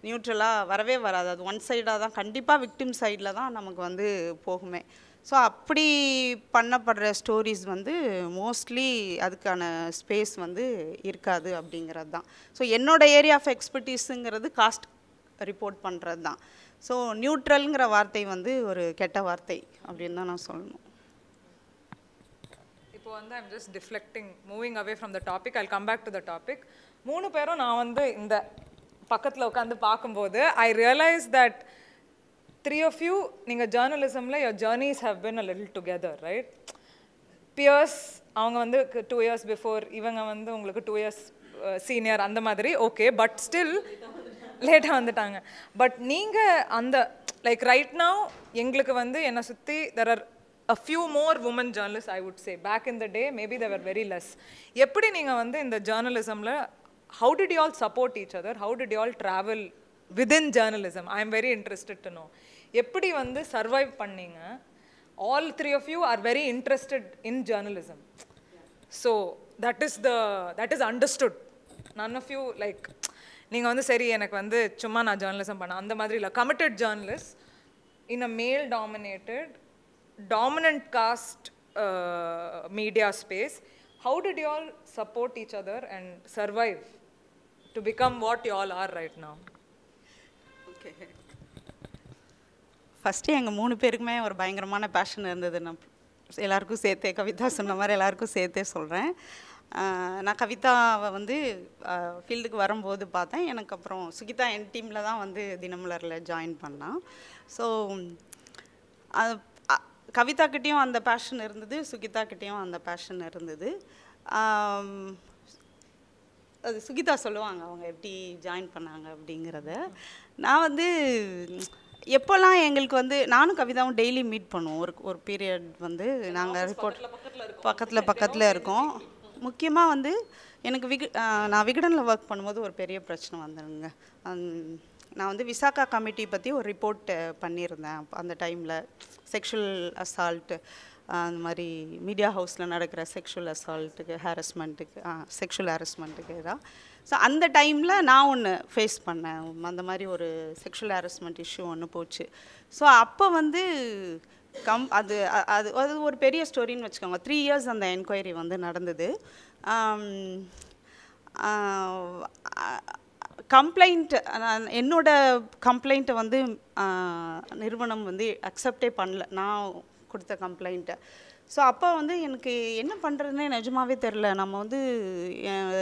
நியூட்ரலாக வரவே வராது அது ஒன் சைடாக தான் கண்டிப்பாக விக்டிம் சைடில் தான் நமக்கு வந்து போகுமே ஸோ அப்படி பண்ணப்படுற ஸ்டோரிஸ் வந்து மோஸ்ட்லி அதுக்கான ஸ்பேஸ் வந்து இருக்காது அப்படிங்கிறது தான் ஸோ என்னோடய ஏரியா ஆஃப் எக்ஸ்பர்டீஸுங்கிறது காஸ்ட் ரிப்போர்ட் பண்ணுறது தான் ஸோ நியூட்ரல்ங்கிற வார்த்தை வந்து ஒரு கெட்ட வார்த்தை அப்படின்னு தான் நான் சொல்லணும் இப்போ வந்து I'm just deflecting moving away from the topic I come back to the topic மூணு பேரும் நான் வந்து இந்த பக்கத்தில் உட்காந்து பார்க்கும்போது I realise that three of you நீங்கள் ஜேர்னலிசமில் your journeys have been a little together right peers அவங்க வந்து டூ இயர்ஸ் பிஃபோர் இவங்க வந்து உங்களுக்கு டூ இயர்ஸ் சீனியர் அந்த மாதிரி ஓகே பட் ஸ்டில் லேட்டாக வந்துட்டாங்க பட் நீங்கள் அந்த லைக் ரைட் நவ் எங்களுக்கு வந்து என்னை சுற்றி there are a few more woman journalist I would say back in the day maybe there very less எப்படி நீங்கள் வந்து இந்த ஜேர்னலிசமில் how did you all support each other how did you all travel within journalism I am very interested to know எப்படி வந்து survive பண்ணீங்க all three of you are very interested in journalism so that is the that is understood none of you like நீங்கள் வந்து சரி எனக்கு வந்து சும்மா நான் ஜேர்னலிசம் பண்ணேன் அந்த மாதிரி இல்லை committed journalist in a male dominated dominant caste media space how did you all support each other and survive to become what you all are right now okay first எங்கள் மூணு பேருக்குமே ஒரு பயங்கரமான பேஷன் இருந்தது நான் எல்லாருக்கும் சேர்த்தே கவிதா சொன்ன மாதிரி எல்லாருக்கும் சேர்த்தே சொல்கிறேன் நான் கவிதாவை வந்து ஃபீல்டுக்கு வரும்போது பார்த்தேன் எனக்கு அப்புறம் சுகிதா என் டீமில் தான் வந்து தினமலரில் ஜாயின் பண்ணான் ஸோ கவிதாக்கிட்டேயும் அந்த பேஷன் இருந்தது சுகிதாக்கிட்டேயும் அந்த பேஷன் இருந்தது அது சுகிதா சொல்லுவாங்க அவங்க எப்படி ஜாயின் பண்ணாங்க அப்படிங்கிறத நான் வந்து எப்போல்லாம் எங்களுக்கு வந்து நானும் கவிதாவும் டெய்லி மீட் பண்ணுவோம் ஒரு ஒரு பீரியட் வந்து நாங்கள் ரிப்போர்ட் பக்கத்தில் பக்கத்தில் இருக்கோம் முக்கியமாக வந்து எனக்கு விக நான் விகடனில் ஒர்க் பண்ணும்போது ஒரு பெரிய பிரச்சனை வந்துருங்க நான் வந்து விசாகா கமிட்டி பற்றி ஒரு ரிப்போர்ட் பண்ணியிருந்தேன் அந்த டைமில் செக்ஷுவல் அசால்ட்டு அந்த மாதிரி மீடியா ஹவுஸில் நடக்கிற செக்ஷுவல் அசால்ட்டுக்கு ஹாரஸ்மெண்ட்டுக்கு செக்ஷுவல் ஹாரஸ்மெண்ட்டுக்கு தான் ஸோ அந்த டைமில் நான் ஒன்று ஃபேஸ் பண்ணேன் அந்த மாதிரி ஒரு செக்ஷுவல் ஹாரஸ்மெண்ட் இஷ்யூ ஒன்று போச்சு ஸோ அப்போ வந்து கம் அது அது அது ஒரு பெரிய ஸ்டோரின்னு வச்சுக்கோங்க த்ரீ இயர்ஸ் அந்த என்கொயரி வந்து நடந்தது கம்ப்ளைண்ட் என்னோட என்னோடய கம்ப்ளைண்ட்டை வந்து நிறுவனம் வந்து அக்செப்டே பண்ணல நான் கொடுத்த கம்ப்ளைண்ட்டை ஸோ அப்போ வந்து எனக்கு என்ன பண்ணுறதுனே நிஜமாவே தெரில நம்ம வந்து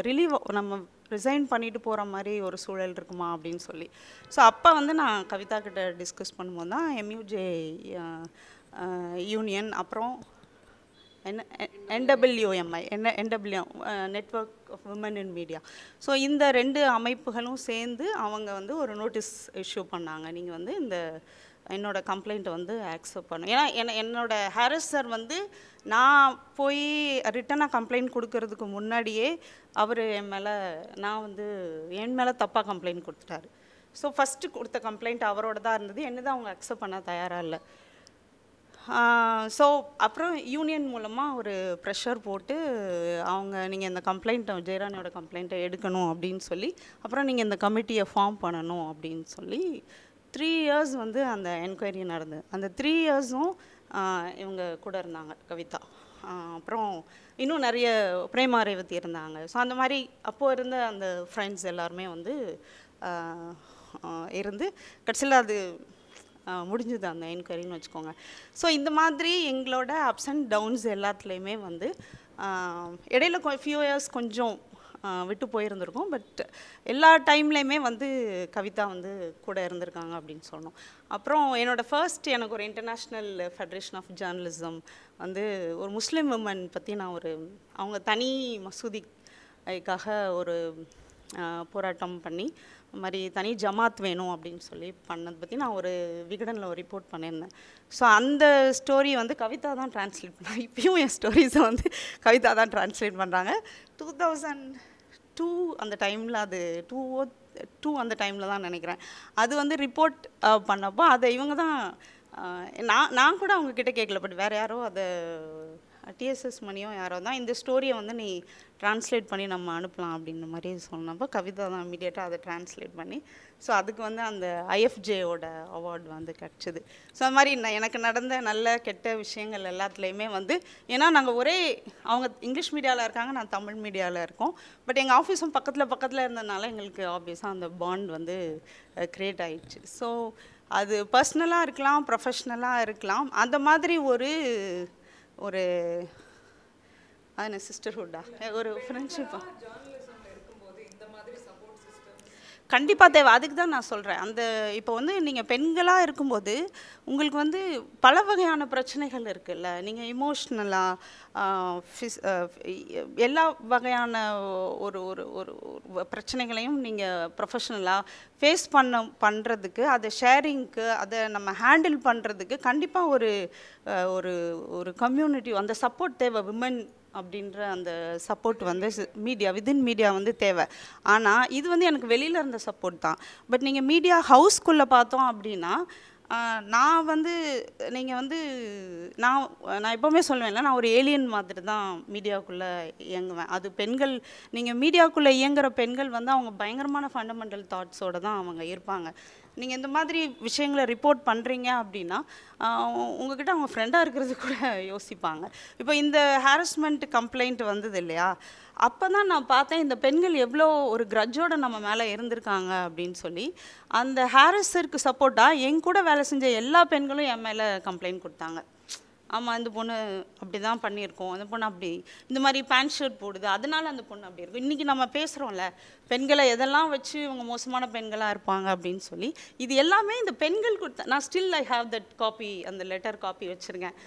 ரிலீவ் நம்ம ரிசைன் பண்ணிட்டு போகிற மாதிரி ஒரு சூழல் இருக்குமா அப்படின்னு சொல்லி ஸோ அப்போ வந்து நான் கவிதா கிட்ட டிஸ்கஸ் பண்ணும்போது தான் எம்யூஜே யூனியன் அப்புறம் என் என்டபிள்யூஎம்ஐ என்ன NW network of woman in media so இந்த ரெண்டு அமைப்புகளும் சேர்ந்து அவங்க வந்து ஒரு நோட்டீஸ் இஷ்யூ பண்ணாங்க நீங்கள் வந்து இந்த என்னோடய கம்ப்ளைண்ட்டை வந்து ஆக்செப்ட் பண்ணும் ஏன்னா என்ன என்னோடய ஹாரஸர் வந்து நான் போய் ரிட்டனாக கம்ப்ளைண்ட் கொடுக்கறதுக்கு முன்னாடியே அவர் என் மேலே நான் வந்து என் மேலே தப்பாக கம்ப்ளைண்ட் கொடுத்துட்டாரு ஸோ ஃபஸ்ட்டு கொடுத்த கம்ப்ளைண்ட் அவரோட தான் இருந்தது என்ன தான் அவங்க அக்செப்ட் பண்ண தயாராக இல்லை ஸோ அப்புறம் யூனியன் மூலமாக ஒரு ப்ரெஷர் போட்டு அவங்க நீங்கள் இந்த கம்ப்ளைண்ட்டை ஜெயராணியோட கம்ப்ளைண்ட்டை எடுக்கணும் அப்படின்னு சொல்லி அப்புறம் நீங்கள் இந்த கமிட்டியை ஃபார்ம் பண்ணணும் அப்படின்னு சொல்லி த்ரீ இயர்ஸ் வந்து அந்த என்கொயரி நடந்தது அந்த த்ரீ இயர்ஸும் இவங்க கூட இருந்தாங்க கவிதா அப்புறம் இன்னும் நிறைய பிரேமா இருந்தாங்க ஸோ அந்த மாதிரி அப்போது இருந்த அந்த ஃப்ரெண்ட்ஸ் எல்லாருமே வந்து இருந்து கடைசியில் அது முடிஞ்சுது அந்த என்கொயரின்னு வச்சுக்கோங்க ஸோ இந்த மாதிரி எங்களோட அப்ஸ் அண்ட் டவுன்ஸ் எல்லாத்துலேயுமே வந்து இடையில ஃபியூ இயர்ஸ் கொஞ்சம் விட்டு போயிருந்திருக்கோம் பட் எல்லா டைம்லேயுமே வந்து கவிதா வந்து கூட இருந்திருக்காங்க அப்படின்னு சொன்னோம் அப்புறம் என்னோடய ஃபர்ஸ்ட் எனக்கு ஒரு இன்டர்நேஷ்னல் ஃபெடரேஷன் ஆஃப் ஜேர்னலிசம் வந்து ஒரு முஸ்லீம் விமன் பற்றி நான் ஒரு அவங்க தனி மசூதிக்காக ஒரு போராட்டம் பண்ணி மாதிரி தனி ஜமாத் வேணும் அப்படின்னு சொல்லி பண்ணதை பற்றி நான் ஒரு விகடனில் ஒரு ரிப்போர்ட் பண்ணியிருந்தேன் ஸோ அந்த ஸ்டோரி வந்து கவிதா தான் ட்ரான்ஸ்லேட் பண்ணாங்க இப்பயும் என் ஸ்டோரிஸை வந்து கவிதா தான் ட்ரான்ஸ்லேட் பண்ணுறாங்க டூ தௌசண்ட் டூ அந்த டைமில் அது டூ ஓ டூ அந்த டைமில் தான் நினைக்கிறேன் அது வந்து ரிப்போர்ட் பண்ணப்போ அதை இவங்க தான் நான் நான் கூட அவங்கக்கிட்ட கேட்கல பட் வேறு யாரோ அதை டிஎஸ்எஸ் மணியோ யாரோ தான் இந்த ஸ்டோரியை வந்து நீ டிரான்ஸ்லேட் பண்ணி நம்ம அனுப்பலாம் அப்படின்ற மாதிரி சொன்னப்போ கவிதா தான் இமீடியட்டாக அதை டிரான்ஸ்லேட் பண்ணி ஸோ அதுக்கு வந்து அந்த ஐஎஃப்ஜேயோட அவார்டு வந்து கிடச்சிது ஸோ அது மாதிரி எனக்கு நடந்த நல்ல கெட்ட விஷயங்கள் எல்லாத்துலேயுமே வந்து ஏன்னா நாங்கள் ஒரே அவங்க இங்கிலீஷ் மீடியாவில் இருக்காங்க நான் தமிழ் மீடியாவில் இருக்கோம் பட் எங்கள் ஆஃபீஸும் பக்கத்தில் பக்கத்தில் இருந்ததுனால எங்களுக்கு ஆப்வியஸாக அந்த பாண்ட் வந்து க்ரியேட் ஆயிடுச்சு ஸோ அது பர்சனலாக இருக்கலாம் ப்ரொஃபஷ்னலாக இருக்கலாம் அந்த மாதிரி ஒரு ஒரு அது சிஸ்டர்ஹுட்டா ஒரு ஃப்ரெண்ட்ஷிப்பா கண்டிப்பாக தேவை அதுக்கு தான் நான் சொல்கிறேன் அந்த இப்போ வந்து நீங்கள் பெண்களாக இருக்கும்போது உங்களுக்கு வந்து பல வகையான பிரச்சனைகள் இருக்குல்ல நீங்கள் இமோஷ்னலாக ஃபிஸ் எல்லா வகையான ஒரு ஒரு ஒரு பிரச்சனைகளையும் நீங்கள் ப்ரொஃபஷனலாக ஃபேஸ் பண்ண பண்ணுறதுக்கு அதை ஷேரிங்க்கு அதை நம்ம ஹேண்டில் பண்ணுறதுக்கு கண்டிப்பாக ஒரு ஒரு ஒரு கம்யூனிட்டி அந்த சப்போர்ட் தேவை விமன் அப்படின்ற அந்த சப்போர்ட் வந்து மீடியா வித்தின் மீடியா வந்து தேவை ஆனால் இது வந்து எனக்கு வெளியில் இருந்த சப்போர்ட் தான் பட் நீங்கள் மீடியா ஹவுஸ்க்குள்ளே பார்த்தோம் அப்படின்னா நான் வந்து நீங்கள் வந்து நான் நான் எப்போவுமே சொல்லுவேன்ல நான் ஒரு ஏலியன் மாதிரி தான் மீடியாவுக்குள்ளே இயங்குவேன் அது பெண்கள் நீங்கள் மீடியாவுக்குள்ளே இயங்குகிற பெண்கள் வந்து அவங்க பயங்கரமான ஃபண்டமெண்டல் தாட்ஸோடு தான் அவங்க இருப்பாங்க நீங்கள் இந்த மாதிரி விஷயங்களை ரிப்போர்ட் பண்ணுறீங்க அப்படின்னா உங்ககிட்ட அவங்க ஃப்ரெண்டாக இருக்கிறது கூட யோசிப்பாங்க இப்போ இந்த ஹாரஸ்மெண்ட் கம்ப்ளைண்ட் வந்தது இல்லையா அப்போ தான் நான் பார்த்தேன் இந்த பெண்கள் எவ்வளோ ஒரு கிரட்ஜோடு நம்ம மேலே இருந்திருக்காங்க அப்படின்னு சொல்லி அந்த ஹாரஸருக்கு சப்போர்ட்டாக என் கூட வேலை செஞ்ச எல்லா பெண்களும் என் மேலே கம்ப்ளைண்ட் கொடுத்தாங்க ஆமாம் இந்த பொண்ணு அப்படி தான் பண்ணியிருக்கோம் அந்த பொண்ணு அப்படி இந்த மாதிரி பேண்ட் ஷர்ட் போடுது அதனால அந்த பொண்ணு அப்படி இருக்கும் இன்றைக்கி நம்ம பேசுகிறோம்ல பெண்களை எதெல்லாம் வச்சு இவங்க மோசமான பெண்களாக இருப்பாங்க அப்படின்னு சொல்லி இது எல்லாமே இந்த பெண்கள் கொடுத்த நான் still I have that copy அந்த லெட்டர் காப்பி வச்சுருக்கேன்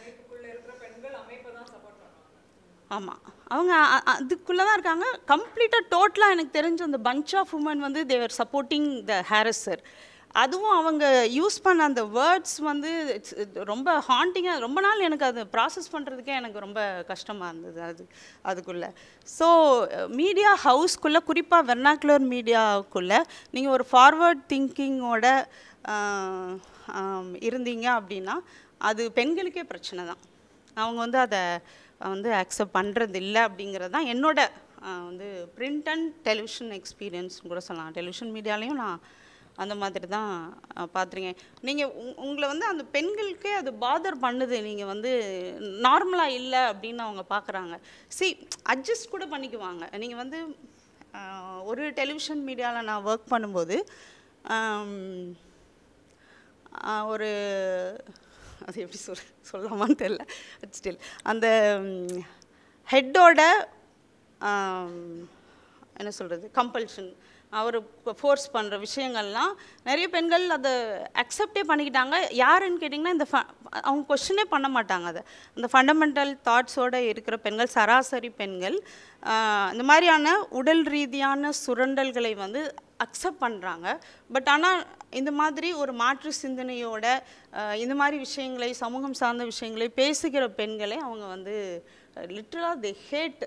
ஆமாம் அவங்க அதுக்குள்ளே தான் இருக்காங்க கம்ப்ளீட்டாக டோட்டலாக எனக்கு தெரிஞ்ச அந்த பஞ்ச் ஆஃப் உமன் வந்து தேவர் சப்போர்ட்டிங் த ஹேரஸர் அதுவும் அவங்க யூஸ் பண்ண அந்த வேர்ட்ஸ் வந்து இட்ஸ் ரொம்ப ஹாண்டிங்காக ரொம்ப நாள் எனக்கு அது ப்ராசஸ் பண்ணுறதுக்கே எனக்கு ரொம்ப கஷ்டமாக இருந்தது அது அதுக்குள்ளே ஸோ மீடியா ஹவுஸ்க்குள்ளே குறிப்பாக வெர்னாக்குலர் மீடியாவுக்குள்ளே நீங்கள் ஒரு ஃபார்வர்ட் திங்கிங்கோட இருந்தீங்க அப்படின்னா அது பெண்களுக்கே பிரச்சனை தான் அவங்க வந்து அதை வந்து அக்செப்ட் பண்ணுறது இல்லை அப்படிங்கிறது தான் என்னோட வந்து பிரிண்ட் அண்ட் டெலிவிஷன் எக்ஸ்பீரியன்ஸ் கூட சொல்லலாம் டெலிவிஷன் மீடியாலையும் நான் அந்த மாதிரி தான் பார்த்துருங்க நீங்கள் உங்களை வந்து அந்த பெண்களுக்கே அது பாதர் பண்ணுது நீங்கள் வந்து நார்மலாக இல்லை அப்படின்னு அவங்க பார்க்குறாங்க சி அட்ஜஸ்ட் கூட பண்ணிக்குவாங்க நீங்கள் வந்து ஒரு டெலிவிஷன் மீடியாவில் நான் ஒர்க் பண்ணும்போது ஒரு அது எப்படி சொல் சொல்லாமான்னு தெரில ஸ்டில் அந்த ஹெட்டோட என்ன சொல்கிறது கம்பல்ஷன் அவர் ஃபோர்ஸ் பண்ணுற விஷயங்கள்லாம் நிறைய பெண்கள் அதை அக்செப்டே பண்ணிக்கிட்டாங்க யாருன்னு கேட்டிங்கன்னா இந்த ஃப அவங்க கொஷினே பண்ண மாட்டாங்க அதை அந்த ஃபண்டமெண்டல் தாட்ஸோடு இருக்கிற பெண்கள் சராசரி பெண்கள் இந்த மாதிரியான உடல் ரீதியான சுரண்டல்களை வந்து அக்செப்ட் பண்ணுறாங்க பட் ஆனால் இந்த மாதிரி ஒரு மாற்று சிந்தனையோட இந்த மாதிரி விஷயங்களை சமூகம் சார்ந்த விஷயங்களை பேசுகிற பெண்களை அவங்க வந்து லிட்ரலாக தி ஹேட்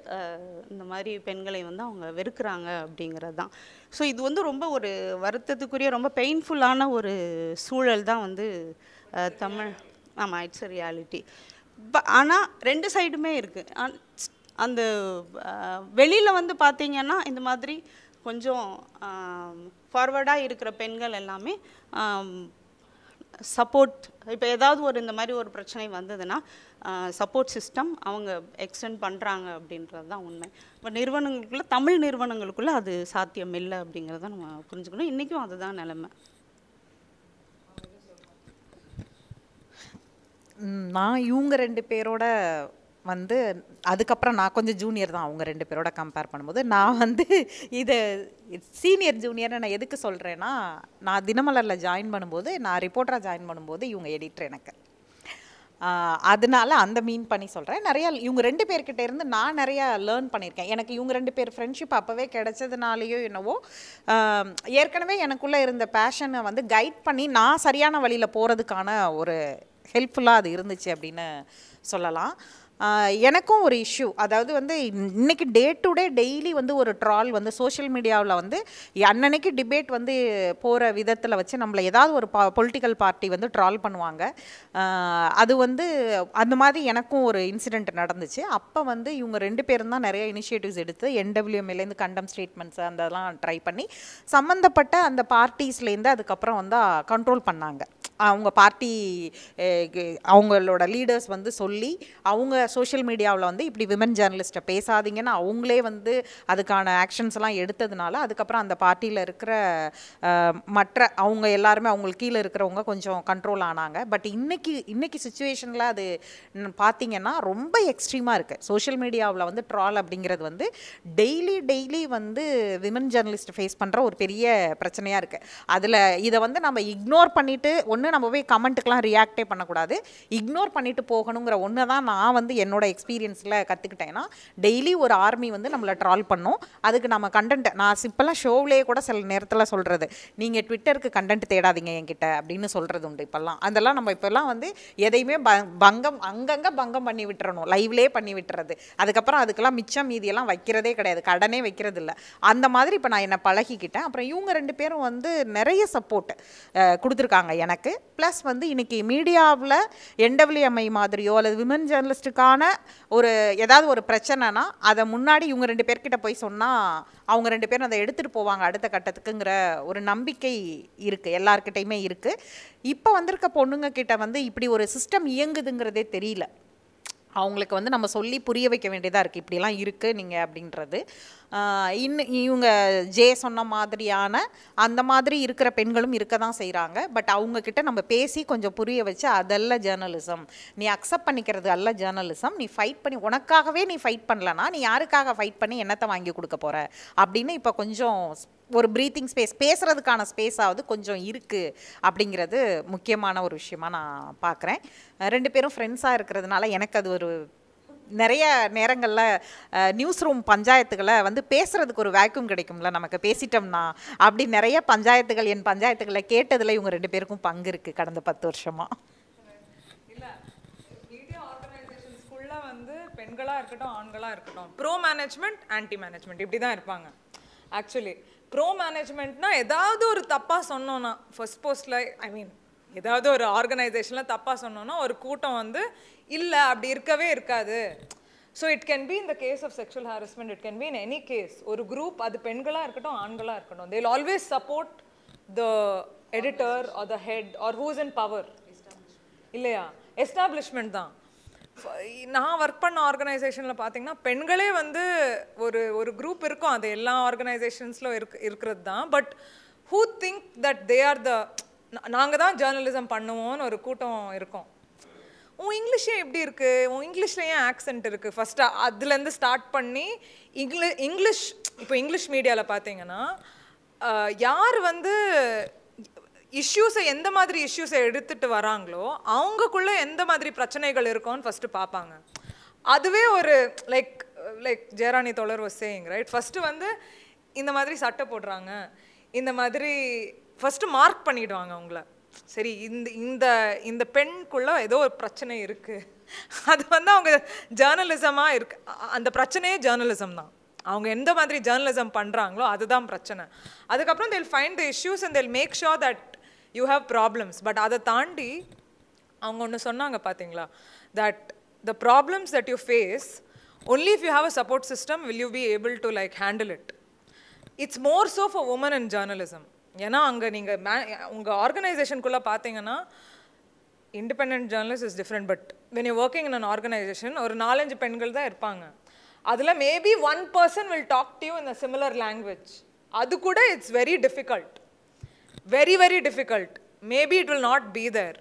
இந்த மாதிரி பெண்களை வந்து அவங்க வெறுக்கிறாங்க அப்படிங்கிறது தான் ஸோ இது வந்து ரொம்ப ஒரு வருத்தத்துக்குரிய ரொம்ப பெயின்ஃபுல்லான ஒரு சூழல் தான் வந்து uh, தமிழ் ஆமாம் இட்ஸ் ரியாலிட்டி ரியாலிட்டி ஆனால் ரெண்டு சைடுமே இருக்குது அந்த uh, வெளியில் வந்து பார்த்தீங்கன்னா இந்த மாதிரி கொஞ்சம் ஃபார்வர்டாக um, இருக்கிற பெண்கள் எல்லாமே um, சப்போர்ட் இப்போ ஏதாவது ஒரு இந்த மாதிரி ஒரு பிரச்சனை வந்ததுன்னா சப்போர்ட் சிஸ்டம் அவங்க எக்ஸ்டெண்ட் பண்ணுறாங்க அப்படின்றது தான் உண்மை இப்போ நிறுவனங்களுக்குள்ளே தமிழ் நிறுவனங்களுக்குள்ளே அது சாத்தியம் இல்லை அப்படிங்கிறத நம்ம புரிஞ்சுக்கணும் இன்றைக்கும் அதுதான் நிலமை நான் இவங்க ரெண்டு பேரோட வந்து அதுக்கப்புறம் நான் கொஞ்சம் ஜூனியர் தான் அவங்க ரெண்டு பேரோட கம்பேர் பண்ணும்போது நான் வந்து இது சீனியர் ஜூனியர்னு நான் எதுக்கு சொல்கிறேன்னா நான் தினமலரில் ஜாயின் பண்ணும்போது நான் ரிப்போர்ட்டராக ஜாயின் பண்ணும்போது இவங்க எடிட்டர் எனக்கு அதனால அந்த மீன் பண்ணி சொல்கிறேன் நிறையா இவங்க ரெண்டு பேர்கிட்ட இருந்து நான் நிறையா லேர்ன் பண்ணியிருக்கேன் எனக்கு இவங்க ரெண்டு பேர் ஃப்ரெண்ட்ஷிப் அப்போவே கிடச்சதுனாலேயோ என்னவோ ஏற்கனவே எனக்குள்ளே இருந்த பேஷனை வந்து கைட் பண்ணி நான் சரியான வழியில் போகிறதுக்கான ஒரு ஹெல்ப்ஃபுல்லாக அது இருந்துச்சு அப்படின்னு சொல்லலாம் எனக்கும் ஒரு இஷ்யூ அதாவது வந்து இன்றைக்கி டே டு டே டெய்லி வந்து ஒரு ட்ரால் வந்து சோஷியல் மீடியாவில் வந்து அன்னன்னைக்கு டிபேட் வந்து போகிற விதத்தில் வச்சு நம்மளை ஏதாவது ஒரு பா பொலிட்டிக்கல் பார்ட்டி வந்து ட்ரால் பண்ணுவாங்க அது வந்து அந்த மாதிரி எனக்கும் ஒரு இன்சிடெண்ட் நடந்துச்சு அப்போ வந்து இவங்க ரெண்டு பேரும் தான் நிறைய இனிஷியேட்டிவ்ஸ் எடுத்து என்டபிள்யூஎம்ஏலேருந்து கண்டம் ஸ்டேட்மெண்ட்ஸ் அதெல்லாம் ட்ரை பண்ணி சம்மந்தப்பட்ட அந்த பார்ட்டிஸ்லேருந்து அதுக்கப்புறம் வந்து கண்ட்ரோல் பண்ணாங்க அவங்க பார்ட்டி அவங்களோட லீடர்ஸ் வந்து சொல்லி அவங்க சோஷியல் மீடியாவில் வந்து இப்படி விமன் ஜேர்னலிஸ்ட்டை பேசாதீங்கன்னு அவங்களே வந்து அதுக்கான ஆக்ஷன்ஸ் எல்லாம் எடுத்ததுனால அதுக்கப்புறம் அந்த பார்ட்டியில் இருக்கிற மற்ற அவங்க எல்லாருமே அவங்களுக்கு கீழே இருக்கிறவங்க கொஞ்சம் கண்ட்ரோல் ஆனாங்க பட் இன்னைக்கு இன்னைக்கு சுச்சுவேஷனில் அது பார்த்தீங்கன்னா ரொம்ப எக்ஸ்ட்ரீமாக இருக்குது சோஷியல் மீடியாவில் வந்து ட்ரால் அப்படிங்கிறது வந்து டெய்லி டெய்லி வந்து விமன் ஜேர்னலிஸ்ட் ஃபேஸ் பண்ணுற ஒரு பெரிய பிரச்சனையாக இருக்குது அதில் இதை வந்து நம்ம இக்னோர் பண்ணிவிட்டு ஒன்று ஒன்று நம்ம போய் கமெண்ட்டுக்கெலாம் ரியாக்டே பண்ணக்கூடாது இக்னோர் பண்ணிட்டு போகணுங்கிற ஒன்று தான் நான் வந்து என்னோட எக்ஸ்பீரியன்ஸில் கற்றுக்கிட்டேன்னா டெய்லி ஒரு ஆர்மி வந்து நம்மளை ட்ரால் பண்ணும் அதுக்கு நம்ம கண்டென்ட் நான் சிம்பிளாக ஷோவிலேயே கூட சில நேரத்தில் சொல்கிறது நீங்கள் ட்விட்டருக்கு கண்டென்ட் தேடாதீங்க என்கிட்ட அப்படின்னு சொல்கிறது உண்டு இப்போல்லாம் அதெல்லாம் நம்ம இப்போல்லாம் வந்து எதையுமே பங்கம் அங்கங்கே பங்கம் பண்ணி விட்டுறணும் லைவ்லேயே பண்ணி விட்டுறது அதுக்கப்புறம் அதுக்கெல்லாம் மிச்சம் மீதியெல்லாம் வைக்கிறதே கிடையாது கடனே வைக்கிறது இல்லை அந்த மாதிரி இப்போ நான் என்னை பழகிக்கிட்டேன் அப்புறம் இவங்க ரெண்டு பேரும் வந்து நிறைய சப்போர்ட் கொடுத்துருக்காங்க எனக்கு ப்ளஸ் வந்து இன்றைக்கி மீடியாவில் என்டபிள்யூஎம்ஐ மாதிரியோ அல்லது விமன் ஜேர்னலிஸ்ட்டுக்கான ஒரு ஏதாவது ஒரு பிரச்சனைனா அதை முன்னாடி இவங்க ரெண்டு பேர்கிட்ட போய் சொன்னால் அவங்க ரெண்டு பேரும் அதை எடுத்துகிட்டு போவாங்க அடுத்த கட்டத்துக்குங்கிற ஒரு நம்பிக்கை இருக்குது எல்லாருக்கிட்டையுமே இருக்குது இப்போ வந்திருக்க பொண்ணுங்க கிட்ட வந்து இப்படி ஒரு சிஸ்டம் இயங்குதுங்கிறதே தெரியல அவங்களுக்கு வந்து நம்ம சொல்லி புரிய வைக்க வேண்டியதாக இருக்குது இப்படிலாம் இருக்குது நீங்கள் அப்படின்றது இன்னும் இவங்க ஜே சொன்ன மாதிரியான அந்த மாதிரி இருக்கிற பெண்களும் இருக்க தான் செய்கிறாங்க பட் அவங்கக்கிட்ட நம்ம பேசி கொஞ்சம் புரிய வச்சு அதல்ல ஜேர்னலிசம் நீ அக்செப்ட் பண்ணிக்கிறது அல்ல ஜேர்னலிசம் நீ ஃபைட் பண்ணி உனக்காகவே நீ ஃபைட் பண்ணலனா நீ யாருக்காக ஃபைட் பண்ணி என்னத்தை வாங்கி கொடுக்க போகிற அப்படின்னு இப்போ கொஞ்சம் ஒரு ப்ரீத்திங் ஸ்பேஸ் பேசுகிறதுக்கான ஸ்பேஸாவது கொஞ்சம் இருக்குது அப்படிங்கிறது முக்கியமான ஒரு விஷயமாக நான் பார்க்குறேன் ரெண்டு பேரும் ஃப்ரெண்ட்ஸாக இருக்கிறதுனால எனக்கு அது ஒரு நிறைய நேரங்களில் நியூஸ் ரூம் பஞ்சாயத்துகளை வந்து பேசுகிறதுக்கு ஒரு வேக்யூம் கிடைக்கும்ல நமக்கு பேசிட்டோம்னா அப்படி நிறைய பஞ்சாயத்துகள் என் பஞ்சாயத்துகளை கேட்டதில் இவங்க ரெண்டு பேருக்கும் பங்கு இருக்குது கடந்த பத்து வருஷமாக பெண்களாக இருக்கட்டும் ஆண்களாக இருக்கட்டும் ப்ரோ மேனேஜ்மெண்ட் ஆன்டி மேனேஜ்மெண்ட் இப்படி தான் இருப்பாங்க ஆக்சுவலி ப்ரோ மேனேஜ்மெண்ட்னா ஏதாவது ஒரு தப்பாக சொன்னோன்னா ஃபர்ஸ்ட் போஸ்ட்டில் ஐ மீன் ஏதாவது ஒரு ஆர்கனைசேஷனில் தப்பாக சொன்னோன்னா ஒரு கூட்டம் வந்து இல்லை அப்படி இருக்கவே இருக்காது ஸோ இட் கேன் பி இந்த case of sexual harassment it can be in any case ஒரு குரூப் அது பெண்களாக இருக்கட்டும் ஆண்களாக இருக்கட்டும் they'll always support the editor or the head or who's in power இல்லையா எஸ்டாப்ளிஷ்மெண்ட் தான் நான் ஒர்க் பண்ண ஆர்கனைசேஷனில் பார்த்தீங்கன்னா பெண்களே வந்து ஒரு ஒரு குரூப் இருக்கும் அது எல்லா ஆர்கனைசேஷன்ஸில் இருக் இருக்கிறது தான் but who think that they are the நாங்கள் தான் ஜேர்னலிசம் பண்ணுவோம்னு ஒரு கூட்டம் இருக்கும் உன் இங்கிலீஷ் ஏன் எப்படி இருக்குது உன் இங்கிலீஷில் ஏன் ஆக்சென்ட் இருக்குது ஃபஸ்ட்டு அதுலேருந்து ஸ்டார்ட் பண்ணி இங்கிலீஷ் இங்கிலீஷ் இப்போ இங்கிலீஷ் மீடியாவில் பார்த்தீங்கன்னா யார் வந்து இஷ்யூஸை எந்த மாதிரி இஷ்யூஸை எடுத்துகிட்டு வராங்களோ அவங்கக்குள்ளே எந்த மாதிரி பிரச்சனைகள் இருக்கும்னு ஃபஸ்ட்டு பார்ப்பாங்க அதுவே ஒரு லைக் லைக் ஜெயராணி தொடர் வசேங் ரைட் ஃபஸ்ட்டு வந்து இந்த மாதிரி சட்டை போடுறாங்க இந்த மாதிரி ஃபஸ்ட்டு மார்க் பண்ணிவிடுவாங்க அவங்கள சரி இந்த இந்த இந்த பெண்குள்ளே ஏதோ ஒரு பிரச்சனை இருக்கு அது வந்து அவங்க ஜேர்னலிசமாக இருக்கு அந்த பிரச்சனையே ஜேர்னலிசம் தான் அவங்க எந்த மாதிரி ஜேர்னலிசம் பண்ணுறாங்களோ அதுதான் பிரச்சனை அதுக்கப்புறம் they'll find the issues and they'll make sure that you have problems but அதை தாண்டி அவங்க ஒன்று சொன்னாங்க பார்த்தீங்களா that the problems that you face only if you have a support system will you be able to like handle it it's more of for woman in journalism ஏன்னா அங்கே நீங்கள் may உங்கள் ஆர்கனைசேஷனுக்குள்ளே பார்த்தீங்கன்னா independent journalist is different but when you working in an organisation ஒரு நாலஞ்சு பெண்கள் தான் இருப்பாங்க அதில் maybe one person will talk to you in a similar language அது கூட it's very difficult very very difficult maybe it will not be there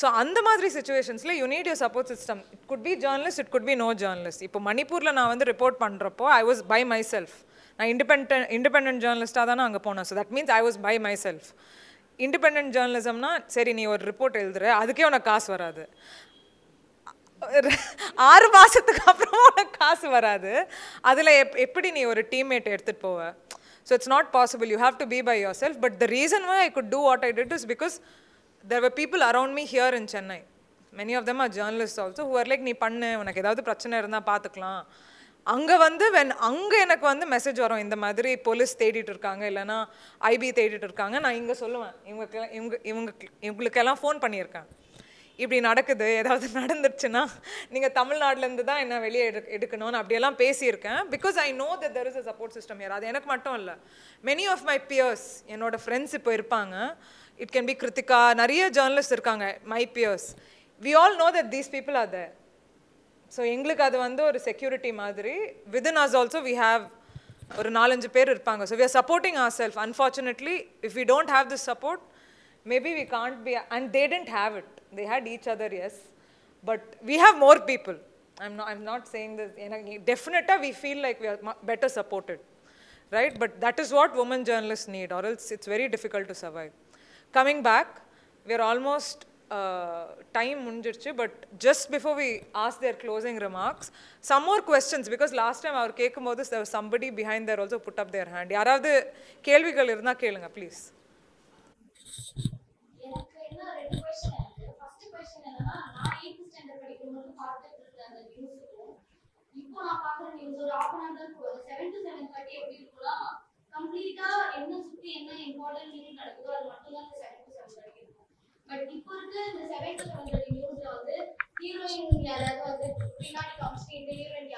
so அந்த மாதிரி சுச்சுவேஷன்ஸில் you need your support system it could be journalist it could be no journalist இப்போ மணிப்பூரில் நான் வந்து report பண்ணுறப்போ I was by myself நான் independent independent ஜேர்னலிஸ்ட்டாக தானே அங்கே போனேன் so that means I was by myself independent ஜேர்னலிசம்னா சரி நீ ஒரு ரிப்போர்ட் எழுதுற அதுக்கே உனக்கு காசு வராது ஆறு மாதத்துக்கு அப்புறம் உனக்கு காசு வராது அதில் எப் எப்படி நீ ஒரு டீம்மேட் எடுத்துகிட்டு போவ so it's not possible you have to be by yourself but the reason why I could do what I did is because there were people around me here in Chennai many of them are journalist also who are like நீ பண்ணு உனக்கு ஏதாவது பிரச்சனை இருந்தால் பார்த்துக்கலாம் அங்கே வந்து when அங்கே எனக்கு வந்து மெசேஜ் வரும் இந்த மாதிரி போலீஸ் தேடிட்டு இருக்காங்க இல்லைனா ஐபி தேடிட்டு இருக்காங்க நான் இங்கே சொல்லுவேன் இவங்க இவங்க இவங்க இவங்களுக்கெல்லாம் ஃபோன் பண்ணியிருக்கேன் இப்படி நடக்குது ஏதாவது நடந்துருச்சுன்னா நீங்கள் தமிழ்நாட்டிலேருந்து தான் என்ன வெளியே எடு எடுக்கணும்னு அப்படியெல்லாம் பேசியிருக்கேன் because I know that there is a support system யார் அது எனக்கு மட்டும் இல்லை மெனி ஆஃப் மை பியர்ஸ் என்னோட ஃப்ரெண்ட்ஸ் இப்போ இருப்பாங்க இட் கேன் பி கிருத்திகா நிறைய ஜேர்னலிஸ்ட் இருக்காங்க my peers we all know that these people are there so எங்களுக்கு அது வந்து ஒரு செக்யூரிட்டி மாதிரி within us also we have ஒரு நாலஞ்சு பேர் இருப்பாங்க so we are supporting our self unfortunately if we don't have this support maybe we can't be and they tend have it they had each other yes but we have more people I'm not I'm not saying this எனக்கு டெஃபினட்டாக we feel like we are better supported right but that is what woman journalist need or else it's very difficult to survive coming back we are almost time uh, முடிஞ்சிருச்சு but just before we ask their closing remarks some more questions because last time அவர் கேட்கும்போது somebody behind there also put up their hand யாராவது கேள்விகள் இருந்தால் கேளுங்க please என்ன சுத்தி என்ன இம்பார்ட்டன்ட் நடக்குதோ அது மட்டும் தான் செவன் டு செவன் பட் இப்போ இருக்க இந்த செவன்த்ல வந்த நியூஸ்ல வந்து ஹீரோயின் யாராவது வந்து பின்னாடி காமிச்சு இந்த ஹீரோயின்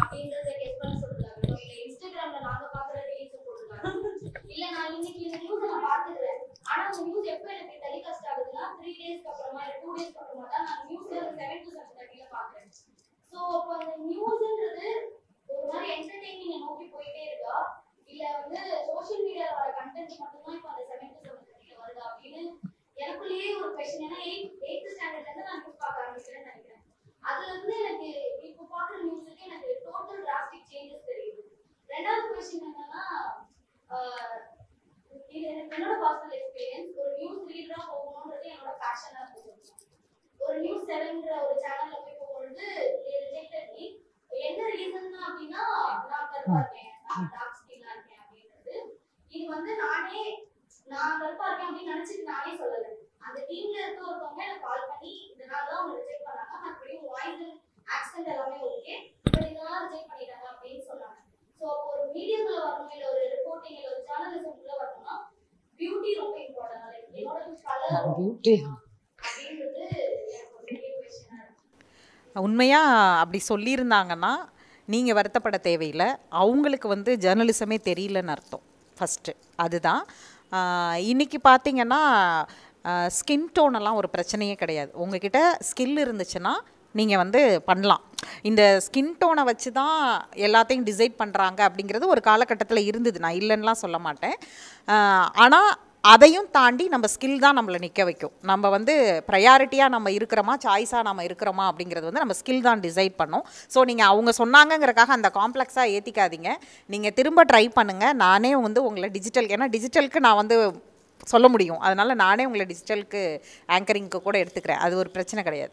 அப்படின்றத கெஸ் பண்ண சொல்றாங்க இல்ல இன்ஸ்டாகிராம்ல நாங்க பாக்குற ரீல்ஸ் போட்டுருக்காங்க இல்ல நான் இன்னைக்கு இந்த நியூஸ் நான் பாத்துக்கிறேன் ஆனா அந்த நியூஸ் எப்ப எனக்கு டெலிகாஸ்ட் ஆகுதுன்னா த்ரீ டேஸ்க்கு அப்புறமா இல்ல டூ டேஸ்க்கு அப்புறமா தான் நான் நியூஸ்ல செவன் டு செவன் தேர்ட்டில பாக்குறேன் ஸோ அப்போ அந்த நியூஸ்ன்றது ஒரு மாதிரி என்டர்டெய்னிங் நோக்கி போயிட்டே இருக்கா இல்ல வந்து சோசியல் மீடியால வர கண்டென்ட் மட்டும்தான் இப்போ அந்த செவன் டு எனக்குள்ளேயே ஒரு கொஸ்டின் ஏன்னா எயிட் எயித்து ஸ்டாண்டர்ட்ல இருந்து நான் நியூஸ் பார்க்க ஆரம்பிக்கிறேன்னு நினைக்கிறேன் அதுல இருந்து எனக்கு இப்போ பார்க்குற நியூஸுக்கு எனக்கு டோட்டல் டிராஸ்டிக் சேஞ்சஸ் தெரியுது ரெண்டாவது கொஸ்டின் என்னன்னா இது என்னோட பர்சனல் எக்ஸ்பீரியன்ஸ் ஒரு நியூஸ் ரீடரா போகணும்ன்றது என்னோட பேஷனா இருக்கும் ஒரு நியூஸ் செவன்ற ஒரு சேனல்ல போய் போகும்பொழுது ரிலேட்டட் நீ என்ன ரீசன் அப்படின்னா நான் பார்த்தேன் இருக்கேன் நான் டார்க் இருக்கேன் அப்படின்றது இது வந்து நானே நான் கருப்பா இருக்கேன் அப்படின்னு நினைச்சிட்டு நானே சொல்லல அந்த டீம்ல இருக்க ஒருத்தவங்க எனக்கு கால் பண்ணி இதனால தான் அவங்க ரிஜெக்ட் பண்ணாங்க மறுபடியும் வாய்ஸ் ஆக்சென்ட் எல்லாமே ஓகே பட் இதெல்லாம் ரிஜெக்ட் பண்ணிட்டாங்க அப்படின்னு சொன்னாங்க ஸோ அப்போ ஒரு மீடியாக்குள்ள வரணும் இல்லை ஒரு ரிப்போர்ட்டிங் இல்லை ஒரு ஜேர்னலிசம் உள்ள வரணும்னா பியூட்டி ரொம்ப இம்பார்ட்டன்ட் லைக் என்னோட உண்மையாக அப்படி சொல்லியிருந்தாங்கன்னா நீங்கள் வருத்தப்பட தேவையில்லை அவங்களுக்கு வந்து ஜேர்னலிசமே தெரியலன்னு அர்த்தம் ஃபஸ்ட்டு அதுதான் இன்றைக்கி பார்த்திங்கன்னா ஸ்கின் டோனெல்லாம் ஒரு பிரச்சனையே கிடையாது உங்ககிட்ட ஸ்கில் இருந்துச்சுன்னா நீங்கள் வந்து பண்ணலாம் இந்த ஸ்கின் டோனை வச்சு தான் எல்லாத்தையும் டிசைட் பண்ணுறாங்க அப்படிங்கிறது ஒரு காலகட்டத்தில் இருந்தது நான் இல்லைன்னெலாம் சொல்ல மாட்டேன் ஆனால் அதையும் தாண்டி நம்ம ஸ்கில் தான் நம்மளை நிற்க வைக்கும் நம்ம வந்து ப்ரையாரிட்டியாக நம்ம இருக்கிறோமா சாய்ஸாக நம்ம இருக்கிறோமா அப்படிங்கிறது வந்து நம்ம ஸ்கில் தான் டிசைட் பண்ணோம் ஸோ நீங்கள் அவங்க சொன்னாங்கங்கிறக்காக அந்த காம்ப்ளெக்ஸாக ஏற்றிக்காதீங்க நீங்கள் திரும்ப ட்ரை பண்ணுங்கள் நானே வந்து உங்களை டிஜிட்டல் ஏன்னா டிஜிட்டலுக்கு நான் வந்து சொல்ல முடியும் அதனால் நானே உங்களை டிஜிட்டலுக்கு ஆங்கரிங்க்கு கூட எடுத்துக்கிறேன் அது ஒரு பிரச்சனை கிடையாது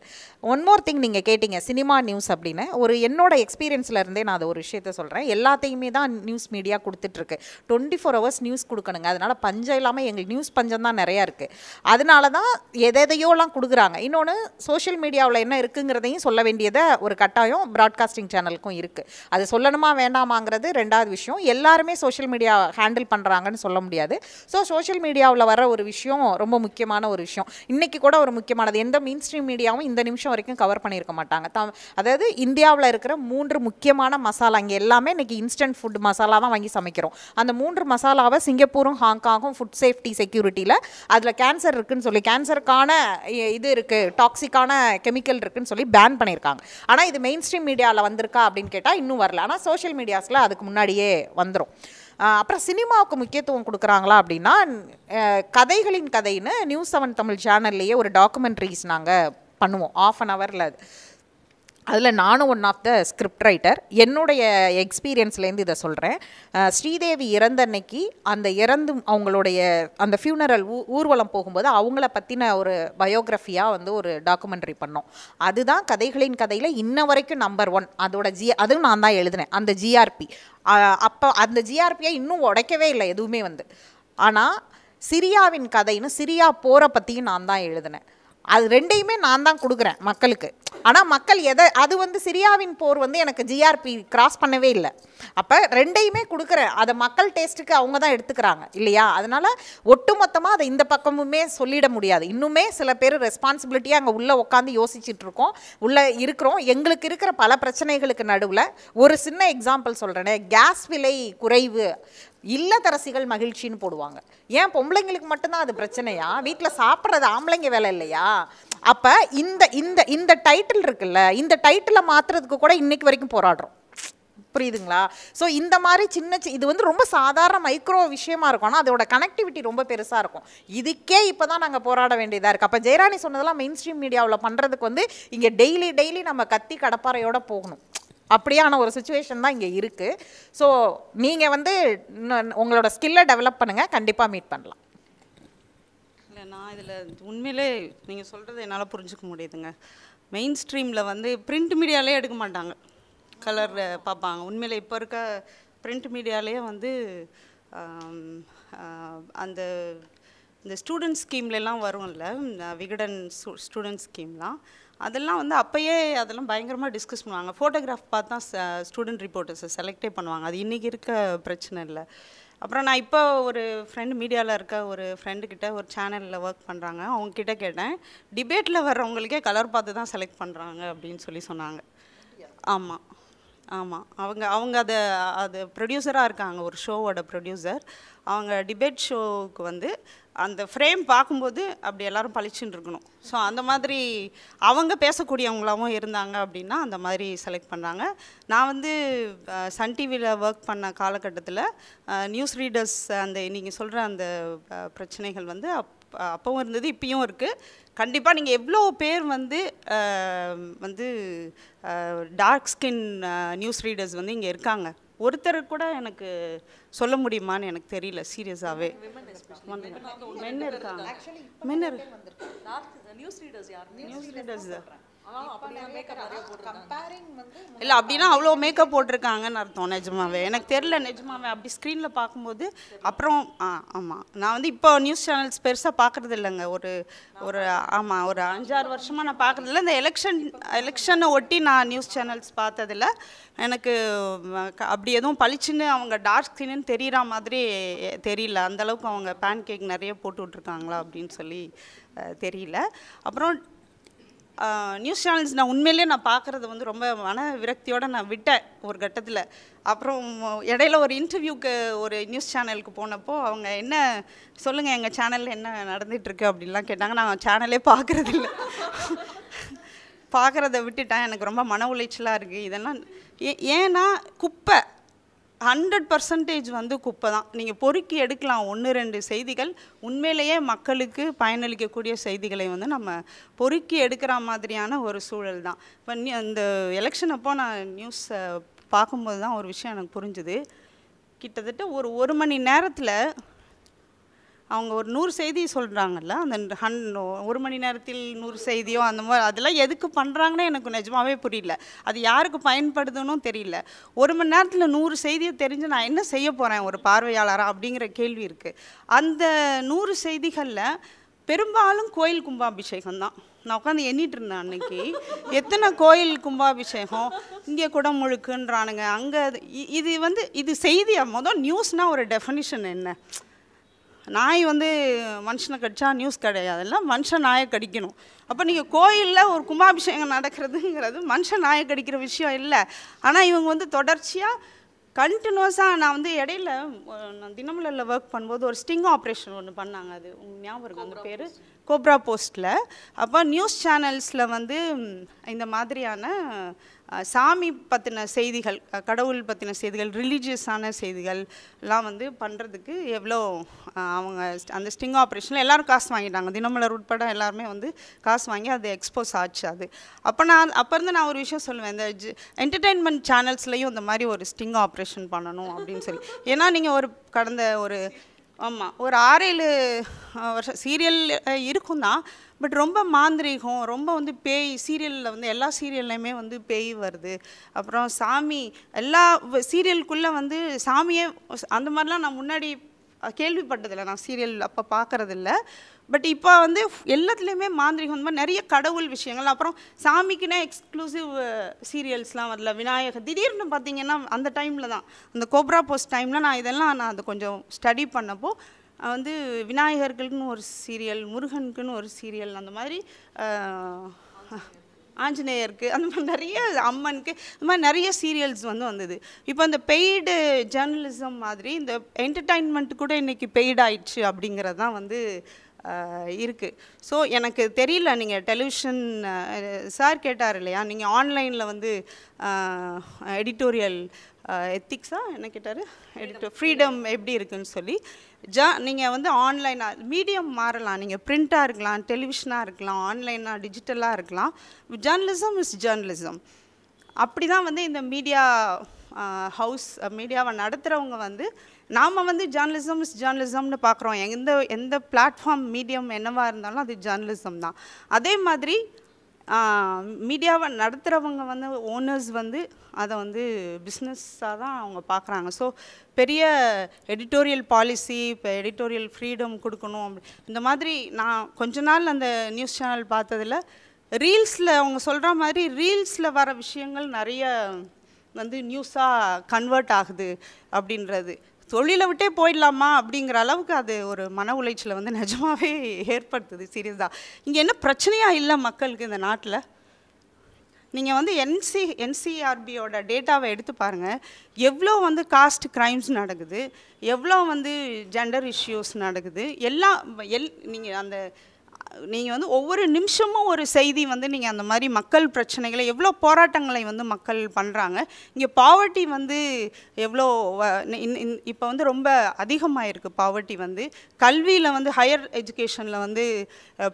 ஒன் மோர் திங் நீங்கள் கேட்டிங்க சினிமா நியூஸ் அப்படின்னு ஒரு என்னோட எக்ஸ்பீரியன்ஸில் இருந்தே நான் அதை ஒரு விஷயத்த சொல்கிறேன் எல்லாத்தையுமே தான் நியூஸ் மீடியா கொடுத்துட்ருக்கு டுவெண்ட்டி ஃபோர் ஹவர்ஸ் நியூஸ் கொடுக்கணுங்க அதனால் பஞ்சம் இல்லாமல் எங்களுக்கு நியூஸ் பஞ்சம் தான் நிறையா இருக்குது அதனால தான் எதையோலாம் கொடுக்குறாங்க இன்னொன்று சோஷியல் மீடியாவில் என்ன இருக்குங்கிறதையும் சொல்ல வேண்டியதை ஒரு கட்டாயம் ப்ராட்காஸ்டிங் சேனலுக்கும் இருக்குது அது சொல்லணுமா வேண்டாமாங்கிறது ரெண்டாவது விஷயம் எல்லாருமே சோஷியல் மீடியா ஹேண்டில் பண்ணுறாங்கன்னு சொல்ல முடியாது ஸோ சோஷியல் மீடியாவில் மீடியாவில் வர ஒரு விஷயம் ரொம்ப முக்கியமான ஒரு விஷயம் இன்றைக்கி கூட ஒரு முக்கியமானது எந்த மீன் ஸ்ட்ரீம் மீடியாவும் இந்த நிமிஷம் வரைக்கும் கவர் பண்ணியிருக்க மாட்டாங்க த அதாவது இந்தியாவில் இருக்கிற மூன்று முக்கியமான மசாலா இங்கே எல்லாமே இன்னைக்கு இன்ஸ்டன்ட் ஃபுட் மசாலா தான் வாங்கி சமைக்கிறோம் அந்த மூன்று மசாலாவை சிங்கப்பூரும் ஹாங்காங்கும் ஃபுட் சேஃப்டி செக்யூரிட்டியில் அதில் கேன்சர் இருக்குதுன்னு சொல்லி கேன்சருக்கான இது இருக்குது டாக்ஸிக்கான கெமிக்கல் இருக்குதுன்னு சொல்லி பேன் பண்ணியிருக்காங்க ஆனால் இது மெயின் ஸ்ட்ரீம் மீடியாவில் வந்திருக்கா அப்படின்னு கேட்டால் இன்னும் வரல ஆனால் சோஷியல் மீடியாஸில் அதுக்கு முன்னாடியே வந்துடும் அப்புறம் சினிமாவுக்கு முக்கியத்துவம் கொடுக்குறாங்களா அப்படின்னா கதைகளின் கதைன்னு நியூஸ் செவன் தமிழ் சேனல்லையே ஒரு டாக்குமெண்ட்ரிஸ் நாங்கள் பண்ணுவோம் ஆஃப் அன் ஹவரில் அதில் நானும் one of the script writer என்னுடைய எக்ஸ்பீரியன்ஸ்லேருந்து இதை சொல்கிறேன் ஸ்ரீதேவி இறந்த அன்னைக்கு அந்த இறந்து அவங்களுடைய அந்த ஃபியூனரல் ஊ ஊர்வலம் போகும்போது அவங்கள பற்றின ஒரு பயோகிராஃபியாக வந்து ஒரு டாக்குமெண்ட்ரி பண்ணோம் அதுதான் கதைகளின் கதையில் இன்ன வரைக்கும் நம்பர் ஒன் அதோட ஜி அதுவும் நான் தான் எழுதினேன் அந்த ஜிஆர்பி அப்போ அந்த ஜிஆர்பியை இன்னும் உடைக்கவே இல்லை எதுவுமே வந்து ஆனால் சிரியாவின் கதைன்னு சிரியா போகிற பற்றியும் நான் தான் எழுதினேன் அது ரெண்டையுமே நான் தான் கொடுக்குறேன் மக்களுக்கு ஆனால் மக்கள் எதை அது வந்து சிரியாவின் போர் வந்து எனக்கு ஜிஆர்பி கிராஸ் பண்ணவே இல்லை அப்போ ரெண்டையுமே கொடுக்குறேன் அதை மக்கள் டேஸ்ட்டுக்கு அவங்க தான் எடுத்துக்கிறாங்க இல்லையா அதனால் ஒட்டுமொத்தமாக அதை இந்த பக்கமுமே சொல்லிட முடியாது இன்னுமே சில பேர் ரெஸ்பான்சிபிலிட்டியாக அங்கே உள்ளே உட்காந்து யோசிச்சுட்டு இருக்கோம் உள்ளே இருக்கிறோம் எங்களுக்கு இருக்கிற பல பிரச்சனைகளுக்கு நடுவில் ஒரு சின்ன எக்ஸாம்பிள் சொல்கிறேனே கேஸ் விலை குறைவு இல்லத்தரசிகள் மகிழ்ச்சின்னு போடுவாங்க ஏன் பொம்பளைங்களுக்கு மட்டும்தான் அது பிரச்சனையா வீட்டில் சாப்பிட்றது ஆம்பளைங்க வேலை இல்லையா அப்போ இந்த இந்த இந்த டைட்டில் இருக்குல்ல இந்த டைட்டிலை மாற்றுறதுக்கு கூட இன்னைக்கு வரைக்கும் போராடுறோம் புரியுதுங்களா ஸோ இந்த மாதிரி சின்ன இது வந்து ரொம்ப சாதாரண மைக்ரோ விஷயமா இருக்கும் ஆனால் அதோட கனெக்டிவிட்டி ரொம்ப பெருசாக இருக்கும் இதுக்கே இப்போ தான் நாங்கள் போராட வேண்டியதாக இருக்குது அப்போ ஜெயராணி சொன்னதெல்லாம் மெயின் ஸ்ட்ரீம் மீடியாவில் பண்ணுறதுக்கு வந்து இங்கே டெய்லி டெய்லி நம்ம கத்தி கடப்பாறையோடு போகணும் அப்படியான ஒரு சுச்சுவேஷன் தான் இங்கே இருக்குது ஸோ நீங்கள் வந்து உங்களோட ஸ்கில்லை டெவலப் பண்ணுங்கள் கண்டிப்பாக மீட் பண்ணலாம் இல்லை நான் இதில் உண்மையிலே நீங்கள் சொல்கிறது என்னால் புரிஞ்சுக்க முடியுதுங்க மெயின் ஸ்ட்ரீமில் வந்து பிரிண்ட் மீடியாலே எடுக்க மாட்டாங்க கலர் பார்ப்பாங்க உண்மையில் இப்போ இருக்க பிரிண்ட் மீடியாலேயே வந்து அந்த இந்த ஸ்டூடெண்ட் ஸ்கீம்லலாம் வரும்ல விகடன் ஸ்டூடெண்ட் ஸ்கீம்லாம் அதெல்லாம் வந்து அப்போயே அதெல்லாம் பயங்கரமாக டிஸ்கஸ் பண்ணுவாங்க ஃபோட்டோகிராஃப் பார்த்து தான் ஸ்டூடெண்ட் ரிப்போர்ட்டர்ஸை செலக்டே பண்ணுவாங்க அது இன்றைக்கி இருக்க பிரச்சனை இல்லை அப்புறம் நான் இப்போ ஒரு ஃப்ரெண்டு மீடியாவில் இருக்க ஒரு ஃப்ரெண்டுக்கிட்ட ஒரு சேனலில் ஒர்க் பண்ணுறாங்க அவங்கக்கிட்ட கேட்டேன் டிபேட்டில் வர்றவங்களுக்கே கலர் பார்த்து தான் செலக்ட் பண்ணுறாங்க அப்படின்னு சொல்லி சொன்னாங்க ஆமாம் ஆமாம் அவங்க அவங்க அதை அது ப்ரொடியூசராக இருக்காங்க ஒரு ஷோவோட ப்ரொடியூசர் அவங்க டிபேட் ஷோவுக்கு வந்து அந்த ஃப்ரேம் பார்க்கும்போது அப்படி எல்லாரும் பழிச்சுன்னு இருக்கணும் ஸோ அந்த மாதிரி அவங்க பேசக்கூடியவங்களாகவும் இருந்தாங்க அப்படின்னா அந்த மாதிரி செலக்ட் பண்ணுறாங்க நான் வந்து சன் டிவியில் ஒர்க் பண்ண காலகட்டத்தில் நியூஸ் ரீடர்ஸ் அந்த நீங்கள் சொல்கிற அந்த பிரச்சனைகள் வந்து அப் அப்பவும் இருந்தது இப்பயும் இருக்குது கண்டிப்பாக நீங்கள் எவ்வளோ பேர் வந்து வந்து டார்க் ஸ்கின் நியூஸ் ரீடர்ஸ் வந்து இங்கே இருக்காங்க ஒருத்தர் கூட எனக்கு சொல்ல முடியுமான்னு எனக்கு தெரியல சீரியஸாகவே மென் இருக்காங்க men news readers news readers இல்லை அப்படின்னா அவ்வளோ மேக்கப் போட்டிருக்காங்கன்னு அர்த்தம் நிஜமாவே எனக்கு தெரில நிஜமாவே அப்படி ஸ்க்ரீனில் பார்க்கும்போது அப்புறம் ஆ ஆமாம் நான் வந்து இப்போ நியூஸ் சேனல்ஸ் பெருசாக பார்க்குறது இல்லைங்க ஒரு ஒரு ஆமாம் ஒரு அஞ்சாறு வருஷமாக நான் பார்க்குறதில்ல இந்த எலெக்ஷன் எலெக்ஷனை ஒட்டி நான் நியூஸ் சேனல்ஸ் பார்த்ததில்ல எனக்கு அப்படி எதுவும் பளிச்சுன்னு அவங்க டார்க் ஸ்கின்னு தெரிகிற மாதிரி தெரியல அந்தளவுக்கு அவங்க பேன் கேக் நிறைய போட்டு விட்ருக்காங்களா அப்படின்னு சொல்லி தெரியல அப்புறம் நியூஸ் சேனல்ஸ் நான் உண்மையிலேயே நான் பார்க்குறது வந்து ரொம்ப மன விரக்தியோடு நான் விட்டேன் ஒரு கட்டத்தில் அப்புறம் இடையில ஒரு இன்டர்வியூக்கு ஒரு நியூஸ் சேனலுக்கு போனப்போ அவங்க என்ன சொல்லுங்கள் எங்கள் சேனலில் என்ன நடந்துகிட்ருக்கு அப்படின்லாம் கேட்டாங்க நான் சேனலே பார்க்குறதில்ல பார்க்குறத விட்டுட்டேன் எனக்கு ரொம்ப மன உளைச்சலாக இருக்குது இதெல்லாம் ஏன்னா குப்பை ஹண்ட்ரட் பர்சன்டேஜ் வந்து குப்பை தான் நீங்கள் பொறுக்கி எடுக்கலாம் ஒன்று ரெண்டு செய்திகள் உண்மையிலேயே மக்களுக்கு பயனளிக்கக்கூடிய செய்திகளை வந்து நம்ம பொறுக்கி எடுக்கிற மாதிரியான ஒரு சூழல் தான் இப்போ இந்த எலெக்ஷன் அப்போ நான் நியூஸை பார்க்கும்போது தான் ஒரு விஷயம் எனக்கு புரிஞ்சுது கிட்டத்தட்ட ஒரு ஒரு மணி நேரத்தில் அவங்க ஒரு நூறு செய்தி சொல்கிறாங்கல்ல அந்த ஹன் ஒரு மணி நேரத்தில் நூறு செய்தியோ அந்த மாதிரி அதெல்லாம் எதுக்கு பண்ணுறாங்கன்னு எனக்கு நிஜமாவே புரியல அது யாருக்கு பயன்படுதுன்னு தெரியல ஒரு மணி நேரத்தில் நூறு செய்தியை தெரிஞ்சு நான் என்ன செய்ய போகிறேன் ஒரு பார்வையாளராக அப்படிங்கிற கேள்வி இருக்குது அந்த நூறு செய்திகளில் பெரும்பாலும் கோயில் கும்பாபிஷேகம் தான் நான் உட்காந்து எண்ணிட்டு இருந்தேன் அன்னைக்கு எத்தனை கோயில் கும்பாபிஷேகம் இங்கே குடம் முழுக்குன்றானுங்க அங்கே இது வந்து இது செய்தியாக மொதல் நியூஸ்னால் ஒரு டெஃபனிஷன் என்ன நாய் வந்து மனுஷனை கடிச்சா நியூஸ் கிடையாது எல்லாம் மனுஷன் நாயை கடிக்கணும் அப்போ நீங்கள் கோயிலில் ஒரு கும்பாபிஷேகம் நடக்கிறதுங்கிறது மனுஷன் நாயை கடிக்கிற விஷயம் இல்லை ஆனால் இவங்க வந்து தொடர்ச்சியாக கண்டினியூஸாக நான் வந்து இடையில நான் தினமலரில் ஒர்க் பண்ணும்போது ஒரு ஸ்டிங் ஆப்ரேஷன் ஒன்று பண்ணாங்க அது உங்கள் ஞாபகம் இருக்கு அந்த பேர் கோப்ரா போஸ்ட்டில் அப்போ நியூஸ் சேனல்ஸில் வந்து இந்த மாதிரியான சாமி பற்றின செய்திகள் கடவுள் பற்றின செய்திகள் ரிலீஜியஸான செய்திகள்லாம் வந்து பண்ணுறதுக்கு எவ்வளோ அவங்க அந்த ஸ்டிங் ஆப்ரேஷனில் எல்லோரும் காசு வாங்கிட்டாங்க தினமலர் உட்பட எல்லாருமே வந்து காசு வாங்கி அது எக்ஸ்போஸ் ஆச்சு அது அப்போ நான் அப்போ இருந்து நான் ஒரு விஷயம் சொல்லுவேன் இந்த என்டர்டெயின்மெண்ட் சேனல்ஸ்லேயும் இந்த மாதிரி ஒரு ஸ்டிங் ஆப்ரேஷன் பண்ணணும் அப்படின்னு சொல்லி ஏன்னா நீங்கள் ஒரு கடந்த ஒரு ஆமாம் ஒரு ஆறேழு வருஷம் சீரியல் இருக்கும் தான் பட் ரொம்ப மாந்திரீகம் ரொம்ப வந்து பேய் சீரியலில் வந்து எல்லா சீரியல்லையுமே வந்து பேய் வருது அப்புறம் சாமி எல்லா சீரியலுக்குள்ளே வந்து சாமியே அந்த மாதிரிலாம் நான் முன்னாடி கேள்விப்பட்டதில்லை நான் சீரியல் அப்போ பார்க்குறதில்ல பட் இப்போ வந்து எல்லாத்துலேயுமே மாந்திரிகம் வந்து மாதிரி நிறைய கடவுள் விஷயங்கள் அப்புறம் சாமிக்குனே எக்ஸ்க்ளூசிவ் சீரியல்ஸ்லாம் வரல விநாயகர் திடீர்னு பார்த்தீங்கன்னா அந்த டைமில் தான் அந்த கோப்ரா போஸ்ட் டைமில் நான் இதெல்லாம் நான் அதை கொஞ்சம் ஸ்டடி பண்ணப்போ வந்து விநாயகர்களுக்குன்னு ஒரு சீரியல் முருகனுக்குன்னு ஒரு சீரியல் அந்த மாதிரி ஆஞ்சநேயருக்கு அந்த மாதிரி நிறைய அம்மனுக்கு இந்த மாதிரி நிறைய சீரியல்ஸ் வந்து வந்தது இப்போ இந்த பெய்டு ஜேர்னலிசம் மாதிரி இந்த என்டர்டைன்மெண்ட் கூட இன்றைக்கி பெய்டாயிடுச்சு ஆயிடுச்சு அப்படிங்கிறது தான் வந்து இருக்குது ஸோ எனக்கு தெரியல நீங்கள் டெலிவிஷன் சார் கேட்டார் இல்லையா நீங்கள் ஆன்லைனில் வந்து எடிட்டோரியல் எத்திக்ஸாக என்ன கேட்டார் எடிட்டோ ஃப்ரீடம் எப்படி இருக்குன்னு சொல்லி ஜா நீங்கள் வந்து ஆன்லைனாக மீடியம் மாறலாம் நீங்கள் பிரிண்டாக இருக்கலாம் டெலிவிஷனாக இருக்கலாம் ஆன்லைனாக டிஜிட்டலாக இருக்கலாம் ஜேர்னலிசம் இஸ் ஜேர்னலிசம் அப்படி தான் வந்து இந்த மீடியா ஹவுஸ் மீடியாவை நடத்துகிறவங்க வந்து நாம் வந்து ஜேர்னலிசம் இஸ் ஜேர்னலிசம்னு பார்க்குறோம் எந்த எந்த பிளாட்ஃபார்ம் மீடியம் என்னவாக இருந்தாலும் அது ஜேர்னலிசம் தான் அதே மாதிரி மீடியாவை நடத்துகிறவங்க வந்து ஓனர்ஸ் வந்து அதை வந்து பிஸ்னஸ்ஸாக தான் அவங்க பார்க்குறாங்க ஸோ பெரிய எடிட்டோரியல் பாலிசி இப்போ எடிட்டோரியல் ஃப்ரீடம் கொடுக்கணும் அப்படி இந்த மாதிரி நான் கொஞ்ச நாள் அந்த நியூஸ் சேனல் பார்த்ததில் ரீல்ஸில் அவங்க சொல்கிற மாதிரி ரீல்ஸில் வர விஷயங்கள் நிறைய வந்து நியூஸாக கன்வெர்ட் ஆகுது அப்படின்றது தொழிலை விட்டே போயிடலாமா அப்படிங்கிற அளவுக்கு அது ஒரு மன உளைச்சலை வந்து நிஜமாகவே ஏற்படுத்துது சீரியஸாக இங்கே என்ன பிரச்சனையாக இல்லை மக்களுக்கு இந்த நாட்டில் நீங்கள் வந்து என்சி என்சிஆர்பியோட டேட்டாவை எடுத்து பாருங்கள் எவ்வளோ வந்து காஸ்ட் க்ரைம்ஸ் நடக்குது எவ்வளோ வந்து ஜெண்டர் இஷ்யூஸ் நடக்குது எல்லாம் எல் நீங்கள் அந்த நீங்கள் வந்து ஒவ்வொரு நிமிஷமும் ஒரு செய்தி வந்து நீங்கள் அந்த மாதிரி மக்கள் பிரச்சனைகளை எவ்வளோ போராட்டங்களை வந்து மக்கள் பண்ணுறாங்க இங்கே பாவர்ட்டி வந்து எவ்வளோ இப்போ வந்து ரொம்ப அதிகமாக இருக்குது பாவர்ட்டி வந்து கல்வியில் வந்து ஹையர் எஜுகேஷனில் வந்து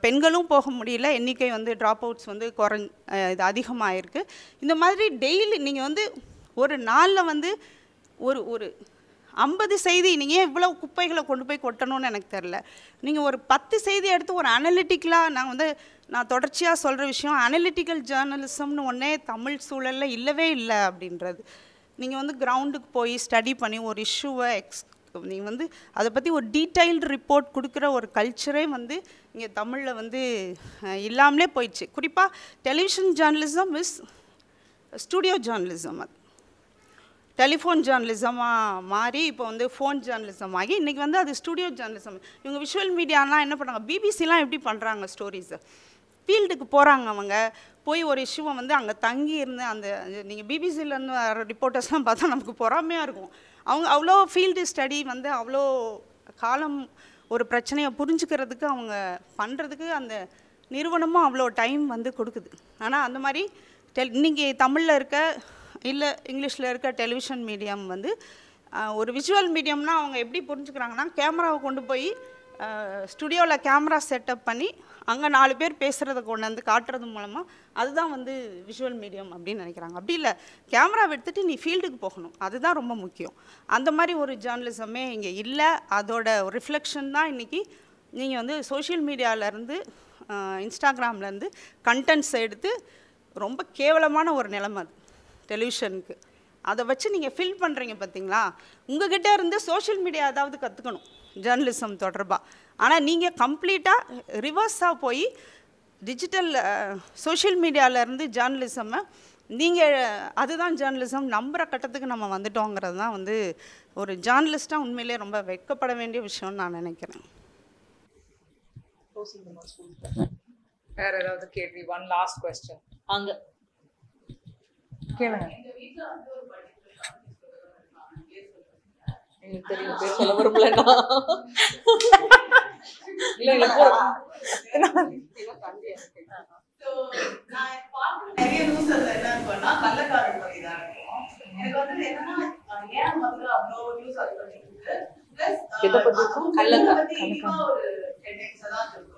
பெண்களும் போக முடியல எண்ணிக்கை வந்து ட்ராப் அவுட்ஸ் வந்து குறஞ்ச இது அதிகமாக இருக்குது இந்த மாதிரி டெய்லி நீங்கள் வந்து ஒரு நாளில் வந்து ஒரு ஒரு ஐம்பது செய்தி நீங்கள் ஏன் இவ்வளோ குப்பைகளை கொண்டு போய் கொட்டணும்னு எனக்கு தெரில நீங்கள் ஒரு பத்து செய்தி எடுத்து ஒரு அனலிட்டிக்கலாக நான் வந்து நான் தொடர்ச்சியாக சொல்கிற விஷயம் அனலிட்டிக்கல் ஜேர்னலிசம்னு ஒன்றே தமிழ் சூழலில் இல்லவே இல்லை அப்படின்றது நீங்கள் வந்து கிரவுண்டுக்கு போய் ஸ்டடி பண்ணி ஒரு இஷ்யூவை எக்ஸ் நீங்கள் வந்து அதை பற்றி ஒரு டீட்டெயில்டு ரிப்போர்ட் கொடுக்குற ஒரு கல்ச்சரே வந்து இங்கே தமிழில் வந்து இல்லாமலே போயிடுச்சு குறிப்பாக television journalism is studio journalism அது டெலிஃபோன் ஜேர்னலிசமாக மாறி இப்போ வந்து ஃபோன் ஜேர்னலிசம் ஆகி இன்றைக்கி வந்து அது ஸ்டூடியோ ஜேர்னலிசம் இவங்க விஷுவல் மீடியாலாம் என்ன பண்ணுறாங்க பிபிசிலாம் எப்படி பண்ணுறாங்க ஸ்டோரிஸை ஃபீல்டுக்கு போகிறாங்க அவங்க போய் ஒரு இஷ்யூவை வந்து அங்கே தங்கி இருந்து அந்த நீங்கள் பிபிசிலேருந்து வர ரிப்போர்ட்டர்ஸ்லாம் பார்த்தா நமக்கு பொறாமையாக இருக்கும் அவங்க அவ்வளோ ஃபீல்டு ஸ்டடி வந்து அவ்வளோ காலம் ஒரு பிரச்சனையை புரிஞ்சுக்கிறதுக்கு அவங்க பண்ணுறதுக்கு அந்த நிறுவனமும் அவ்வளோ டைம் வந்து கொடுக்குது ஆனால் அந்த மாதிரி டெல் இன்றைக்கி தமிழில் இருக்க இல்லை இங்கிலீஷில் இருக்க டெலிவிஷன் மீடியம் வந்து ஒரு விஷுவல் மீடியம்னால் அவங்க எப்படி புரிஞ்சுக்கிறாங்கன்னா கேமராவை கொண்டு போய் ஸ்டுடியோவில் கேமரா செட்டப் பண்ணி அங்கே நாலு பேர் பேசுகிறத கொண்டு வந்து காட்டுறது மூலமாக அதுதான் வந்து விஷுவல் மீடியம் அப்படின்னு நினைக்கிறாங்க அப்படி இல்லை கேமராவை எடுத்துகிட்டு நீ ஃபீல்டுக்கு போகணும் அதுதான் ரொம்ப முக்கியம் அந்த மாதிரி ஒரு ஜேர்னலிசமே இங்கே இல்லை அதோட ரிஃப்ளெக்ஷன் தான் இன்றைக்கி நீங்கள் வந்து சோஷியல் மீடியாவிலேருந்து இன்ஸ்டாகிராம்லேருந்து கண்டென்ட்ஸ் எடுத்து ரொம்ப கேவலமான ஒரு நிலைமை அது டெலிவிஷனுக்கு அதை வச்சு நீங்கள் ஃபில் பண்ணுறீங்க பார்த்தீங்களா உங்ககிட்ட இருந்து சோஷியல் மீடியா ஏதாவது கற்றுக்கணும் ஜேர்னலிசம் தொடர்பாக ஆனால் நீங்கள் கம்ப்ளீட்டாக ரிவர்ஸாக போய் டிஜிட்டல் சோஷியல் மீடியாவிலேருந்து ஜேர்னலிசம்மை நீங்கள் அதுதான் ஜேர்னலிசம் நம்புகிற கட்டத்துக்கு நம்ம வந்துட்டோங்கிறது தான் வந்து ஒரு ஜேர்னலிஸ்ட்டாக உண்மையிலே ரொம்ப வைக்கப்பட வேண்டிய விஷயம்னு நான் நினைக்கிறேன் வேற ஏதாவது கேள்வி ஒன் லாஸ்ட் கொஸ்டின் அங்கே கேளுங்க எனக்கு தெரியும் பேர் சொல்ல விரும்பலடா இல்ல இல்ல நிறைய நியூஸ் அதுல என்ன இருக்கும்னா கள்ளக்காரன் பத்தி தான் இருக்கும் எனக்கு வந்து என்னன்னா ஏன் மக்கள் அவ்வளோ நியூஸ் அது பண்ணிட்டு பிளஸ் கள்ளக்காரன் ஒரு டெண்டன்ஸ் தான் இருக்கும்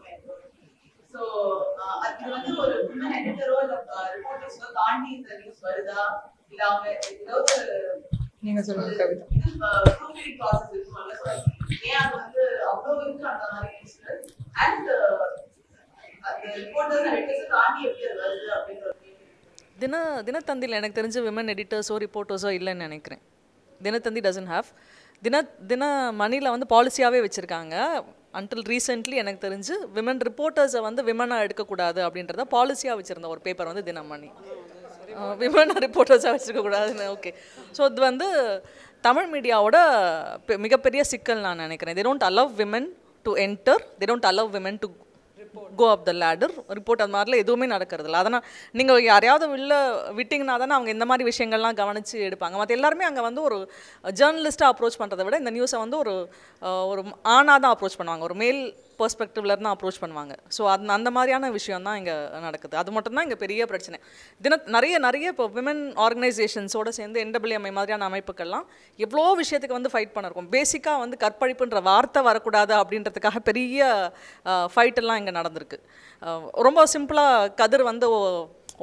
சோ uh, அது வந்து ஒரு எடிட்டரோ இல்ல ரிப்போர்ட்டர்ஸோ தாண்டி இந்த நியூஸ் வருதா ஏதாவது நீங்க சொல்லுங்க கவிதா ப்ரூஃபிங் ப்ராசஸ் இருக்கும்ல சோ ஏன் அது வந்து இருக்கு அந்த மாதிரி அண்ட் அந்த ரிப்போர்ட்டர்ஸ் எடிட்டர்ஸ் தாண்டி எப்படி அது வருது அப்படின்றது தின தினத்தந்தியில் எனக்கு தெரிஞ்ச விமன் எடிட்டர்ஸோ ரிப்போர்ட்டர்ஸோ இல்லைன்னு நினைக்கிறேன் தினத்தந்தி டசன் ஹாவ் தின தின மணியில் வந்து பாலிசியாகவே வச்சுருக்காங்க அன்டில் ரீசெண்ட்லி எனக்கு தெரிஞ்சு விமன் ரிப்போர்ட்டர்ஸை வந்து விமனாக எடுக்கக்கூடாது அப்படின்றத பாலிசியாக வச்சுருந்த ஒரு பேப்பர் வந்து தினமணி விமன் ரிப்போர்ட்டர்ஸாக வச்சுருக்கக்கூடாதுன்னு ஓகே ஸோ இது வந்து தமிழ் மீடியாவோட மிகப்பெரிய சிக்கல் நான் நினைக்கிறேன் they don't allow women to enter they don't allow women to go up the ladder report அந்த மாதிரிலாம் எதுவுமே நடக்கிறது இல்லை அதனால் நீங்கள் யாரையாவது உள்ள விட்டிங்கன்னா தானே அவங்க இந்த மாதிரி விஷயங்கள்லாம் கவனித்து எடுப்பாங்க மற்ற எல்லாருமே அங்கே வந்து ஒரு ஜேர்னலிஸ்ட்டாக அப்ரோச் பண்ணுறதை விட இந்த நியூஸை வந்து ஒரு ஒரு ஆணாக தான் அப்ரோச் பண்ணுவாங்க ஒரு மேல் இருந்து அப்ரோச் பண்ணுவாங்க ஸோ அது அந்த மாதிரியான விஷயம் தான் இங்கே நடக்குது அது மட்டும்தான் இங்கே பெரிய பிரச்சனை தின நிறைய நிறைய இப்போ விமன் ஆர்கனைசேஷன்ஸோடு சேர்ந்து என்டபிள்யூஎம்ஐ மாதிரியான அமைப்புகள்லாம் எவ்வளோ விஷயத்துக்கு வந்து ஃபைட் பண்ணிருக்கோம் பேசிக்காக வந்து கற்பழிப்புன்ற வார்த்தை வரக்கூடாது அப்படின்றதுக்காக பெரிய ஃபைட்டெல்லாம் இங்கே நடந்திருக்கு ரொம்ப சிம்பிளாக கதிர் வந்து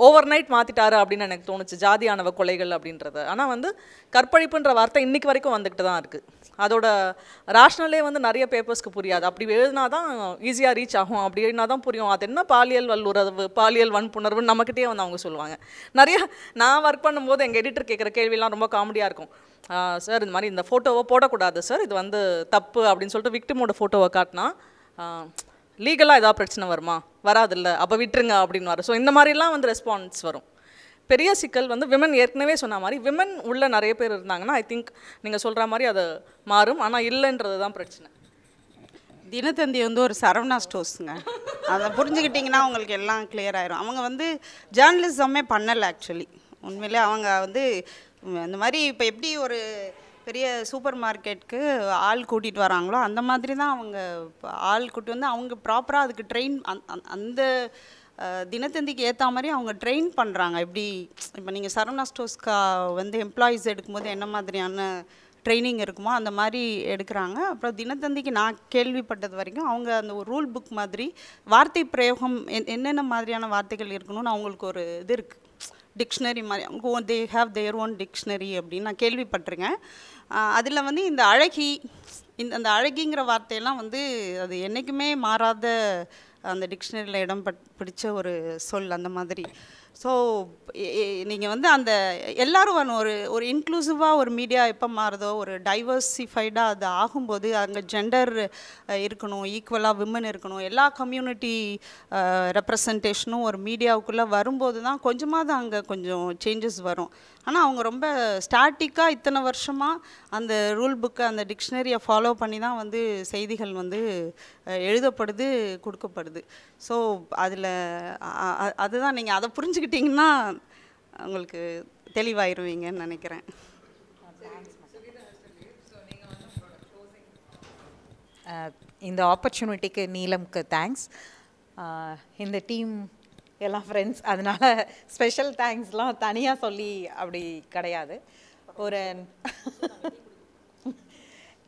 ஓவர் நைட் மாற்றிட்டாரு அப்படின்னு எனக்கு தோணுச்சு ஜாதியானவ கொலைகள் அப்படின்றது ஆனால் வந்து கற்பழிப்புன்ற வார்த்தை இன்றைக்கி வரைக்கும் வந்துக்கிட்டு தான் இருக்குது அதோட ரேஷ்னலே வந்து நிறைய பேப்பர்ஸ்க்கு புரியாது அப்படி எழுதினா தான் ஈஸியாக ரீச் ஆகும் அப்படி எழுதினா தான் புரியும் அது என்ன பாலியல் வல்லுறவு பாலியல் வன்புணர்வுன்னு நம்மக்கிட்டே வந்து அவங்க சொல்லுவாங்க நிறைய நான் ஒர்க் பண்ணும்போது எங்கள் எடிட்டர் கேட்குற கேள்வியெல்லாம் ரொம்ப காமெடியாக இருக்கும் சார் இந்த மாதிரி இந்த ஃபோட்டோவை போடக்கூடாது சார் இது வந்து தப்பு அப்படின்னு சொல்லிட்டு விக்டிமோட ஃபோட்டோவை காட்டினா லீகலாக ஏதாவது பிரச்சனை வருமா வராதில்ல அப்போ விட்டுருங்க அப்படின்னு வரும் ஸோ இந்த மாதிரிலாம் வந்து ரெஸ்பான்ஸ் வரும் பெரிய சிக்கல் வந்து விமன் ஏற்கனவே சொன்ன மாதிரி விமன் உள்ள நிறைய பேர் இருந்தாங்கன்னா ஐ திங்க் நீங்கள் சொல்கிற மாதிரி அது மாறும் ஆனால் இல்லைன்றது தான் பிரச்சனை தினத்தந்தி வந்து ஒரு சரவணா ஸ்டோர்ஸுங்க அதை புரிஞ்சுக்கிட்டிங்கன்னா அவங்களுக்கு எல்லாம் கிளியர் ஆயிரும் அவங்க வந்து ஜேர்னலிசமே பண்ணலை ஆக்சுவலி உண்மையிலே அவங்க வந்து அந்த மாதிரி இப்போ எப்படி ஒரு பெரிய சூப்பர் மார்க்கெட்டுக்கு ஆள் கூட்டிகிட்டு வராங்களோ அந்த மாதிரி தான் அவங்க ஆள் கூட்டி வந்து அவங்க ப்ராப்பராக அதுக்கு ட்ரெயின் அந்த தினத்தந்திக்கு ஏற்ற மாதிரி அவங்க ட்ரெயின் பண்ணுறாங்க எப்படி இப்போ நீங்கள் சரவணா ஸ்டோர்ஸ்க்கா வந்து எம்ப்ளாயீஸ் எடுக்கும்போது என்ன மாதிரியான ட்ரைனிங் இருக்குமோ அந்த மாதிரி எடுக்கிறாங்க அப்புறம் தினத்தந்திக்கு நான் கேள்விப்பட்டது வரைக்கும் அவங்க அந்த ஒரு ரூல் புக் மாதிரி வார்த்தை பிரயோகம் என்னென்ன மாதிரியான வார்த்தைகள் இருக்கணும்னு அவங்களுக்கு ஒரு இது இருக்குது டிக்ஷனரி மாதிரி அவங்க they have their own dictionary அப்படின்னு நான் கேள்விப்பட்டிருக்கேன் அதில் வந்து இந்த அழகி இந்த அந்த அழகிங்கிற வார்த்தையெல்லாம் வந்து அது என்றைக்குமே மாறாத அந்த டிக்ஷனரியில் இடம் பிடிச்ச ஒரு சொல் அந்த மாதிரி ஸோ நீங்கள் வந்து அந்த எல்லோரும் ஒரு ஒரு இன்க்ளூசிவாக ஒரு மீடியா எப்போ மாறுதோ ஒரு டைவர்சிஃபைடாக அது ஆகும்போது அங்கே ஜெண்டர் இருக்கணும் ஈக்குவலாக விமன் இருக்கணும் எல்லா கம்யூனிட்டி ரெப்ரசன்டேஷனும் ஒரு மீடியாவுக்குள்ளே வரும்போது தான் கொஞ்சமாவது அங்கே கொஞ்சம் சேஞ்சஸ் வரும் ஆனால் அவங்க ரொம்ப ஸ்டாட்டிக்காக இத்தனை வருஷமாக அந்த ரூல் புக்கு அந்த டிக்ஷனரியை ஃபாலோ பண்ணி தான் வந்து செய்திகள் வந்து எழுதப்படுது கொடுக்கப்படுது ஸோ அதில் அதுதான் நீங்கள் அதை புரிஞ்சுக்கிட்டிங்கன்னா உங்களுக்கு தெளிவாயிருவீங்கன்னு நினைக்கிறேன் இந்த ஆப்பர்ச்சுனிட்டிக்கு நீலம்க்கு தேங்க்ஸ் இந்த டீம் எல்லாம் ஃப்ரெண்ட்ஸ் அதனால் ஸ்பெஷல் தேங்க்ஸ்லாம் தனியாக சொல்லி அப்படி கிடையாது ஒரு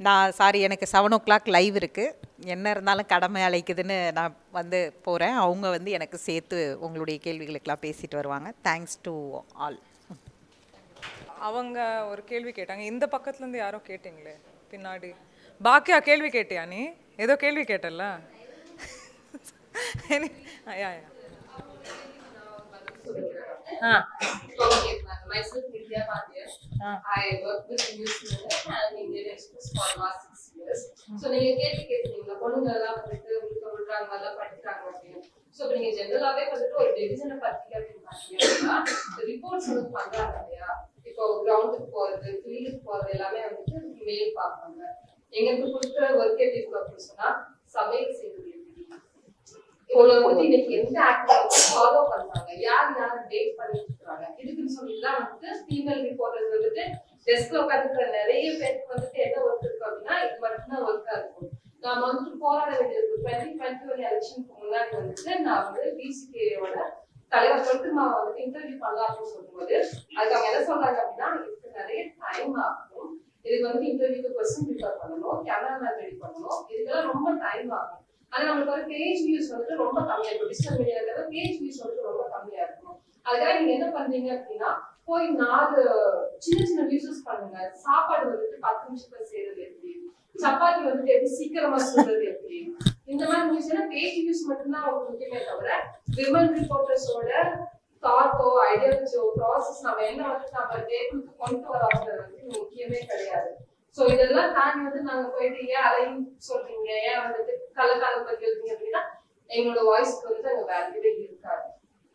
நான் சாரி எனக்கு செவன் ஓ கிளாக் லைவ் இருக்குது என்ன இருந்தாலும் கடமை அழைக்குதுன்னு நான் வந்து போகிறேன் அவங்க வந்து எனக்கு சேர்த்து உங்களுடைய கேள்விகளுக்கெல்லாம் பேசிட்டு வருவாங்க தேங்க்ஸ் டு ஆல் அவங்க ஒரு கேள்வி கேட்டாங்க இந்த பக்கத்துலேருந்து யாரோ கேட்டிங்களே பின்னாடி பாக்கியா கேள்வி கேட்டியா நீ ஏதோ கேள்வி கேட்டல்ல ஐயா ஐயா हाँ myself Nitya Pandya. Uh. I worked with News Miller and Indian Express for the last six years. So நீங்க கேள்வி கேட்டீங்களா பொண்ணுங்களா படித்து உள்ள விடுறாங்க எல்லாம் படிக்கிறாங்க அப்படின்னு ஸோ இப்போ நீங்க ஜென்ரலாவே வந்துட்டு ஒரு டிவிஷனை பத்தி அப்படின்னு பாத்தீங்கன்னா ரிப்போர்ட்ஸ் வந்து பண்றாங்க இல்லையா இப்போ கிரவுண்டுக்கு போறது ஃபீல்டுக்கு போறது எல்லாமே வந்துட்டு மெயில் பார்ப்பாங்க எங்களுக்கு கொடுக்குற ஒர்க் எப்படி இருக்கும் அப்படின்னு சொன்னா சமையல் செய்வது ஃபாலோ பண்ணி இன்னைக்கு எந்த ஆக்டிவிட்டி ஃபாலோ பண்றாங்க யார் யார் டேட் பண்ணிட்டு இதுக்குன்னு சொல்லி தான் வந்து ஃபீமேல் ரிப்போர்ட்டர்ஸ் வந்துட்டு டெஸ்க்ல உட்காந்துக்கிற நிறைய பேருக்கு வந்துட்டு என்ன ஒர்க் இருக்கும் அப்படின்னா இது மட்டும்தான் ஒர்க்கா இருக்கும் நான் வந்து போராட வேண்டியது டுவெண்ட்டி டுவெண்ட்டி ஒன் எலெக்ஷனுக்கு முன்னாடி வந்துட்டு நான் வந்து பிசிகேயோட தலைவர் சொல்லிட்டு நான் வந்துட்டு இன்டர்வியூ பண்ணலாம் அப்படின்னு சொல்லும்போது அதுக்கு அவங்க என்ன சொல்றாங்க அப்படின்னா இதுக்கு நிறைய டைம் ஆகும் இதுக்கு வந்து இன்டர்வியூக்கு கொஸ்டின் ப்ரிப்பேர் பண்ணணும் கேமராமேன் ரெடி பண்ணணும் இதுக்கெல்லாம் ரொம்ப டைம் ஆகும் ஆனா நம்மளுக்கு வந்து பேஜ் வியூஸ் வந்துட்டு ரொம்ப கம்மியா இருக்கும் டிஜிட்டல் மீடியாங்கிறத பேஜ் வியூஸ் வந்துட்டு ரொம்ப கம்மியா இருக்கும் அதுக்காக நீங்க என்ன பண்றீங்க அப்படின்னா போய் நாலு சின்ன சின்ன வியூசஸ் பண்ணுங்க சாப்பாடு வந்துட்டு பத்து நிமிஷத்துல செய்யறது எப்படி சப்பாத்தி வந்துட்டு எப்படி சீக்கிரமா சொல்றது எப்படி இந்த மாதிரி நியூஸ்னா பேஜ் வியூஸ் மட்டும்தான் அவங்களுக்கு முக்கியமே தவிர விமன் ரிப்போர்ட்டர்ஸோட தாட்டோ ஐடியாலஜியோ ப்ராசஸ் நம்ம என்ன வந்துட்டு நம்ம டேபிளுக்கு கொண்டு வர வந்து முக்கியமே கிடையாது சோ இதெல்லாம் தாண்டி வந்து நாங்க போயிட்டு ஏன் அலையும் சொல்றீங்க ஏன் வந்துட்டு அப்படின்னா எங்களோட வாய்ஸ்க்கு வந்து அங்க வேல்யூவே இருக்காது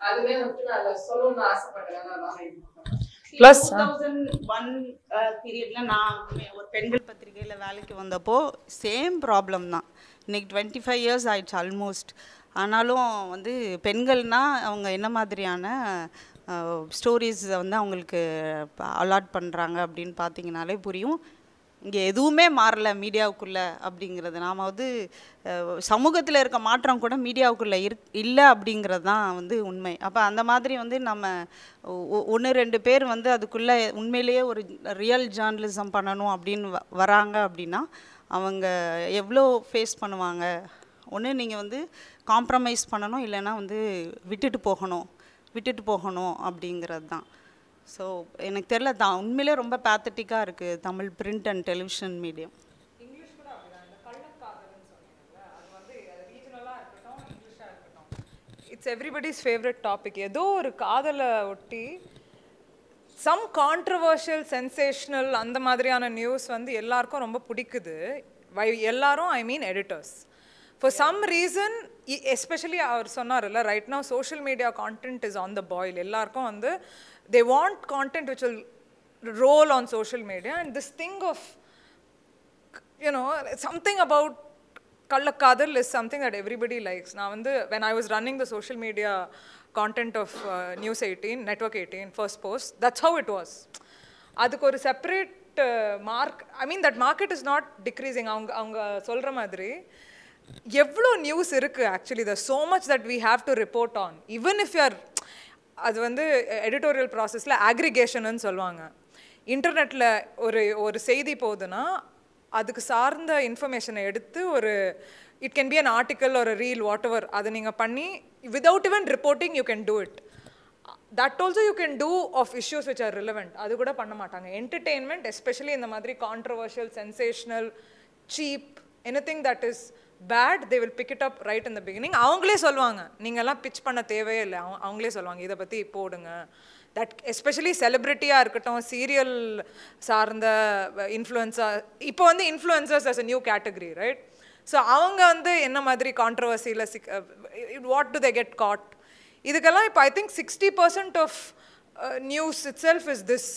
அதுவே வந்துட்டு நான் அதை சொல்லணும்னு நான் ப்ளஸ் ஒன் பீரியட்ல நான் ஒரு பெண்கள் பத்திரிகையில் வேலைக்கு வந்தப்போ சேம் ப்ராப்ளம் தான் இன்னைக்கு டுவெண்ட்டி ஃபைவ் இயர்ஸ் ஆயிடுச்சு ஆல்மோஸ்ட் ஆனாலும் வந்து பெண்கள்னால் அவங்க என்ன மாதிரியான ஸ்டோரிஸை வந்து அவங்களுக்கு அலாட் பண்ணுறாங்க அப்படின்னு பார்த்தீங்கனாலே புரியும் இங்கே எதுவுமே மாறல மீடியாவுக்குள்ளே அப்படிங்கிறது நாம் வந்து சமூகத்தில் இருக்க மாற்றம் கூட மீடியாவுக்குள்ளே இரு இல்லை அப்படிங்கிறது தான் வந்து உண்மை அப்போ அந்த மாதிரி வந்து நம்ம ஒன்று ரெண்டு பேர் வந்து அதுக்குள்ளே உண்மையிலேயே ஒரு ரியல் ஜேர்னலிசம் பண்ணணும் அப்படின்னு வராங்க அப்படின்னா அவங்க எவ்வளோ ஃபேஸ் பண்ணுவாங்க ஒன்று நீங்கள் வந்து காம்ப்ரமைஸ் பண்ணணும் இல்லைன்னா வந்து விட்டுட்டு போகணும் விட்டுட்டு போகணும் அப்படிங்கிறது தான் ஸோ எனக்கு தெரியல தான் உண்மையிலே ரொம்ப பேத்தட்டிக்காக இருக்குது Tamil print and television medium it's everybody's favourite topic ஏதோ ஒரு காதலை ஒட்டி சம் கான்ட்ரவர்ஷியல் சென்சேஷனல் அந்த மாதிரியான நியூஸ் வந்து எல்லாருக்கும் ரொம்ப பிடிக்குது வை எல்லாரும் I mean editors for some reason especially அவர் சொன்னார்ல ரைட் நான் social media content is on the boil எல்லாருக்கும் வந்து they want content which will roll on social media and this thing of you know something about கள்ளக்காதல் is something that everybody likes நான் வந்து when I was running the social media content of news eighteen network eighteen Firstpost that's how it was அதுக்கு ஒரு separate mark I mean that market is not decreasing அவங்க அவங்க சொல்கிற மாதிரி எவ்வளோ news இருக்குது actually the so much that we have to report on even if you're அது வந்து எடிட்டோரியல் ப்ராசஸில் ஆக்ரிகேஷனுன்னு சொல்லுவாங்க இன்டர்நெட்டில் ஒரு ஒரு செய்தி போகுதுன்னா அதுக்கு சார்ந்த இன்ஃபர்மேஷனை எடுத்து ஒரு it can be an article ஒரு ரீல் வாட் எவர் அதை நீங்கள் பண்ணி without even reporting you can do it that also you can do of issues which are relevant அது கூட பண்ண மாட்டாங்க என்டர்டெயின்மெண்ட் எஸ்பெஷலி இந்த மாதிரி controversial sensational cheap anything that is bad they will pick it up right இந்த beginning அவங்களே சொல்லுவாங்க நீங்கள்லாம் பிச் பண்ண தேவையே இல்லை அவங்க அவங்களே சொல்லுவாங்க இதை பற்றி போடுங்க தட் எஸ்பெஷலி செலிப்ரிட்டியாக இருக்கட்டும் சீரியல் சார்ந்த இன்ஃப்ளூயன்ஸாக இப்போ வந்து influencers as a new category right so அவங்க வந்து என்ன மாதிரி கான்ட்ரவர்சியில் sick what to they get got இதுக்கெல்லாம் இப்போ I think sixty percent of news itself is this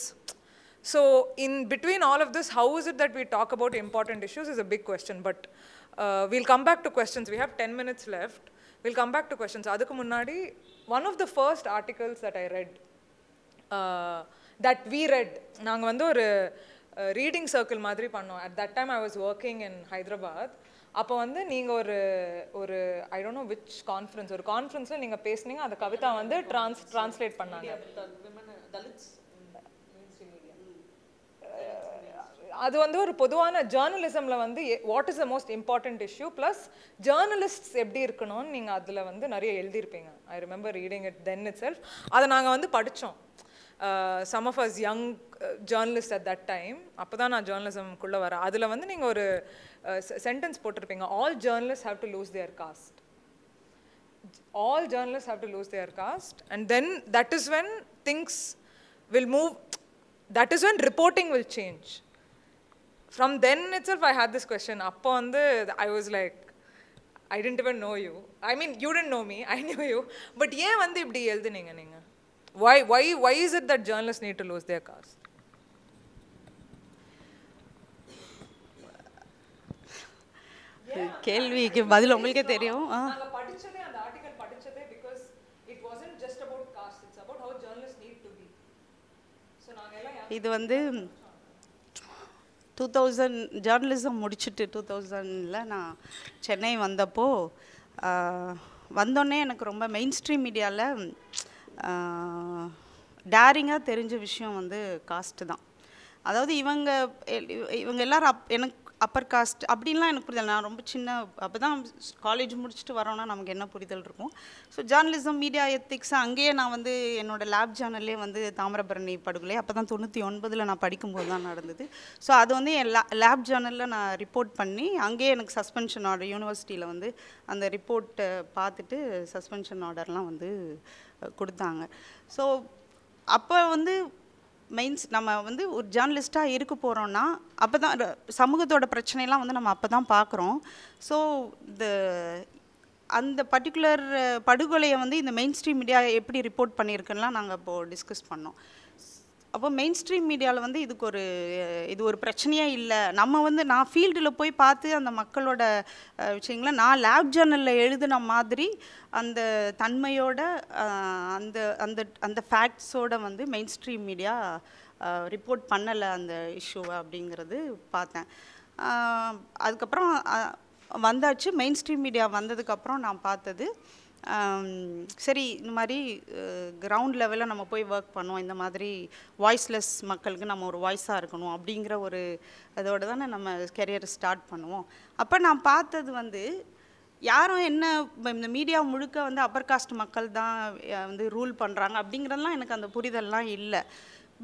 so in between all of this how is it that we talk about important issues is a big question but will come back to questions we have ten minutes left will come back to questions அதுக்கு முன்னாடி one of the first articles that I read that we read நாங்கள் வந்து ஒரு reading uh, circle மாதிரி பண்ணோம் at that time I was working in Hyderabad அப்போ வந்து நீங்கள் ஒரு ஒரு I don't know which conference ஒரு கான்ஃபரன்ஸில் நீங்கள் பேசுனீங்க அந்த கவிதா வந்து ட்ரான்ஸ் ட்ரான்ஸ்லேட் பண்ணாங்க அது வந்து ஒரு பொதுவான ஜேர்னலிசமில் வந்து what is the most important issue plus journalists எப்படி இருக்கணும்னு நீங்கள் அதில் வந்து நிறைய எழுதியிருப்பீங்க I remember reading it then itself அதை நாங்கள் வந்து படித்தோம் some of us young journalist at that time அப்போ தான் நான் ஜேர்னலிசம்குள்ளே வரேன் அதில் வந்து நீங்கள் ஒரு சென்டென்ஸ் போட்டிருப்பீங்க all journalist have to lose their caste all journalist have to lose their caste and then that is when things will move that is when reporting will change from then it's if I had this question அப்போ வந்து I was like I didn't even know you I mean you didn't know me I know you but ஏன் வந்து இப்படி எழுதுனீங்க நீங்கள் why why why is it that journalist need to lose their caste கேள்விக்கு பதில் உங்களுக்கே தெரியும் இது வந்து டூ தௌசண்ட் ஜேர்னலிசம் முடிச்சுட்டு டூ தௌசண்டில் நான் சென்னை வந்தப்போ வந்தோடனே எனக்கு ரொம்ப மெயின் ஸ்ட்ரீம் மீடியாவில் டேரிங்காக தெரிஞ்ச விஷயம் வந்து காஸ்ட்டு தான் அதாவது இவங்க இவங்க எல்லோரும் அப் எனக்கு அப்பர் காஸ்ட் அப்படின்லாம் எனக்கு புரிதல் நான் ரொம்ப சின்ன அப்போ தான் காலேஜ் முடிச்சுட்டு வரோன்னா நமக்கு என்ன புரிதல் இருக்கும் ஸோ ஜேர்னலிசம் மீடியா எத்திக்ஸ் அங்கேயே நான் வந்து என்னோடய லேப் ஜேர்னல்லே வந்து தாமிரபரணி படுகொலை அப்போ தான் தொண்ணூற்றி ஒன்பதில் நான் படிக்கும்போது தான் நடந்தது ஸோ அது வந்து என் லே லேப் ஜேர்னலில் நான் ரிப்போர்ட் பண்ணி அங்கேயே எனக்கு சஸ்பென்ஷன் ஆர்டர் யூனிவர்சிட்டியில் வந்து அந்த ரிப்போர்ட்டை பார்த்துட்டு சஸ்பென்ஷன் ஆர்டர்லாம் வந்து கொடுத்தாங்க ஸோ அப்போ வந்து மெயின்ஸ் நம்ம வந்து ஒரு ஜேர்னலிஸ்ட்டாக இருக்க போகிறோன்னா அப்போ தான் சமூகத்தோட பிரச்சனைலாம் வந்து நம்ம அப்போ தான் பார்க்குறோம் ஸோ இந்த அந்த பர்டிகுலர் படுகொலையை வந்து இந்த மெயின் ஸ்ட்ரீம் மீடியா எப்படி ரிப்போர்ட் பண்ணியிருக்குன்னா நாங்கள் இப்போது டிஸ்கஸ் பண்ணோம் அப்போ மெயின் ஸ்ட்ரீம் மீடியாவில் வந்து இதுக்கு ஒரு இது ஒரு பிரச்சனையே இல்லை நம்ம வந்து நான் ஃபீல்டில் போய் பார்த்து அந்த மக்களோட விஷயங்கள நான் லேப் ஜேர்னலில் எழுதின மாதிரி அந்த தன்மையோட அந்த அந்த அந்த ஃபேக்ட்ஸோட வந்து மெயின் ஸ்ட்ரீம் மீடியா ரிப்போர்ட் பண்ணலை அந்த இஷ்யூவை அப்படிங்கிறது பார்த்தேன் அதுக்கப்புறம் வந்தாச்சு மெயின் ஸ்ட்ரீம் மீடியா வந்ததுக்கப்புறம் நான் பார்த்தது சரி இந்த மாதிரி கிரவுண்ட் லெவலில் நம்ம போய் ஒர்க் பண்ணோம் இந்த மாதிரி வாய்ஸ்லெஸ் மக்களுக்கு நம்ம ஒரு வாய்ஸாக இருக்கணும் அப்படிங்கிற ஒரு அதோடு தானே நம்ம கெரியரை ஸ்டார்ட் பண்ணுவோம் அப்போ நான் பார்த்தது வந்து யாரும் என்ன இந்த மீடியா முழுக்க வந்து அப்பர் காஸ்ட் மக்கள் தான் வந்து ரூல் பண்ணுறாங்க அப்படிங்கிறதெல்லாம் எனக்கு அந்த புரிதல்லாம் இல்லை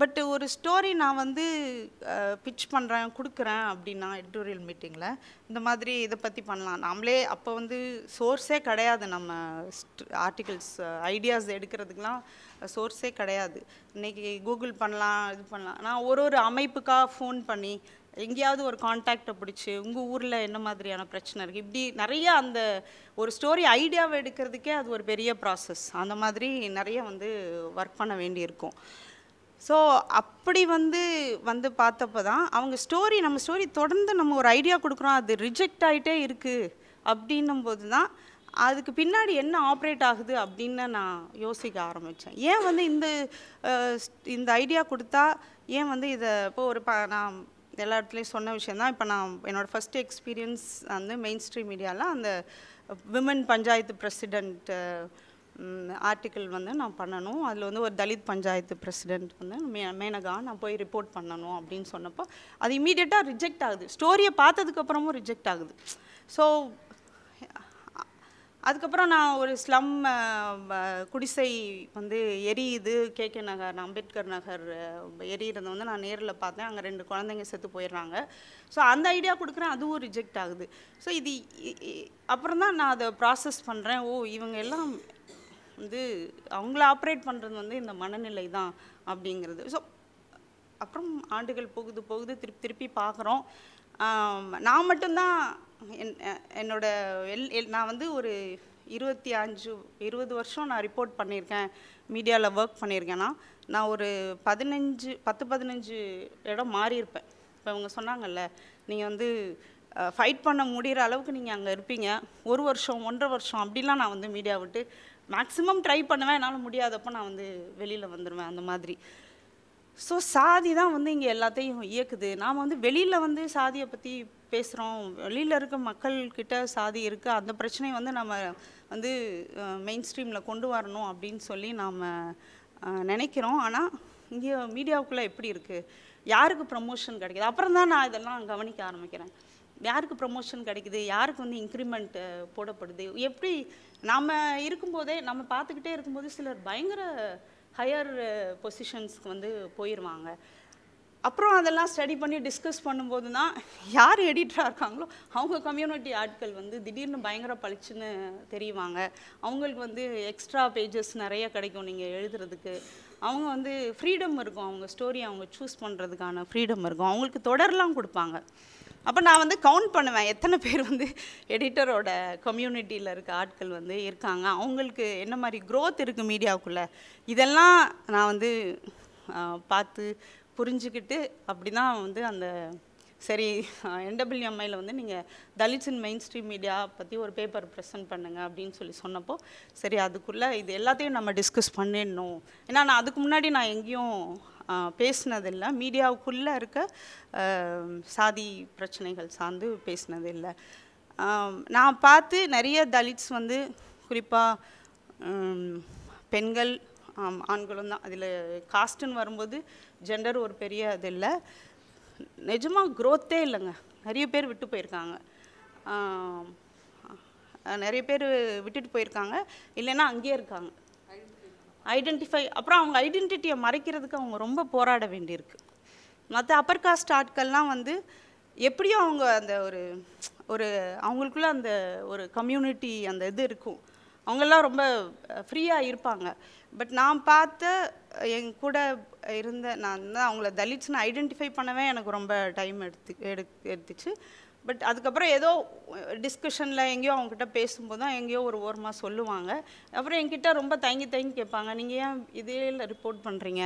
பட் ஒரு ஸ்டோரி நான் வந்து பிச் பண்ணுறேன் கொடுக்குறேன் அப்படின்னா எடிட்டோரியல் மீட்டிங்கில் இந்த மாதிரி இதை பற்றி பண்ணலாம் நாமளே அப்போ வந்து சோர்ஸே கிடையாது நம்ம ஆர்டிகிள்ஸ் ஐடியாஸ் எடுக்கிறதுக்கெலாம் சோர்ஸே கிடையாது இன்றைக்கி கூகுள் பண்ணலாம் இது பண்ணலாம் நான் ஒரு ஒரு அமைப்புக்காக ஃபோன் பண்ணி எங்கேயாவது ஒரு கான்டாக்டை பிடிச்சி உங்கள் ஊரில் என்ன மாதிரியான பிரச்சனை இருக்குது இப்படி நிறைய அந்த ஒரு ஸ்டோரி ஐடியாவை எடுக்கிறதுக்கே அது ஒரு பெரிய ப்ராசஸ் அந்த மாதிரி நிறைய வந்து ஒர்க் பண்ண வேண்டியிருக்கும் இருக்கும் ஸோ அப்படி வந்து வந்து பார்த்தப்போ தான் அவங்க ஸ்டோரி நம்ம ஸ்டோரி தொடர்ந்து நம்ம ஒரு ஐடியா கொடுக்குறோம் அது ரிஜெக்ட் ஆகிட்டே இருக்குது அப்படின்னும் போது தான் அதுக்கு பின்னாடி என்ன ஆப்ரேட் ஆகுது அப்படின்னு நான் யோசிக்க ஆரம்பித்தேன் ஏன் வந்து இந்த இந்த ஐடியா கொடுத்தா ஏன் வந்து இதை இப்போ ஒரு ப நான் எல்லா இடத்துலையும் சொன்ன விஷயந்தான் இப்போ நான் என்னோடய ஃபஸ்ட்டு எக்ஸ்பீரியன்ஸ் வந்து மெயின் ஸ்ட்ரீம் மீடியாவில் அந்த விமன் பஞ்சாயத்து பிரசிடென்ட்டு ஆர்டிக்கிள் வந்து நான் பண்ணணும் அதில் வந்து ஒரு தலித் பஞ்சாயத்து பிரசிடென்ட் வந்து மே மேனகா நான் போய் ரிப்போர்ட் பண்ணணும் அப்படின்னு சொன்னப்போ அது இமீடியட்டாக ரிஜெக்ட் ஆகுது ஸ்டோரியை பார்த்ததுக்கப்புறமும் ரிஜெக்ட் ஆகுது ஸோ அதுக்கப்புறம் நான் ஒரு ஸ்லம் குடிசை வந்து எரியுது கே கே நகர் அம்பேத்கர் நகர் எரியிறத வந்து நான் நேரில் பார்த்தேன் அங்கே ரெண்டு குழந்தைங்க செத்து போயிடுறாங்க ஸோ அந்த ஐடியா கொடுக்குறேன் அதுவும் ரிஜெக்ட் ஆகுது ஸோ இது அப்புறம் தான் நான் அதை ப்ராசஸ் பண்ணுறேன் ஓ இவங்க எல்லாம் வந்து அவங்கள ஆப்ரேட் பண்ணுறது வந்து இந்த மனநிலை தான் அப்படிங்கிறது ஸோ அப்புறம் ஆண்டுகள் போகுது போகுது திருப்பி திருப்பி பார்க்குறோம் நான் மட்டும்தான் என் என்னோட எல் நான் வந்து ஒரு இருபத்தி அஞ்சு இருபது வருஷம் நான் ரிப்போர்ட் பண்ணியிருக்கேன் மீடியாவில் ஒர்க் பண்ணியிருக்கேன்னா நான் ஒரு பதினஞ்சு பத்து பதினஞ்சு இடம் மாறியிருப்பேன் இப்போ அவங்க சொன்னாங்கல்ல நீங்கள் வந்து ஃபைட் பண்ண முடிகிற அளவுக்கு நீங்கள் அங்கே இருப்பீங்க ஒரு வருஷம் ஒன்றரை வருஷம் அப்படிலாம் நான் வந்து மீடியா விட்டு மேக்ஸிமம் ட்ரை பண்ணுவேன் என்னால் முடியாதப்போ நான் வந்து வெளியில் வந்துடுவேன் அந்த மாதிரி ஸோ சாதி தான் வந்து இங்கே எல்லாத்தையும் இயக்குது நாம் வந்து வெளியில் வந்து சாதியை பற்றி பேசுகிறோம் வெளியில் இருக்க மக்கள்கிட்ட சாதி இருக்குது அந்த பிரச்சனையை வந்து நம்ம வந்து மெயின் ஸ்ட்ரீமில் கொண்டு வரணும் அப்படின்னு சொல்லி நாம் நினைக்கிறோம் ஆனால் இங்கே மீடியாவுக்குள்ளே எப்படி இருக்குது யாருக்கு ப்ரமோஷன் கிடைக்கிது அப்புறம் தான் நான் இதெல்லாம் கவனிக்க ஆரம்பிக்கிறேன் யாருக்கு ப்ரமோஷன் கிடைக்குது யாருக்கு வந்து இன்க்ரிமெண்ட் போடப்படுது எப்படி நம்ம இருக்கும்போதே நம்ம பார்த்துக்கிட்டே இருக்கும்போது சிலர் பயங்கர ஹையர் பொசிஷன்ஸ்க்கு வந்து போயிடுவாங்க அப்புறம் அதெல்லாம் ஸ்டடி பண்ணி டிஸ்கஸ் பண்ணும்போது தான் யார் எடிட்டராக இருக்காங்களோ அவங்க கம்யூனிட்டி ஆட்கள் வந்து திடீர்னு பயங்கர பளிச்சுன்னு தெரியுவாங்க அவங்களுக்கு வந்து எக்ஸ்ட்ரா பேஜஸ் நிறைய கிடைக்கும் நீங்கள் எழுதுறதுக்கு அவங்க வந்து ஃப்ரீடம் இருக்கும் அவங்க ஸ்டோரி அவங்க சூஸ் பண்ணுறதுக்கான ஃப்ரீடம் இருக்கும் அவங்களுக்கு தொடர்லாம் கொடுப்பாங்க அப்போ நான் வந்து கவுண்ட் பண்ணுவேன் எத்தனை பேர் வந்து எடிட்டரோட கம்யூனிட்டியில் இருக்க ஆட்கள் வந்து இருக்காங்க அவங்களுக்கு என்ன மாதிரி க்ரோத் இருக்குது மீடியாவுக்குள்ளே இதெல்லாம் நான் வந்து பார்த்து புரிஞ்சுக்கிட்டு அப்படி தான் வந்து அந்த சரி என்டபிள்யூஎம்ஐயில் வந்து நீங்கள் Dalits in mainstream media பற்றி ஒரு பேப்பர் ப்ரெசென்ட் பண்ணுங்கள் அப்படின்னு சொல்லி சொன்னப்போ சரி அதுக்குள்ளே இது எல்லாத்தையும் நம்ம டிஸ்கஸ் பண்ணிடணும் ஏன்னா நான் அதுக்கு முன்னாடி நான் எங்கேயும் பேசினதில்லை மீடியாவுக்குள்ளே இருக்க சாதி பிரச்சனைகள் சார்ந்து பேசினதில்லை நான் பார்த்து நிறைய தலித்ஸ் வந்து குறிப்பாக பெண்கள் ஆண்களும் தான் அதில் காஸ்ட்டுன்னு வரும்போது ஜெண்டர் ஒரு பெரிய அது இல்லை நிஜமாக க்ரோத்தே இல்லைங்க நிறைய பேர் விட்டு போயிருக்காங்க நிறைய பேர் விட்டுட்டு போயிருக்காங்க இல்லைன்னா அங்கேயே இருக்காங்க ஐடென்டிஃபை அப்புறம் அவங்க ஐடென்டிட்டியை மறைக்கிறதுக்கு அவங்க ரொம்ப போராட வேண்டியிருக்கு மற்ற அப்பர் காஸ்ட் ஆட்கள்லாம் வந்து எப்படியும் அவங்க அந்த ஒரு ஒரு அவங்களுக்குள்ள அந்த ஒரு கம்யூனிட்டி அந்த இது இருக்கும் அவங்கெல்லாம் ரொம்ப ஃப்ரீயாக இருப்பாங்க பட் நான் பார்த்த என் கூட இருந்த நான் தான் அவங்கள தலித்ஸ்னு ஐடென்டிஃபை பண்ணவே எனக்கு ரொம்ப டைம் எடுத்து எடு எடுத்துச்சு பட் அதுக்கப்புறம் ஏதோ டிஸ்கஷனில் எங்கேயோ அவங்ககிட்ட பேசும்போது தான் எங்கேயோ ஒரு ஓரமாக சொல்லுவாங்க அப்புறம் என்கிட்ட ரொம்ப தயங்கி தயங்கி கேட்பாங்க நீங்கள் ஏன் இதே ரிப்போர்ட் பண்ணுறீங்க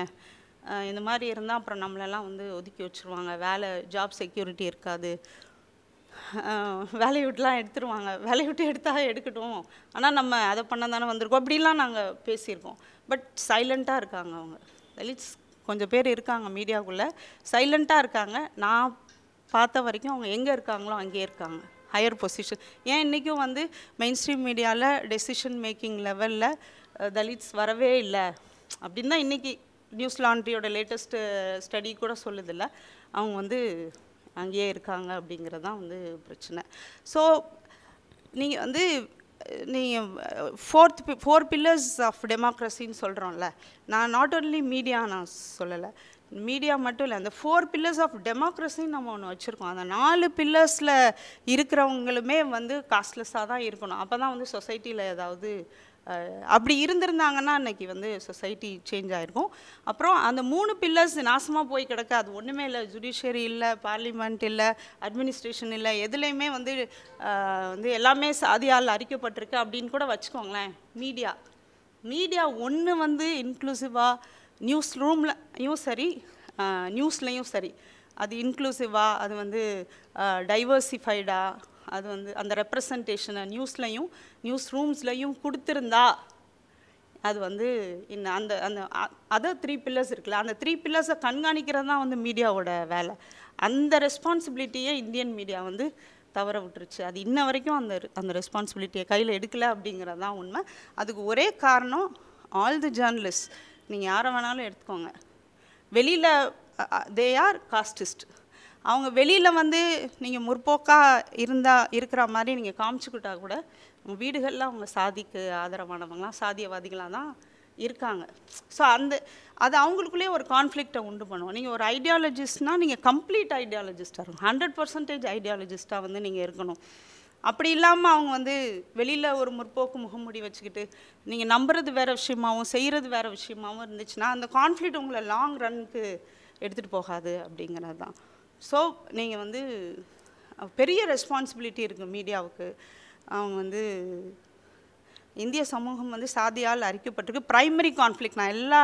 இந்த மாதிரி இருந்தால் அப்புறம் நம்மளெல்லாம் வந்து ஒதுக்கி வச்சுருவாங்க வேலை ஜாப் செக்யூரிட்டி இருக்காது வேலையை விட்டுலாம் எடுத்துருவாங்க வேலையை விட்டு எடுத்தால் எடுக்கட்டும் ஆனால் நம்ம அதை பண்ண தானே வந்திருக்கோம் அப்படிலாம் நாங்கள் பேசியிருக்கோம் பட் சைலண்ட்டாக இருக்காங்க அவங்க தலித்ஸ் கொஞ்சம் பேர் இருக்காங்க மீடியாவுக்குள்ளே சைலண்ட்டாக இருக்காங்க நான் பார்த்த வரைக்கும் அவங்க எங்கே இருக்காங்களோ அங்கேயே இருக்காங்க ஹையர் பொசிஷன் ஏன் இன்றைக்கும் வந்து மெயின் ஸ்ட்ரீம் மீடியாவில் டெசிஷன் மேக்கிங் லெவலில் தலித்ஸ் வரவே இல்லை அப்படின்னு தான் இன்றைக்கி நியூஸ் லாண்ட்ரியோட லேட்டஸ்ட்டு ஸ்டடி கூட சொல்லுதில்ல அவங்க வந்து அங்கேயே இருக்காங்க அப்படிங்கிறது தான் வந்து பிரச்சனை ஸோ நீங்கள் வந்து நீ ஃபோர்த் ஃபோர் பில்லர்ஸ் ஆஃப் டெமோக்ரஸின்னு சொல்கிறோம்ல நான் நாட் ஓன்லி மீடியா நான் சொல்லலை மீடியா மட்டும் இல்லை அந்த ஃபோர் பில்லர்ஸ் ஆஃப் டெமோக்ரஸின்னு நம்ம ஒன்று வச்சுருக்கோம் அந்த நாலு பில்லர்ஸில் இருக்கிறவங்களுமே வந்து காஸ்ட்லெஸ்ஸாக தான் இருக்கணும் அப்போ தான் வந்து சொசைட்டியில் ஏதாவது அப்படி இருந்திருந்தாங்கன்னா இன்றைக்கி வந்து சொசைட்டி சேஞ்ச் ஆகிருக்கும் அப்புறம் அந்த மூணு பில்லர்ஸ் நாசமாக போய் கிடக்க அது ஒன்றுமே இல்லை ஜுடிஷியரி இல்லை பார்லிமெண்ட் இல்லை அட்மினிஸ்ட்ரேஷன் இல்லை எதுலேயுமே வந்து வந்து எல்லாமே சாதியால் அறிக்கப்பட்டிருக்கு அப்படின்னு கூட வச்சுக்கோங்களேன் மீடியா மீடியா ஒன்று வந்து இன்க்ளூசிவாக நியூஸ் ரூம்லையும் சரி நியூஸ்லேயும் சரி அது இன்க்ளூசிவாக அது வந்து டைவர்சிஃபைடாக அது வந்து அந்த ரெப்ரசன்டேஷனை நியூஸ்லையும் நியூஸ் ரூம்ஸ்லையும் கொடுத்துருந்தா அது வந்து இன்னும் அந்த அந்த அதர் த்ரீ பில்லர்ஸ் இருக்குல்ல அந்த த்ரீ பில்லர்ஸை கண்காணிக்கிறது தான் வந்து மீடியாவோட வேலை அந்த ரெஸ்பான்சிபிலிட்டியை இந்தியன் மீடியா வந்து தவற விட்டுருச்சு அது இன்ன வரைக்கும் அந்த அந்த ரெஸ்பான்சிபிலிட்டியை கையில் எடுக்கலை அப்படிங்கிறது தான் உண்மை அதுக்கு ஒரே காரணம் ஆல் தி ஜேர்னலிஸ்ட் நீங்கள் யாரை வேணாலும் எடுத்துக்கோங்க வெளியில் தே ஆர் காஸ்டிஸ்ட் அவங்க வெளியில் வந்து நீங்கள் முற்போக்காக இருந்தால் இருக்கிற மாதிரி நீங்கள் காமிச்சுக்கிட்டா கூட வீடுகளில் அவங்க சாதிக்கு ஆதரவானவங்களாம் சாதியவாதிகளாக தான் இருக்காங்க ஸோ அந்த அது அவங்களுக்குள்ளேயே ஒரு கான்ஃப்ளிக்டை உண்டு பண்ணுவோம் நீங்கள் ஒரு ஐடியாலஜிஸ்ட்னால் நீங்கள் கம்ப்ளீட் ஐடியாலஜிஸ்டாக இருக்கும் ஹண்ட்ரட் பர்சன்டேஜ் ஐடியாலஜிஸ்ட்டாக வந்து நீங்கள் இருக்கணும் அப்படி இல்லாமல் அவங்க வந்து வெளியில் ஒரு முற்போக்கு முகமூடி வச்சுக்கிட்டு நீங்கள் நம்புறது வேறு விஷயமாகவும் செய்கிறது வேறு விஷயமாகவும் இருந்துச்சுன்னா அந்த கான்ஃப்ளிக் உங்களை லாங் ரன்க்கு எடுத்துகிட்டு போகாது அப்படிங்கிறது தான் ஸோ நீங்கள் வந்து பெரிய ரெஸ்பான்சிபிலிட்டி இருக்குது மீடியாவுக்கு அவங்க வந்து இந்திய சமூகம் வந்து சாதியால் அறிக்கப்பட்டிருக்கு ப்ரைமரி கான்ஃப்ளிக் நான் எல்லா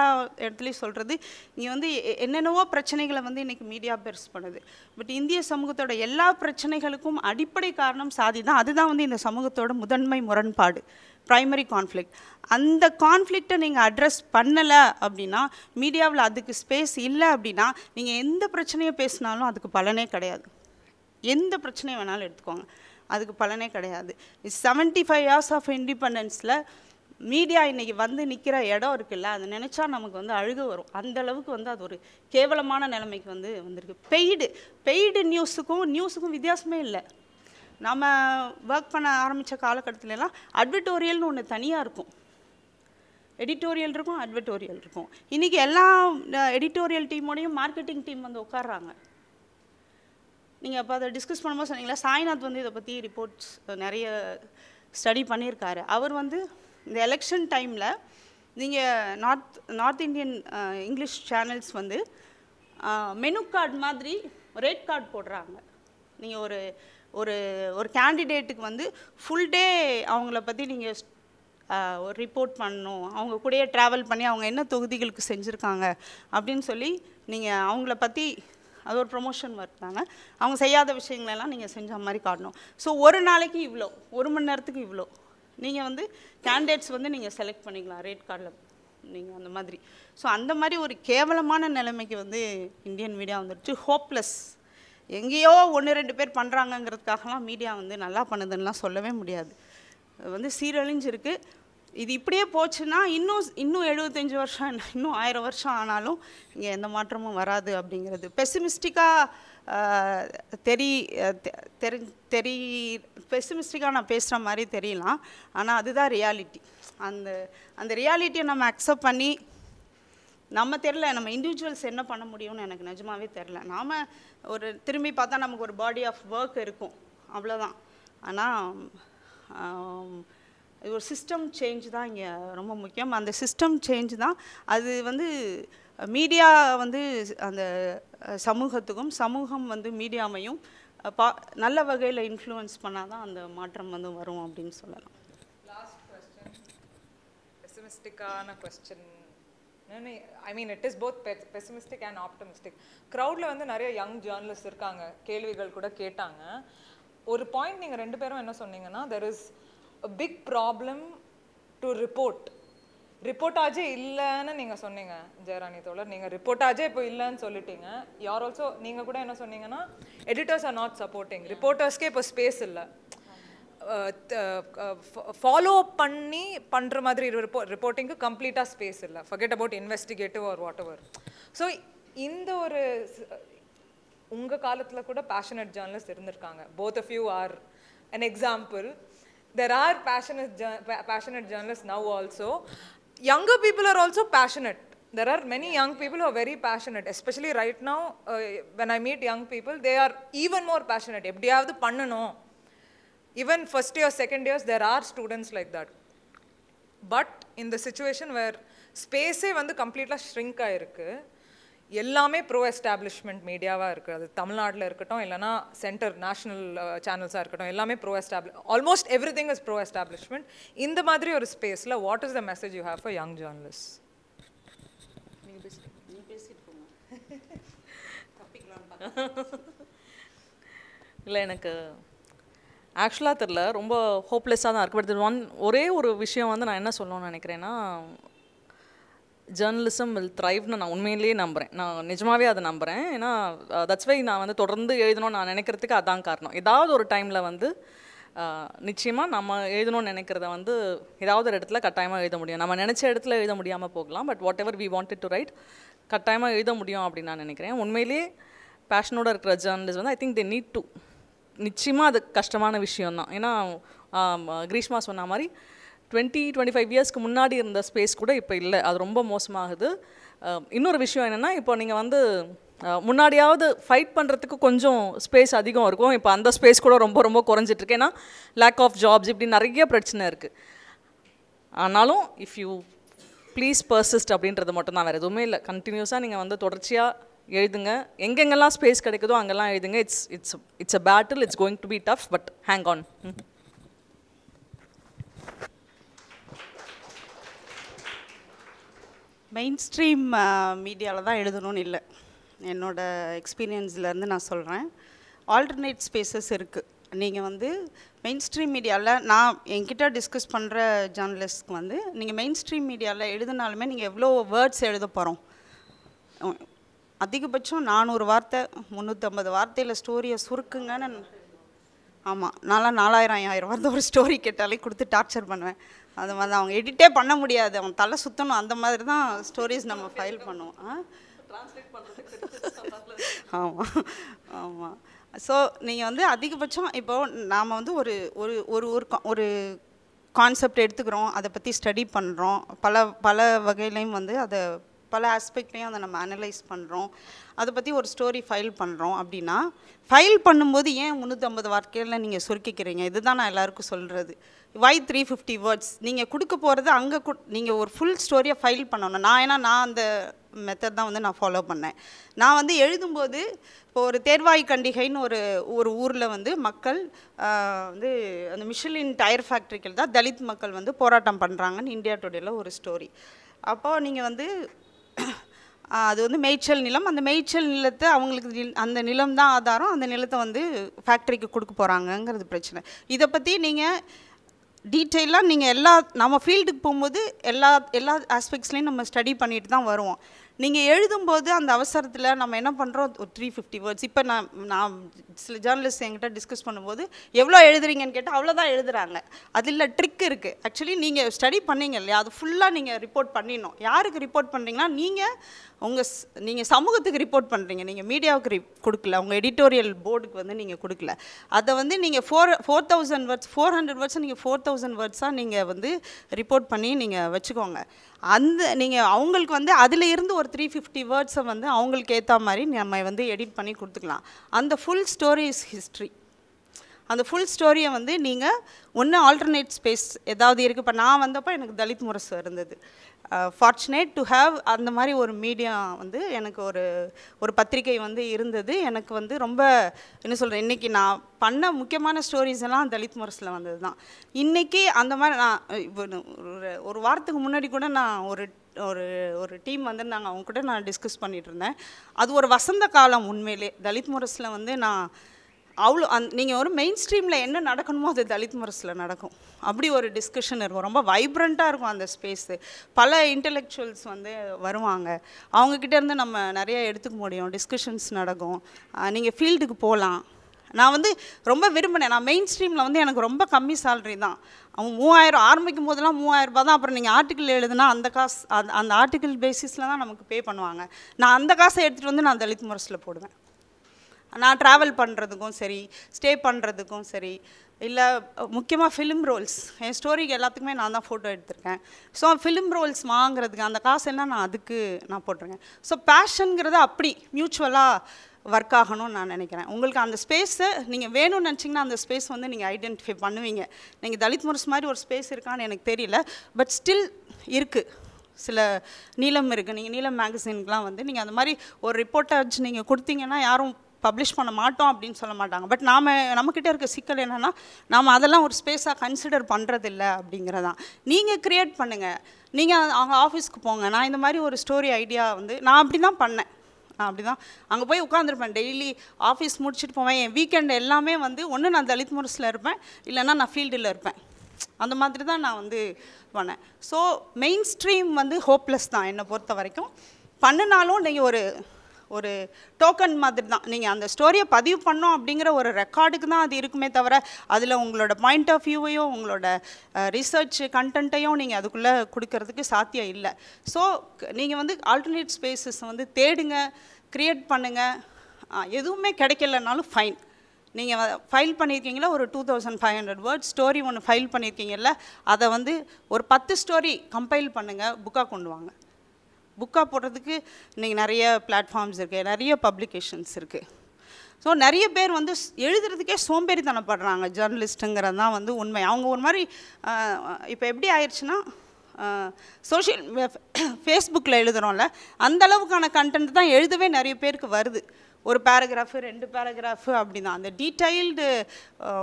இடத்துலையும் சொல்கிறது இங்கே வந்து என்னென்னவோ பிரச்சனைகளை வந்து இன்றைக்கி மீடியா பெருசு பண்ணுது பட் இந்திய சமூகத்தோட எல்லா பிரச்சனைகளுக்கும் அடிப்படை காரணம் சாதி தான் அதுதான் வந்து இந்த சமூகத்தோட முதன்மை முரண்பாடு ப்ரைமரி கான்ஃப்ளிக் அந்த கான்ஃப்ளிக்டை நீங்கள் அட்ரஸ் பண்ணலை அப்படின்னா மீடியாவில் அதுக்கு ஸ்பேஸ் இல்லை அப்படின்னா நீங்கள் எந்த பிரச்சனையை பேசினாலும் அதுக்கு பலனே கிடையாது எந்த பிரச்சனையை வேணாலும் எடுத்துக்கோங்க அதுக்கு பலனே கிடையாது செவன்ட்டி ஃபைவ் இயர்ஸ் ஆஃப் இண்டிபெண்டன்ஸில் மீடியா இன்றைக்கி வந்து நிற்கிற இடம் இருக்குல்ல அதை நினச்சா நமக்கு வந்து அழுக வரும் அந்த அளவுக்கு வந்து அது ஒரு கேவலமான நிலைமைக்கு வந்து வந்திருக்கு பெய்டு பெய்டு நியூஸுக்கும் நியூஸுக்கும் வித்தியாசமே இல்லை நம்ம ஒர்க் பண்ண ஆரம்பித்த காலகட்டத்திலலாம் அட்வர்டோரியல்னு ஒன்று தனியாக இருக்கும் எடிட்டோரியல் இருக்கும் அட்வர்டோரியல் இருக்கும் இன்றைக்கி எல்லா எடிட்டோரியல் டீமோடையும் மார்க்கெட்டிங் டீம் வந்து உட்காடுறாங்க நீங்கள் இப்போ அதை டிஸ்கஸ் பண்ணும்போது சொன்னீங்களா சாய்நாத் வந்து இதை பற்றி ரிப்போர்ட்ஸ் நிறைய ஸ்டடி பண்ணியிருக்காரு அவர் வந்து இந்த எலெக்ஷன் டைமில் நீங்கள் north north Indian English channels வந்து மெனு கார்டு மாதிரி ரேட் கார்டு போடுறாங்க நீங்கள் ஒரு ஒரு ஒரு கேண்டிடேட்டுக்கு வந்து ஃபுல் டே அவங்கள பற்றி நீங்கள் ஒரு ரிப்போர்ட் பண்ணணும் அவங்க கூடயே ட்ராவல் பண்ணி அவங்க என்ன தொகுதிகளுக்கு செஞ்சுருக்காங்க அப்படின்னு சொல்லி நீங்கள் அவங்கள பற்றி அது ஒரு ப்ரொமோஷன் ஒர்க் தானே அவங்க செய்யாத விஷயங்களெல்லாம் நீங்கள் செஞ்ச மாதிரி காட்டணும் ஸோ ஒரு நாளைக்கு இவ்வளோ ஒரு மணி நேரத்துக்கு இவ்வளோ நீங்கள் வந்து கேண்டிடேட்ஸ் வந்து நீங்கள் செலக்ட் பண்ணிக்கலாம் ரேட் கார்டில் நீங்கள் அந்த மாதிரி ஸோ அந்த மாதிரி ஒரு கேவலமான நிலைமைக்கு வந்து இந்தியன் மீடியா வந்துடுச்சு ஹோப்லெஸ் எங்கேயோ ஒன்று ரெண்டு பேர் பண்ணுறாங்கங்கிறதுக்காகலாம் மீடியா வந்து நல்லா பண்ணுதுன்னெலாம் சொல்லவே முடியாது வந்து சீரழிஞ்சிருக்கு இது இப்படியே போச்சுன்னா இன்னும் இன்னும் எழுபத்தஞ்சி வருஷம் இன்னும் ஆயிரம் வருஷம் ஆனாலும் இங்கே எந்த மாற்றமும் வராது அப்படிங்கிறது பெசிமிஸ்டிக்காக தெரி தெரி தெரி பெசிமிஸ்டிக்காக நான் பேசுகிற மாதிரி தெரியலாம் ஆனால் அதுதான் ரியாலிட்டி அந்த அந்த ரியாலிட்டியை நம்ம அக்செப்ட் பண்ணி நம்ம தெரில நம்ம இண்டிவிஜுவல்ஸ் என்ன பண்ண முடியும்னு எனக்கு நிஜமாகவே தெரில நாம் ஒரு திரும்பி பார்த்தா நமக்கு ஒரு பாடி ஆஃப் ஒர்க் இருக்கும் அவ்வளோதான் ஆனால் இது ஒரு சிஸ்டம் சேஞ்ச் தான் இங்கே ரொம்ப முக்கியம் அந்த சிஸ்டம் சேஞ்ச் தான் அது வந்து மீடியா வந்து அந்த சமூகத்துக்கும் சமூகம் வந்து மீடியாமையும் பா நல்ல வகையில் இன்ஃப்ளூயன்ஸ் பண்ணால் தான் அந்த மாற்றம் வந்து வரும் அப்படின்னு சொல்லலாம் பெசிமிஸ்டிக்கான question I mean it is both pessimistic and optimistic க்ரௌடில் வந்து நிறைய யங் ஜேர்னலிஸ்ட் இருக்காங்க கேள்விகள் கூட கேட்டாங்க ஒரு பாயிண்ட் நீங்கள் ரெண்டு பேரும் என்ன சொன்னீங்கன்னா there is a big problem to report. Reportage இல்லைன்னு நீங்கள் சொன்னீங்க ஜெயராணி தோழர் நீங்கள் ரிப்போர்ட்டாஜே இப்போ இல்லைன்னு சொல்லிட்டீங்க யார் ஆல்சோ நீங்கள் கூட என்ன சொன்னீங்கன்னா எடிட்டர்ஸ் ஆர் நாட் சப்போர்ட்டிங் ரிப்போர்ட்டர்ஸ்க்கே இப்போ ஸ்பேஸ் இல்லை ஃபாலோ பண்ணி பண்ணுற மாதிரி ரிப்போ ரிப்போர்ட்டிங்க்கு கம்ப்ளீட்டாக ஸ்பேஸ் இல்லை forget about investigative or whatever so இந்த ஒரு உங்கள் காலத்தில் கூட பேஷனட் ஜேர்னலிஸ்ட் இருந்திருக்காங்க both of you are an example there are passionate, passionate journalists now also. Younger people are also passionate. There are many young people who are very passionate, especially right now, uh, when I meet young people, they are even more passionate. If they have the pannano, even first year, second years, there are students like that. But in the situation where space வந்து கம்ப்ளீட்டாக shrink ஆயிருக்கு எல்லாமே bro establishment மீடியாவாக இருக்குது அது தமிழ்நாட்டில் இருக்கட்டும் இல்லைனா centre national சேனல்ஸாக இருக்கட்டும் எல்லாமே pro establishment almost everything is pro establishment இந்த மாதிரி ஒரு ஸ்பேஸில் what is the message you have for young journalist இல்லை எனக்கு ஆக்சுவலாக தெரில ரொம்ப ஹோப்லெஸ்ஸாக தான் இருக்குது பட் ஒன் ஒரே ஒரு விஷயம் வந்து நான் என்ன சொல்லணும்னு நினைக்கிறேன்னா ஜேர்னலிசம் வில் த்ரைவ்னு நான் உண்மையிலேயே நம்புகிறேன் நான் நிஜமாகவே அதை நம்புகிறேன் ஏன்னா தட்ஸ் வை நான் வந்து தொடர்ந்து எழுதணும்னு நான் நினைக்கிறதுக்கு அதான் காரணம் ஏதாவது ஒரு டைமில் வந்து நிச்சயமாக நம்ம எழுதணும்னு நினைக்கிறத வந்து ஏதாவது ஒரு இடத்துல கட்டாயமாக எழுத முடியும் நம்ம நினச்ச இடத்துல எழுத முடியாமல் போகலாம் but whatever we wanted to write கட்டாயமாக எழுத முடியும் அப்படின்னு நான் நினைக்கிறேன் உண்மையிலேயே பேஷனோடு இருக்கிற ஜேர்னலிஸ்ட் வந்து I think they need to நிச்சயமாக அது கஷ்டமான விஷயம்தான் ஏன்னா கிரீஷ்மா சொன்ன மாதிரி டுவெண்ட்டி டுவெண்ட்டி ஃபைவ் இயர்ஸ்க்கு முன்னாடி இருந்த ஸ்பேஸ் கூட இப்போ இல்லை அது ரொம்ப மோசமாகுது இன்னொரு விஷயம் என்னென்னா இப்போ நீங்கள் வந்து முன்னாடியாவது ஃபைட் பண்ணுறதுக்கு கொஞ்சம் ஸ்பேஸ் அதிகம் இருக்கும் இப்போ அந்த ஸ்பேஸ் கூட ரொம்ப ரொம்ப குறைஞ்சிட்ருக்கு ஏன்னா லேக் ஆஃப் ஜாப்ஸ் இப்படி நிறைய பிரச்சனை இருக்குது ஆனாலும் இஃப் யூ ப்ளீஸ் பர்சிஸ்ட் அப்படின்றது மட்டும்தான் வேறு எதுவுமே இல்லை கண்டினியூஸாக நீங்கள் வந்து தொடர்ச்சியாக எழுதுங்க எங்கெங்கெல்லாம் ஸ்பேஸ் கிடைக்குதோ அங்கெல்லாம் எழுதுங்க it's it's it's a battle it's going to be tough but hang on hmm mainstream மீடியாவில் தான் எழுதணும்னு இல்லை என்னோடய எக்ஸ்பீரியன்ஸ்லேருந்து நான் சொல்கிறேன் ஆல்டர்னேட் ஸ்பேசஸ் இருக்குது நீங்கள் வந்து மெயின் ஸ்ட்ரீம் மீடியாவில் நான் என்கிட்ட டிஸ்கஸ் பண்ணுற ஜேர்னலிஸ்ட்க்கு வந்து நீங்கள் மெயின் ஸ்ட்ரீம் மீடியாவில் எழுதினாலுமே நீங்கள் எவ்வளோ வேர்ட்ஸ் எழுத போகிறோம் அதிகபட்சம் நானூறு வார்த்தை முந்நூற்றம்பது வார்த்தையில் ஸ்டோரியை சுருக்குங்கன்னு ஆமாம் நாலாம் நாலாயிரம் ஆயிரம் வார்த்தை ஒரு ஸ்டோரி கேட்டாலே கொடுத்து டார்ச்சர் பண்ணுவேன் அந்த மாதிரி அவங்க எடிட்டே பண்ண முடியாது அவங்க தலை சுற்றணும் அந்த மாதிரி தான் ஸ்டோரிஸ் நம்ம ஃபைல் பண்ணுவோம் ஆமாம் ஆமாம் ஸோ நீங்கள் வந்து அதிகபட்சம் இப்போது நாம் வந்து ஒரு ஒரு ஒரு ஒரு ஒரு கான்செப்ட் எடுத்துக்கிறோம் அதை பற்றி ஸ்டடி பண்ணுறோம் பல பல வகையிலையும் வந்து அதை பல ஆஸ்பெக்ட்லேயும் அதை நம்ம அனலைஸ் பண்ணுறோம் அதை பற்றி ஒரு ஸ்டோரி ஃபைல் பண்ணுறோம் அப்படின்னா ஃபைல் பண்ணும்போது ஏன் முந்நூற்றம்பது வார்த்தைகளில் நீங்கள் சுருக்கிக்கிறீங்க இதுதான் நான் எல்லாருக்கும் சொல்கிறது வை த்ரீ ஃபிஃப்டி வேர்ட்ஸ் நீங்கள் கொடுக்க போகிறது அங்கே கு நீங்கள் ஒரு ஃபுல் ஸ்டோரியை ஃபைல் பண்ணணும் நான் ஏன்னா நான் அந்த மெத்தட் தான் வந்து நான் ஃபாலோ பண்ணேன் நான் வந்து எழுதும்போது இப்போ ஒரு தேர்வாய் கண்டிகைன்னு ஒரு ஒரு ஊரில் வந்து மக்கள் வந்து அந்த மிஷலின் டயர் ஃபேக்ட்ரிக்கில் தான் தலித் மக்கள் வந்து போராட்டம் பண்ணுறாங்கன்னு இந்தியா டுடேயில் ஒரு ஸ்டோரி அப்போது நீங்கள் வந்து அது வந்து மேய்ச்சல் நிலம் அந்த மேய்ச்சல் நிலத்தை அவங்களுக்கு அந்த நிலம் தான் ஆதாரம் அந்த நிலத்தை வந்து ஃபேக்ட்ரிக்கு கொடுக்க போகிறாங்கங்கிறது பிரச்சனை இதை பற்றி நீங்கள் டீட்டெயிலாக நீங்கள் எல்லா நம்ம ஃபீல்டுக்கு போகும்போது எல்லா எல்லா ஆஸ்பெக்ட்ஸ்லேயும் நம்ம ஸ்டடி பண்ணிட்டு தான் வருவோம் நீங்கள் எழுதும்போது அந்த அவசரத்தில் நம்ம என்ன பண்ணுறோம் ஒரு த்ரீ ஃபிஃப்டி வேர்ட்ஸ் இப்போ நான் நான் சில ஜேர்னலிஸ்ட் என்கிட்ட டிஸ்கஸ் பண்ணும்போது எவ்வளோ எழுதுறீங்கன்னு கேட்டால் அவ்வளோதான் எழுதுறாங்க அதில் ட்ரிக் இருக்குது ஆக்சுவலி நீங்கள் ஸ்டடி பண்ணீங்க இல்லையா அது ஃபுல்லாக நீங்கள் ரிப்போர்ட் பண்ணிடணும் யாருக்கு ரிப்போர்ட் பண்ணுறீங்கன்னா நீங்கள் உங்கள் நீங்கள் சமூகத்துக்கு ரிப்போர்ட் பண்ணுறீங்க நீங்கள் மீடியாவுக்கு ரி கொடுக்கல உங்கள் எடிட்டோரியல் போர்டுக்கு வந்து நீங்கள் கொடுக்கல அதை வந்து நீங்கள் four four thousand words four hundred words நீங்கள் ஃபோர் தௌசண்ட் வேர்ட்ஸாக நீங்கள் வந்து ரிப்போர்ட் பண்ணி நீங்கள் வச்சுக்கோங்க அந்த நீங்கள் அவங்களுக்கு வந்து அதில் இருந்து ஒரு த்ரீ ஃபிஃப்டி வேர்ட்ஸை வந்து அவங்களுக்கு ஏற்ற மாதிரி நம்ம வந்து எடிட் பண்ணி கொடுத்துக்கலாம் அந்த ஃபுல் ஸ்டோரி இஸ் ஹிஸ்ட்ரி அந்த ஃபுல் ஸ்டோரியை வந்து நீங்கள் ஒன்று ஆல்டர்னேட் ஸ்பேஸ் ஏதாவது இருக்குது இப்போ நான் வந்தப்போ எனக்கு தலித் முரசு இருந்தது ஃபார்ச்சுனேட் டு ஹாவ் அந்த மாதிரி ஒரு மீடியா வந்து எனக்கு ஒரு ஒரு பத்திரிகை வந்து இருந்தது எனக்கு வந்து ரொம்ப என்ன சொல்கிறேன் இன்றைக்கி நான் பண்ண முக்கியமான ஸ்டோரிஸ் எல்லாம் தலித் முரசில் வந்தது தான் இன்றைக்கி அந்த மாதிரி நான் ஒரு ஒரு வாரத்துக்கு முன்னாடி கூட நான் ஒரு ஒரு ஒரு டீம் வந்து நாங்கள் அவங்க கூட நான் டிஸ்கஸ் பண்ணிகிட்டு இருந்தேன் அது ஒரு வசந்த காலம் உண்மையிலே தலித் முரசில் வந்து நான் அவ்வளோ அந் நீங்கள் ஒரு மெயின் ஸ்ட்ரீமில் என்ன நடக்கணுமோ அது தலித் முரசில் நடக்கும் அப்படி ஒரு டிஸ்கஷன் இருக்கும் ரொம்ப வைப்ரண்ட்டாக இருக்கும் அந்த ஸ்பேஸு பல இன்டலெக்சுவல்ஸ் வந்து வருவாங்க அவங்கக்கிட்டேருந்து நம்ம நிறைய எடுத்துக்க முடியும் டிஸ்கஷன்ஸ் நடக்கும் நீங்கள் ஃபீல்டுக்கு போகலாம் நான் வந்து ரொம்ப விரும்பினேன் நான் மெயின் ஸ்ட்ரீமில் வந்து எனக்கு ரொம்ப கம்மி சேல்ரி தான் அவங்க மூவாயிரம் ஆரம்பிக்கும் போதெல்லாம் மூவாயிரரூபா தான் அப்புறம் நீங்கள் ஆர்டிக்கிள் எழுதுனா அந்த காசு அந்த ஆர்டிக்கிள் பேசிஸில் தான் நமக்கு பே பண்ணுவாங்க நான் அந்த காசை எடுத்துகிட்டு வந்து நான் தலித் முரசில் போடுவேன் நான் ட்ராவல் பண்ணுறதுக்கும் சரி ஸ்டே பண்ணுறதுக்கும் சரி இல்லை முக்கியமாக ஃபிலிம் ரோல்ஸ் என் ஸ்டோரிக்கு எல்லாத்துக்குமே நான் தான் ஃபோட்டோ எடுத்திருக்கேன் ஸோ ஃபிலிம் ரோல்ஸ் வாங்குறதுக்கு அந்த காசு எல்லாம் நான் அதுக்கு நான் போட்டிருக்கேன் ஸோ பேஷனுங்கிறது அப்படி மியூச்சுவலாக ஒர்க் ஆகணும்னு நான் நினைக்கிறேன் உங்களுக்கு அந்த ஸ்பேஸை நீங்கள் வேணும்னு நினச்சிங்கன்னா அந்த ஸ்பேஸ் வந்து நீங்கள் ஐடென்டிஃபை பண்ணுவீங்க நீங்கள் தலித் முரசு மாதிரி ஒரு ஸ்பேஸ் இருக்கான்னு எனக்கு தெரியல பட் ஸ்டில் இருக்குது சில நீளம் இருக்குது நீங்கள் நீளம் மேகசின்க்கெலாம் வந்து நீங்கள் அந்த மாதிரி ஒரு ரிப்போர்ட்டாஜ் நீங்கள் கொடுத்தீங்கன்னா யாரும் பப்ளிஷ் பண்ண மாட்டோம் அப்படின்னு சொல்ல மாட்டாங்க பட் நாம் நம்மக்கிட்ட இருக்க சிக்கல் என்னென்னா நாம் அதெல்லாம் ஒரு ஸ்பேஸாக கன்சிடர் பண்ணுறதில்ல அப்படிங்கிறதான் நீங்கள் க்ரியேட் பண்ணுங்கள் நீங்கள் அவங்க ஆஃபீஸ்க்கு போங்க நான் இந்த மாதிரி ஒரு ஸ்டோரி ஐடியா வந்து நான் அப்படி தான் பண்ணேன் நான் அப்படி தான் அங்கே போய் உட்காந்துருப்பேன் டெய்லி ஆஃபீஸ் முடிச்சுட்டு போவேன் என் வீக்கெண்ட் எல்லாமே வந்து ஒன்று நான் தலித் முரசில் இருப்பேன் இல்லைன்னா நான் ஃபீல்டில் இருப்பேன் அந்த மாதிரி தான் நான் வந்து பண்ணேன் ஸோ மெயின் ஸ்ட்ரீம் வந்து ஹோப்லெஸ் தான் என்னை பொறுத்த வரைக்கும் பண்ணினாலும் நீங்கள் ஒரு ஒரு டோக்கன் மாதிரி தான் நீங்கள் அந்த ஸ்டோரியை பதிவு பண்ணோம் அப்படிங்கிற ஒரு ரெக்கார்டுக்கு தான் அது இருக்குமே தவிர அதில் உங்களோட பாயிண்ட் ஆஃப் வியூவையும் உங்களோட ரிசர்ச் கண்டென்ட்டையும் நீங்கள் அதுக்குள்ளே கொடுக்கறதுக்கு சாத்தியம் இல்லை ஸோ நீங்கள் வந்து ஆல்டர்னேட் ஸ்பேசஸ் வந்து தேடுங்க க்ரியேட் பண்ணுங்கள் எதுவுமே கிடைக்கலனாலும் ஃபைன் நீங்கள் ஃபைல் பண்ணியிருக்கீங்களா ஒரு two thousand five hundred word story ஒன்று ஃபைல் பண்ணியிருக்கீங்கல்ல அதை வந்து ஒரு பத்து ஸ்டோரி கம்பைல் பண்ணுங்கள் புக்காக கொண்டு வாங்க புக்காக போடுறதுக்கு இன்றைக்கி நிறைய பிளாட்ஃபார்ம்ஸ் இருக்குது நிறைய பப்ளிகேஷன்ஸ் இருக்குது ஸோ நிறைய பேர் வந்து எழுதுறதுக்கே சோம்பேறித்தனப்படுறாங்க ஜேர்னலிஸ்ட்டுங்கிறது தான் வந்து உண்மை அவங்க ஒரு மாதிரி இப்போ எப்படி ஆயிடுச்சுன்னா சோஷியல் ஃபேஸ்புக்கில் எழுதுகிறோம்ல அந்தளவுக்கான கண்டென்ட் தான் எழுதவே நிறைய பேருக்கு வருது ஒரு பேராகிராஃபு ரெண்டு பேராகிராஃபு அப்படி தான் அந்த டீட்டெயில்டு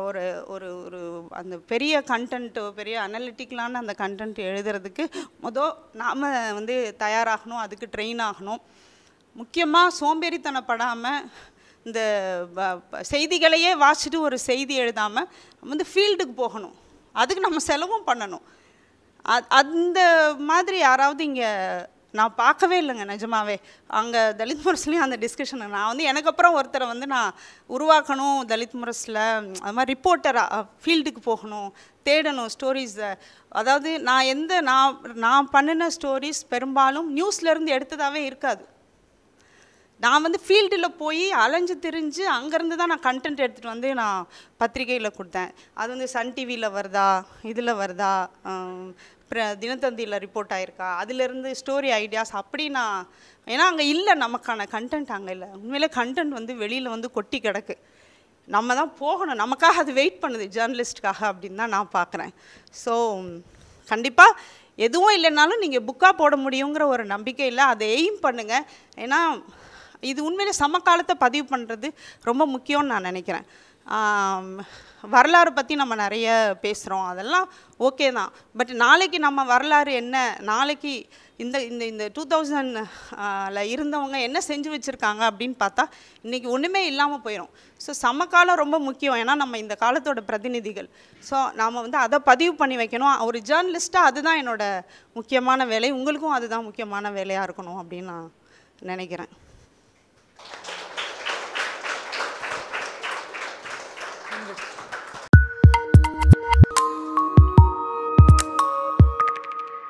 ஒரு ஒரு ஒரு அந்த பெரிய கண்டென்ட்டு பெரிய அனலிட்டிக்கலான அந்த கண்டென்ட் எழுதுறதுக்கு மொதல் நாம் வந்து தயாராகணும் அதுக்கு ட்ரெயின் ஆகணும் முக்கியமாக சோம்பேறித்தனப்படாமல் இந்த செய்திகளையே வாசிட்டு ஒரு செய்தி எழுதாமல் வந்து ஃபீல்டுக்கு போகணும் அதுக்கு நம்ம செலவும் பண்ணணும் அந்த மாதிரி யாராவது இங்கே நான் பார்க்கவே இல்லைங்க நிஜமாவே அங்கே தலித் முரசுலேயும் அந்த டிஸ்கஷன் நான் வந்து எனக்கு அப்புறம் ஒருத்தரை வந்து நான் உருவாக்கணும் தலித் முரசில் அது மாதிரி ரிப்போர்ட்டராக ஃபீல்டுக்கு போகணும் தேடணும் ஸ்டோரிஸை அதாவது நான் எந்த நான் நான் பண்ணின ஸ்டோரிஸ் பெரும்பாலும் நியூஸ்லேருந்து எடுத்ததாகவே இருக்காது நான் வந்து ஃபீல்டில் போய் அலைஞ்சு திரிஞ்சு அங்கேருந்து தான் நான் கண்டென்ட் எடுத்துகிட்டு வந்து நான் பத்திரிகையில் கொடுத்தேன் அது வந்து சன் டிவியில் வருதா இதில் வருதா தினத்தந்தியில் ரிப்போர்ட் ஆயிருக்கா அதுலேருந்து ஸ்டோரி ஐடியாஸ் அப்படி நான் ஏன்னா அங்கே இல்லை நமக்கான கண்டென்ட் அங்கே இல்லை உண்மையிலே கண்டென்ட் வந்து வெளியில் வந்து கொட்டி கிடக்கு நம்ம தான் போகணும் நமக்காக அது வெயிட் பண்ணுது ஜேர்னலிஸ்ட்டுக்காக அப்படின்னு தான் நான் பார்க்குறேன் ஸோ கண்டிப்பாக எதுவும் இல்லைனாலும் நீங்கள் புக்காக போட முடியுங்கிற ஒரு இல்லை அதை எய்ம் பண்ணுங்கள் ஏன்னா இது உண்மையிலே சமகாலத்தை பதிவு பண்ணுறது ரொம்ப முக்கியம்னு நான் நினைக்கிறேன் வரலாறு பற்றி நம்ம நிறைய பேசுகிறோம் அதெல்லாம் ஓகே தான் பட் நாளைக்கு நம்ம வரலாறு என்ன நாளைக்கு இந்த இந்த இந்த டூ தௌசண்ட்ல இருந்தவங்க என்ன செஞ்சு வச்சுருக்காங்க அப்படின்னு பார்த்தா இன்றைக்கி ஒன்றுமே இல்லாமல் போயிடும் ஸோ சமகாலம் ரொம்ப முக்கியம் ஏன்னா நம்ம இந்த காலத்தோட பிரதிநிதிகள் ஸோ நாம் வந்து அதை பதிவு பண்ணி வைக்கணும் ஒரு ஜேர்னலிஸ்ட்டாக அதுதான் என்னோடய முக்கியமான வேலை உங்களுக்கும் அதுதான் முக்கியமான வேலையாக இருக்கணும் அப்படின்னு நான் நினைக்கிறேன்